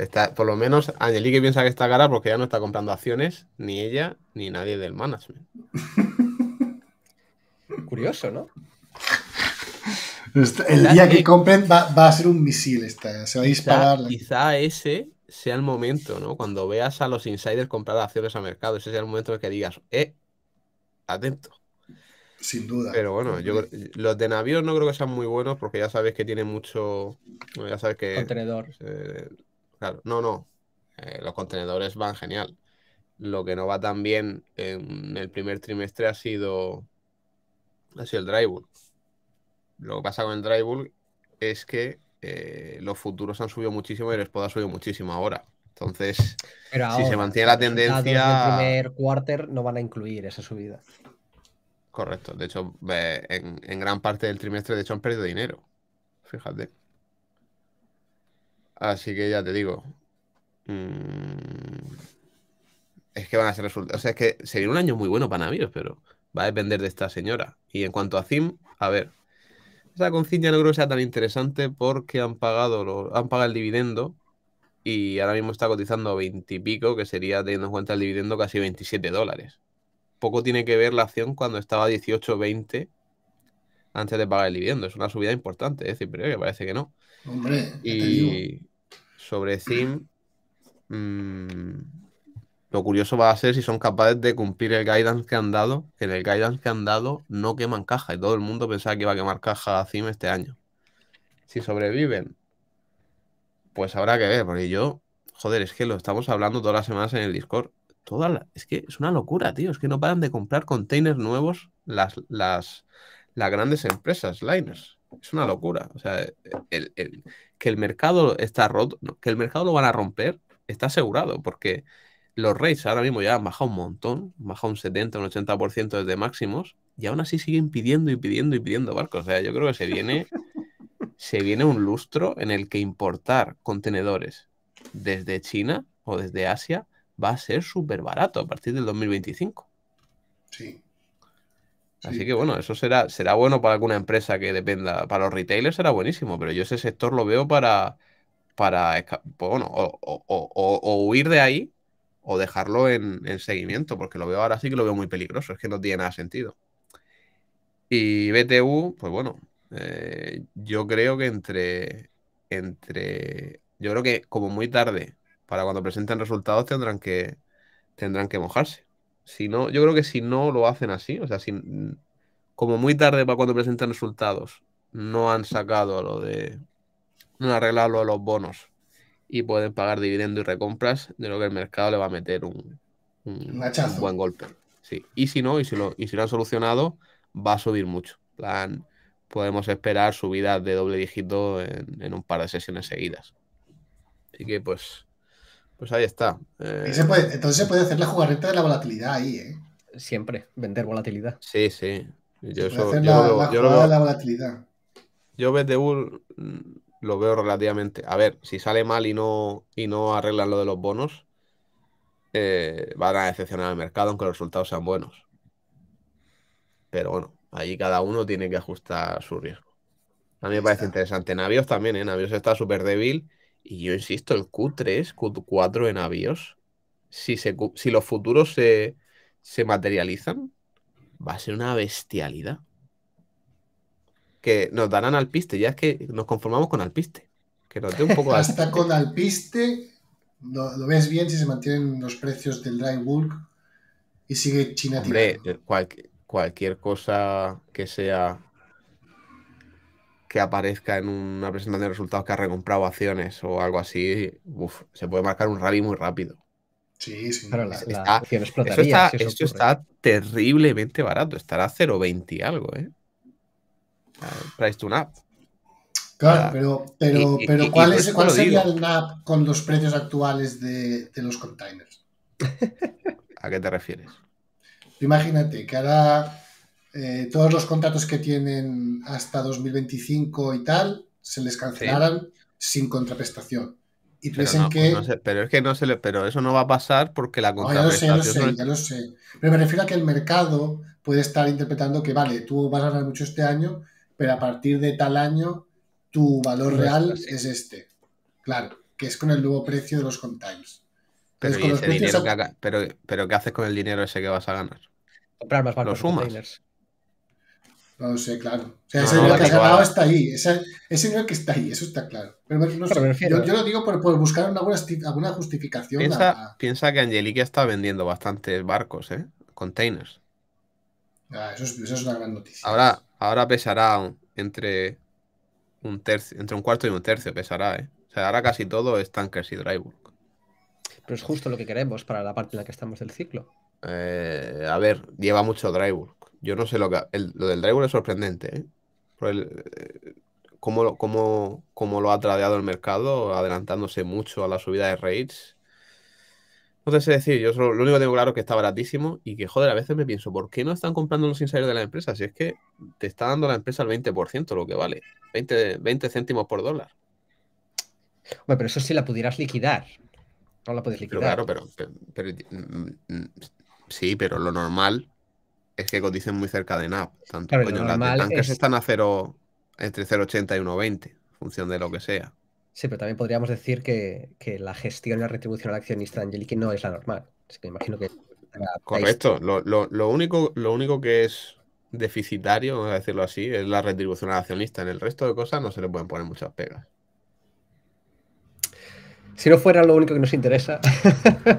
está, por lo menos Angelique piensa que está cara porque ya no está comprando acciones, ni ella, ni nadie del management. Curioso, ¿no? El día que compren va, a ser un misil, esta, se va a disparar. Quizá, ese sea el momento, ¿no? Cuando veas a los insiders comprar acciones a mercado, ese sea el momento en que digas, eh, atento sin duda. Pero bueno, yo, los de navíos no creo que sean muy buenos porque ya sabes que tiene mucho. Ya sabes que. Contenedor. Eh, claro, no, no. Eh, los contenedores van genial. Lo que no va tan bien en el primer trimestre ha sido. Ha el dry Lo que pasa con el dry es que eh, los futuros han subido muchísimo y el spot ha subido muchísimo ahora. Entonces, si se mantiene la tendencia. el primer quarter no van a incluir esa subida. Correcto. De hecho, en, gran parte del trimestre, de hecho, han perdido dinero. Fíjate. Así que ya te digo. Mm, es que van a ser resultados. O sea, es que sería un año muy bueno para Navios, pero va a depender de esta señora. Y en cuanto a CIM a ver. Esa conciencia no creo que sea tan interesante porque han pagado, han pagado el dividendo y ahora mismo está cotizando 20 y pico, que sería, teniendo en cuenta el dividendo, casi 27 dólares poco tiene que ver la acción cuando estaba 18, 20 antes de pagar el viviendo Es una subida importante, es decir, que parece que no. y sobre Sim, mm, lo curioso va a ser si son capaces de cumplir el guidance que han dado, que en el guidance que han dado no queman caja y todo el mundo pensaba que iba a quemar caja a Sim este año. Si sobreviven, pues habrá que ver, porque yo, joder, es que lo estamos hablando todas las semanas en el Discord es que es una locura, tío. Es que no paran de comprar containers nuevos las, las, las grandes empresas, liners. Es una locura. O sea, eh, que el mercado está roto, que el mercado lo van a romper, está asegurado, porque los rates ahora mismo ya han bajado un montón, han bajado un 70, un 80% desde máximos, y aún así siguen pidiendo y pidiendo y pidiendo barcos. O sea, yo creo que se viene, se viene un lustro en el que importar contenedores desde China o desde Asia va a ser súper barato a partir del 2025. Sí. Así que bueno, eso será, será bueno para alguna empresa que dependa. Para los retailers será buenísimo, pero yo ese sector lo veo para, para pues bueno, o, huir de ahí o dejarlo en, seguimiento, porque lo veo ahora sí que lo veo muy peligroso, es que no tiene nada sentido. Y BTU, pues bueno, eh, yo creo que entre, entre, yo creo que como muy tarde para cuando presenten resultados tendrán que, tendrán que mojarse. Si no, yo creo que si no lo hacen así, o sea, como muy tarde para cuando presenten resultados, no han sacado lo de, no han arreglado de los bonos y pueden pagar dividendo y recompras, de lo que el mercado le va a meter un, buen golpe. Sí. Y si no, y si, lo, y si lo han solucionado, va a subir mucho. plan, podemos esperar subidas de doble dígito en, en un par de sesiones seguidas. Así que pues pues ahí está. Eh, entonces se puede hacer la jugarreta de la volatilidad ahí, ¿eh? Siempre, vender volatilidad. Sí, sí. Yo, lo, veo, lo veo relativamente. A ver, si sale mal y no, y no arreglan lo de los bonos, eh, van a decepcionar al mercado, aunque los resultados sean buenos. Pero bueno, ahí cada uno tiene que ajustar su riesgo. A mí me parece interesante. Navios también, ¿eh? Navios está súper débil y yo insisto, el Q3, Q4 en navíos, si, los futuros se, materializan, va a ser una bestialidad. Que nos darán alpiste, ya es que nos conformamos con alpiste. Que nos un poco Hasta con alpiste, lo, ves bien si se mantienen los precios del dry bulk y sigue China Hombre, eh, cualquier cosa que sea que aparezca en una presentación de resultados que ha recomprado acciones o algo así, se puede marcar un rally muy rápido. Sí, sí. Claro, está, eso está, terriblemente barato, estará 0,20 algo, ¿eh? Ah, price to NAP. Claro, pero, pero, pero ¿cuál, sería el NAP con los precios actuales de, de los containers? ¿A qué te refieres? Imagínate que ahora eh, todos los contratos que tienen hasta 2025 y tal se les cancelarán sin contraprestación. Y que. Pues pero es que no se le. Pero eso no va a pasar porque la contraprestación. No, ya lo sé, ya lo sé, Pero me refiero a que el mercado puede estar interpretando que, vale, tú vas a ganar mucho este año, pero a partir de tal año tu valor real es este. Claro, que es con el nuevo precio de los contracts Pero, pero, ¿qué haces con el dinero ese que vas a ganar? Comprar más no sé, claro. O sea, ese señor que está ahí. Ese, que está ahí, eso está claro. yo, lo digo por, buscar alguna, alguna justificación. Piensa, que Angelique está vendiendo bastantes barcos, ¿eh? Containers. Ah, eso, es, una gran noticia. Ahora, ahora pesará entre un tercio, entre un cuarto y un tercio pesará, ¿eh? O sea, ahora casi todo es tankers y drybulk. Pero es justo lo que queremos para la parte en la que estamos del ciclo. Eh, a ver, lleva mucho drybulk. Yo no sé lo que. El, lo del Dragon es sorprendente, ¿eh? el, eh, cómo, lo ha tradeado el mercado, adelantándose mucho a la subida de rates. No te sé decir, yo solo, lo único que tengo claro es que está baratísimo y que, joder, a veces me pienso, ¿por qué no están comprando los insiders de la empresa? Si es que te está dando la empresa el 20% lo que vale, 20, céntimos por dólar. Bueno, pero eso sí la pudieras liquidar. No la puedes liquidar. Pero claro, pero, mm, mm, sí, pero lo normal es que cotizan muy cerca de NAP. Tanto, claro, están a 0, entre 0,80 y 1,20, en función de lo que sea. Sí, pero también podríamos decir que, la gestión y la retribución al accionista de Angeliki no es la normal. Así que imagino que. Correcto. Lo, único, lo único que es deficitario, vamos a decirlo así, es la retribución al accionista. En el resto de cosas no se le pueden poner muchas pegas. Si no fuera lo único que nos interesa.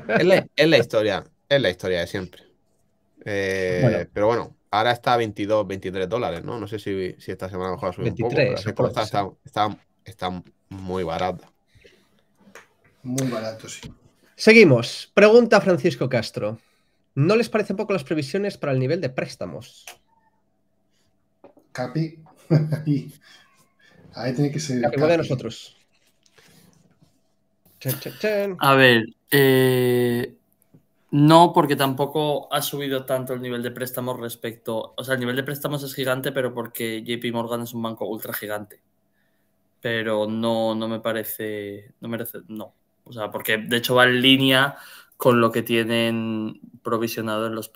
es la historia, es la historia de siempre. Eh, pero bueno, ahora está a 22, 23 dólares, ¿no? No sé si, si esta semana mejor ha 23, un poco, está, está, muy barato. Muy barato, sí. Seguimos. Pregunta Francisco Castro. ¿No les parecen poco las previsiones para el nivel de préstamos? Capi. Ahí tiene que ser. de nosotros. A ver, eh, no, porque tampoco ha subido tanto el nivel de préstamos respecto. O sea, el nivel de préstamos es gigante, pero porque JP Morgan es un banco ultra gigante. Pero no, no me parece. No merece. No. O sea, porque de hecho va en línea con lo que tienen provisionado en los,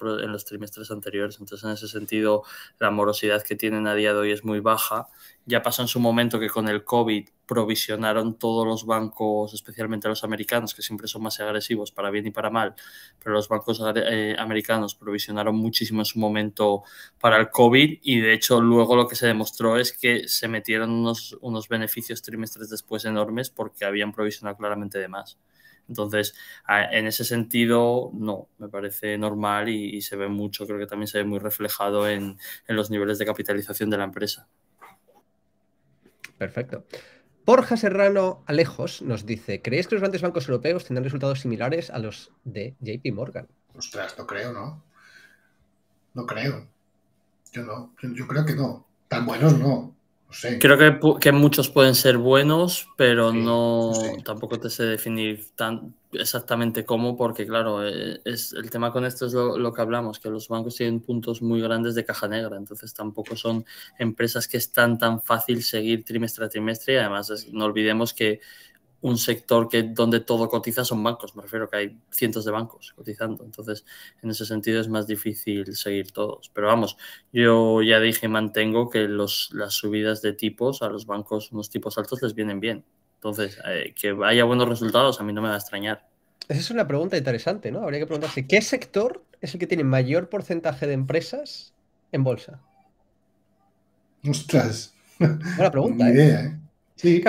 trimestres anteriores. Entonces, en ese sentido, la morosidad que tienen a día de hoy es muy baja. Ya pasó en su momento que con el COVID provisionaron todos los bancos, especialmente los americanos, que siempre son más agresivos, para bien y para mal, pero los bancos eh, americanos provisionaron muchísimo en su momento para el COVID y de hecho luego lo que se demostró es que se metieron unos, unos beneficios trimestres después enormes porque habían provisionado claramente de más. Entonces, en ese sentido, no, me parece normal y, se ve mucho, creo que también se ve muy reflejado en, en los niveles de capitalización de la empresa. Perfecto. Porja Serrano Alejos nos dice, ¿creéis que los grandes bancos europeos tendrán resultados similares a los de JP Morgan? Ostras, no creo, ¿no? No creo. Yo no, yo creo que no. Tan buenos no. Creo que, muchos pueden ser buenos, pero no, tampoco te sé definir tan exactamente cómo, porque claro, eh, es, el tema con esto es lo, que hablamos, que los bancos tienen puntos muy grandes de caja negra, entonces tampoco son empresas que están tan fácil seguir trimestre a trimestre y además no olvidemos que un sector que donde todo cotiza son bancos, me refiero que hay cientos de bancos cotizando, entonces en ese sentido es más difícil seguir todos, pero vamos, yo ya dije y mantengo que las subidas de tipos a los bancos, unos tipos altos les vienen bien, entonces eh, que haya buenos resultados a mí no me va a extrañar. Esa es una pregunta interesante, ¿no? Habría que preguntarse, ¿qué sector es el que tiene mayor porcentaje de empresas en bolsa? Ostras. Buena pregunta. Ni ¿eh? idea, ¿eh? Sí,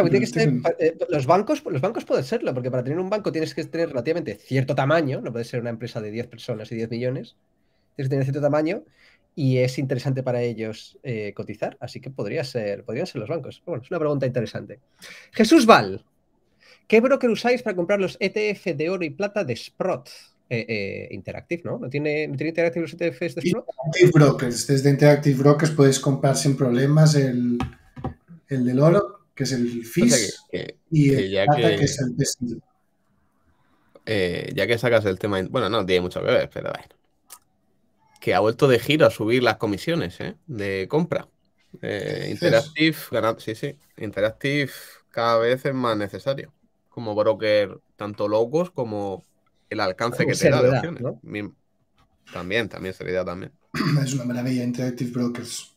los, bancos, los bancos pueden serlo, porque para tener un banco tienes que tener relativamente cierto tamaño, no puede ser una empresa de 10 personas y 10 millones, tienes que tener cierto tamaño y es interesante para ellos eh, cotizar, así que podría ser, podrían ser los bancos. Bueno, es una pregunta interesante. Jesús Val, ¿qué broker usáis para comprar los ETF de oro y plata de Sprott? Eh, eh, Interactive, ¿no? ¿No tiene, Interactive los ETFs de Sprott? Brokers. Desde Interactive Brokers puedes comprar sin problemas el, el del oro que es el FIS, y el ya que, eh, ya que sacas el tema, bueno, no tiene mucho que ver, pero Que ha vuelto de giro a subir las comisiones ¿eh? de compra. Eh, Interactive, sí, sí. Interactive cada vez es más necesario. Como broker, tanto locos como el alcance que te da de opciones. También, también, sería también. Es una maravilla, Interactive Brokers.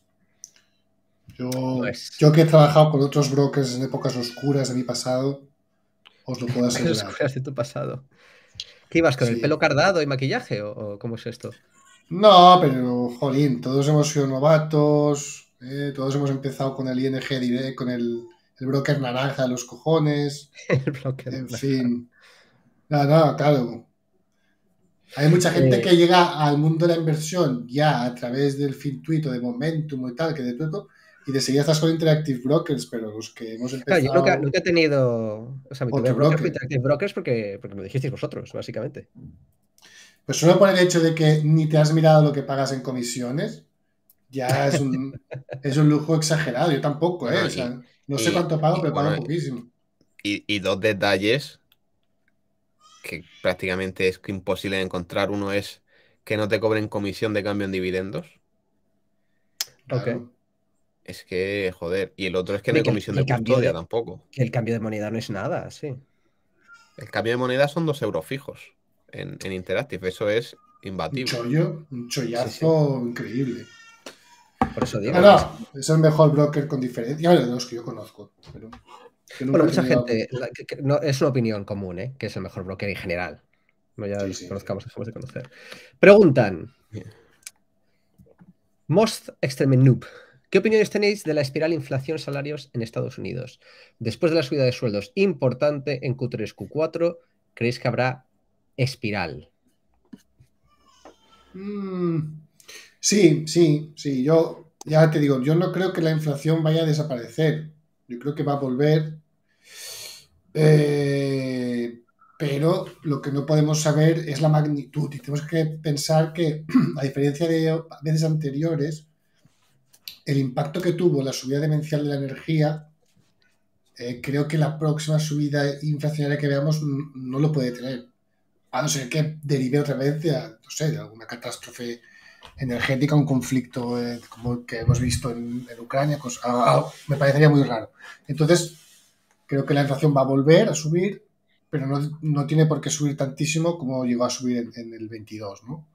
Yo, pues yo que he trabajado con otros brokers en épocas oscuras de mi pasado, os lo puedo asegurar. oscuras de tu pasado. ¿Qué ibas con el pelo cardado y maquillaje o, cómo es esto? No, pero jolín, todos hemos sido novatos, eh, todos hemos empezado con el ING direct, con el, broker naranja de los cojones. el broker en fin. No, no, claro. Hay mucha gente eh. que llega al mundo de la inversión ya a través del fintuito de Momentum y tal, que de todo, y de seguida estás con Interactive Brokers, pero los que hemos empezado... Claro, yo nunca, he tenido... O sea, mi broker Interactive Brokers porque, porque me dijisteis vosotros, básicamente. Pues solo por el hecho de que ni te has mirado lo que pagas en comisiones, ya es un, es un lujo exagerado. Yo tampoco, ¿eh? o sea, no sé cuánto pago, pero pago poquísimo. Y, dos detalles que prácticamente es imposible encontrar. Uno es que no te cobren comisión de cambio en dividendos. Ok. Es que, joder, y el otro es que no hay comisión de custodia tampoco. el cambio de moneda no es nada, sí. El cambio de moneda son dos euros fijos en, Interactive, eso es imbatible. Un chollo, chollazo increíble. Por eso digo. es el mejor broker con diferencia, de los que yo conozco. Bueno, mucha gente, no, es una opinión común, ¿eh? que es el mejor broker en general. No ya los conozcamos, dejamos de conocer. Preguntan. Most Extreme Noob ¿Qué opiniones tenéis de la espiral inflación-salarios en Estados Unidos? Después de la subida de sueldos importante en Q3, Q4, ¿creéis que habrá espiral? Mm, sí, sí, sí. Yo ya te digo, yo no creo que la inflación vaya a desaparecer. Yo creo que va a volver. Eh, pero lo que no podemos saber es la magnitud. Y tenemos que pensar que, a diferencia de veces anteriores, el impacto que tuvo la subida demencial de la energía, eh, creo que la próxima subida inflacionaria que veamos no lo puede tener. A no ser que derive otra vez de, no sé, alguna catástrofe energética, un conflicto eh, como el que hemos visto en, Ucrania, pues, me parecería muy raro. Entonces, creo que la inflación va a volver a subir, pero no, no tiene por qué subir tantísimo como llegó a subir en, en el 22, ¿no?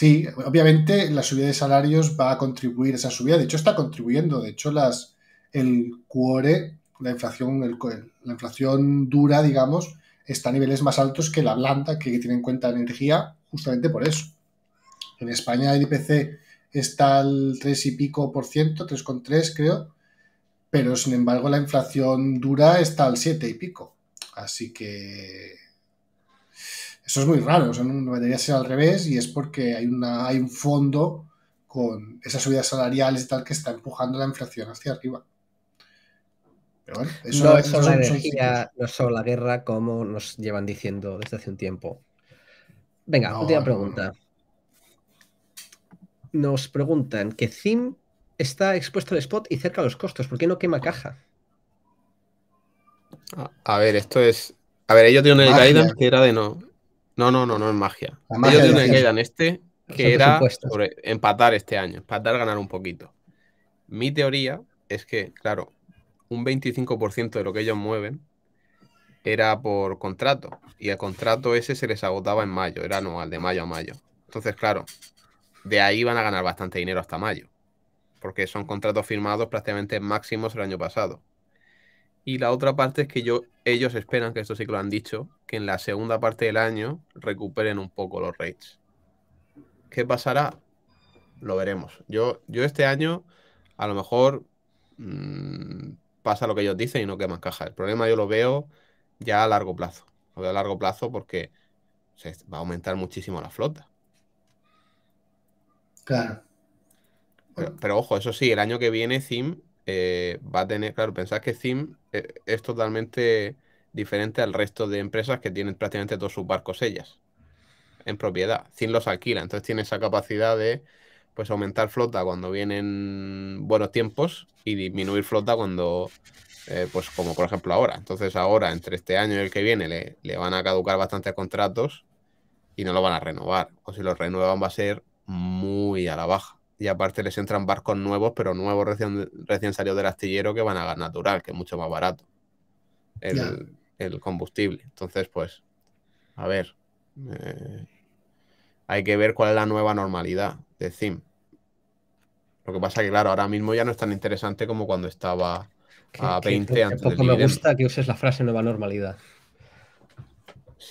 Sí, obviamente la subida de salarios va a contribuir a esa subida. De hecho, está contribuyendo. De hecho, las, el cuore, la inflación, la inflación dura, digamos, está a niveles más altos que la blanda, que tiene en cuenta la energía, justamente por eso. En España el IPC está al 3 y pico por ciento, 3,3 creo, pero sin embargo la inflación dura está al 7 y pico. Así que eso es muy raro, sea, no debería ser al revés y es porque hay, una, hay un fondo con esas subidas salariales y tal que está empujando la inflación hacia arriba. Pero bueno, eso, no es solo la guerra, como nos llevan diciendo desde hace un tiempo. Venga, última pregunta. Nos preguntan que Zim está expuesto al spot y cerca a los costos. ¿Por qué no quema caja? A ver, esto es. A ver, ellos tienen el caída que era de no. No, no, no, no es magia. Ellos en este que era sobre empatar este año, empatar, ganar un poquito. Mi teoría es que, claro, un 25% de lo que ellos mueven era por contrato y el contrato ese se les agotaba en mayo, era anual, de mayo a mayo. Entonces, claro, de ahí van a ganar bastante dinero hasta mayo, porque son contratos firmados prácticamente máximos el año pasado. Y la otra parte es que ellos esperan, que esto sí que lo han dicho, que en la segunda parte del año recuperen un poco los rates. ¿Qué pasará? Lo veremos. Yo, este año, a lo mejor mm, pasa lo que ellos dicen y no queman caja. El problema yo lo veo ya a largo plazo. Lo veo a largo plazo porque se va a aumentar muchísimo la flota. Claro. Pero, pero ojo, eso sí, el año que viene, Zim eh, va a tener, claro, pensad que Zim eh, es totalmente diferente al resto de empresas que tienen prácticamente todos sus barcos ellas en propiedad. Zim los alquila, entonces tiene esa capacidad de pues aumentar flota cuando vienen buenos tiempos y disminuir flota cuando, eh, pues como por ejemplo ahora. Entonces ahora, entre este año y el que viene, le, le van a caducar bastantes contratos y no lo van a renovar. O si los renuevan va a ser muy a la baja. Y aparte les entran barcos nuevos, pero nuevos recién, recién salidos del astillero que van a gas natural, que es mucho más barato el, el combustible. Entonces, pues, a ver. Eh, hay que ver cuál es la nueva normalidad de Zim. Lo que pasa que, claro, ahora mismo ya no es tan interesante como cuando estaba a 20 años me gusta que uses la frase nueva normalidad.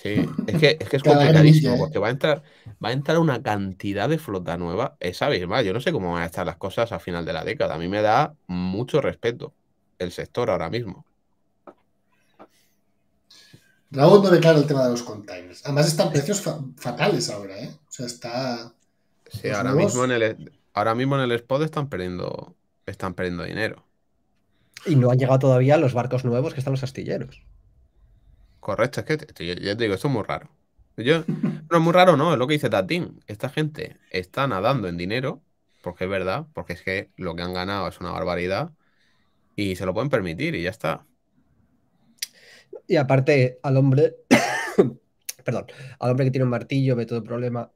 Sí, es que es, complicadísimo, porque va a entrar, va a entrar una cantidad de flota nueva. Esa más, yo no sé cómo van a estar las cosas a final de la década. A mí me da mucho respeto el sector ahora mismo. Raúl no ve claro el tema de los containers. Además están precios fatales ahora, ¿eh? O sea, está. Sí, ahora mismo en el ahora mismo en el spot están perdiendo, están perdiendo dinero. Y no han llegado todavía los barcos nuevos que están los astilleros. Correcto, es que ya te digo, esto es muy raro. Yo, no es muy raro, no, es lo que dice Tatín. Esta gente está nadando en dinero, porque es verdad, porque es que lo que han ganado es una barbaridad y se lo pueden permitir y ya está. Y aparte, al hombre, perdón, al hombre que tiene un martillo ve todo el problema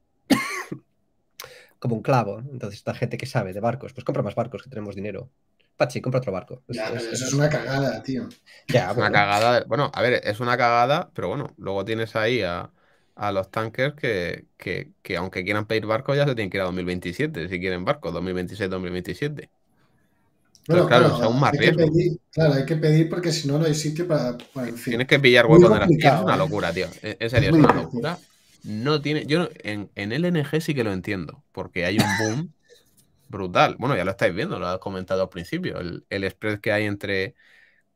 como un clavo. Entonces, esta gente que sabe de barcos, pues compra más barcos que tenemos dinero. Pachi, compra otro barco. eso es una cagada, tío. una cagada. Bueno, a ver, es una cagada, pero bueno, luego tienes ahí a, los tankers que, que, aunque quieran pedir barcos, ya se tienen que ir a 2027, si quieren barco, 2026-2027. Pero claro, es aún más riesgo. claro, hay que pedir porque si no, no hay sitio para. Tienes que pillar hueco de la Es una ¿eh? locura, tío. E, en serio, es, una locura. No tiene. Yo en, en LNG sí que lo entiendo, porque hay un boom brutal. Bueno, ya lo estáis viendo, lo has comentado al principio, el, spread que hay entre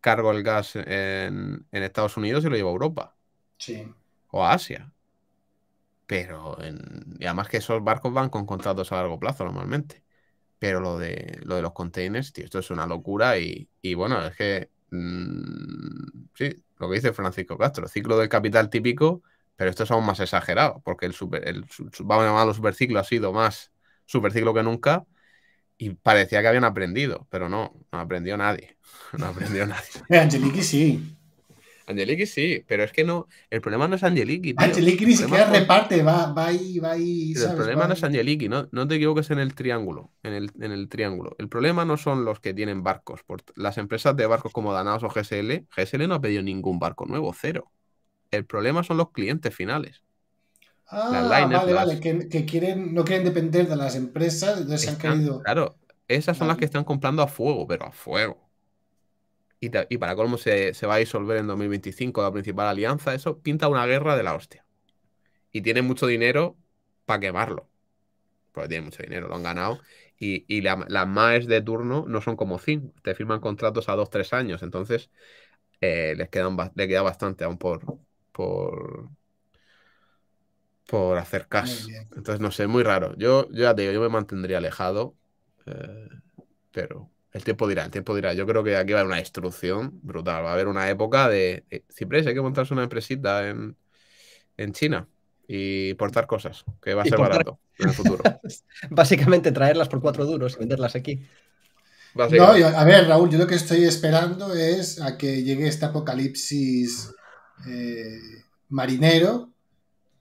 cargo el gas en, Estados Unidos y lo lleva a Europa. O a Asia. Pero, además que esos barcos van con contratos a largo plazo normalmente. Pero lo de, lo de los containers, tío, esto es una locura y, bueno, es que, mm, sí, lo que dice Francisco Castro, ciclo del capital típico, pero esto es aún más exagerado, porque el, super, el, vamos a llamarlo superciclo, ha sido más superciclo que nunca, y parecía que habían aprendido, pero no, no aprendió nadie. No aprendió nadie. Eh, Angeliki sí. Angeliki sí, pero es que no. El problema no es Angeliki. Angeliki ni siquiera reparte, va, va ahí, va ahí. el problema no es Angeliki, no, te equivoques en el triángulo. En el, en el, triángulo. El problema no son los que tienen barcos. las empresas de barcos como Danaos o GSL, GSL no ha pedido ningún barco nuevo, cero. El problema son los clientes finales. Ah, vale, que, quieren, no quieren depender de las empresas, entonces han caído. Claro, esas son las que están comprando a fuego, pero a fuego. Y, para cómo se, va a disolver en 2025 la principal alianza, eso pinta una guerra de la hostia. Y tienen mucho dinero para quemarlo. Porque tienen mucho dinero, lo han ganado. Y, las más de turno no son como cinco te firman contratos a 2-3 años, entonces eh, les quedan, queda bastante aún por, por, por hacer caso Entonces, no sé, muy raro. Yo, yo ya te digo, yo me mantendría alejado, eh, pero el tiempo dirá, el tiempo dirá. Yo creo que aquí va a haber una destrucción brutal. Va a haber una época de, si hay que montarse una empresita en, China y portar cosas, que va a ser barato en el futuro. Básicamente traerlas por cuatro duros y venderlas aquí. a ver, Raúl, yo lo que estoy esperando es a que llegue este apocalipsis eh, marinero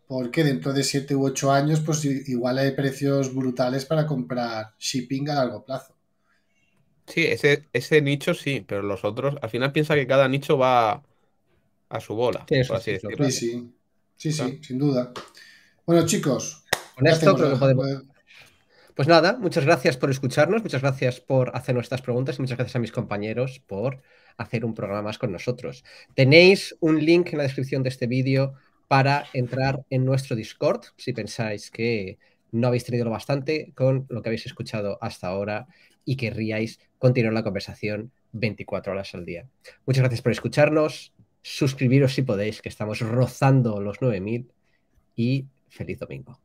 porque dentro de 7 u 8 años, pues igual hay precios brutales para comprar shipping a largo plazo. Sí, ese, nicho sí, pero los otros, al final piensa que cada nicho va a su bola, sí, Sí, sin duda. Bueno, chicos, Pues nada, muchas gracias por escucharnos, muchas gracias por hacer estas preguntas y muchas gracias a mis compañeros por hacer un programa más con nosotros. Tenéis un link en la descripción de este vídeo para entrar en nuestro Discord si pensáis que no habéis tenido lo bastante con lo que habéis escuchado hasta ahora y querríais continuar la conversación 24 horas al día. Muchas gracias por escucharnos, suscribiros si podéis, que estamos rozando los 9.000 y feliz domingo.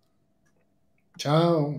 Chao.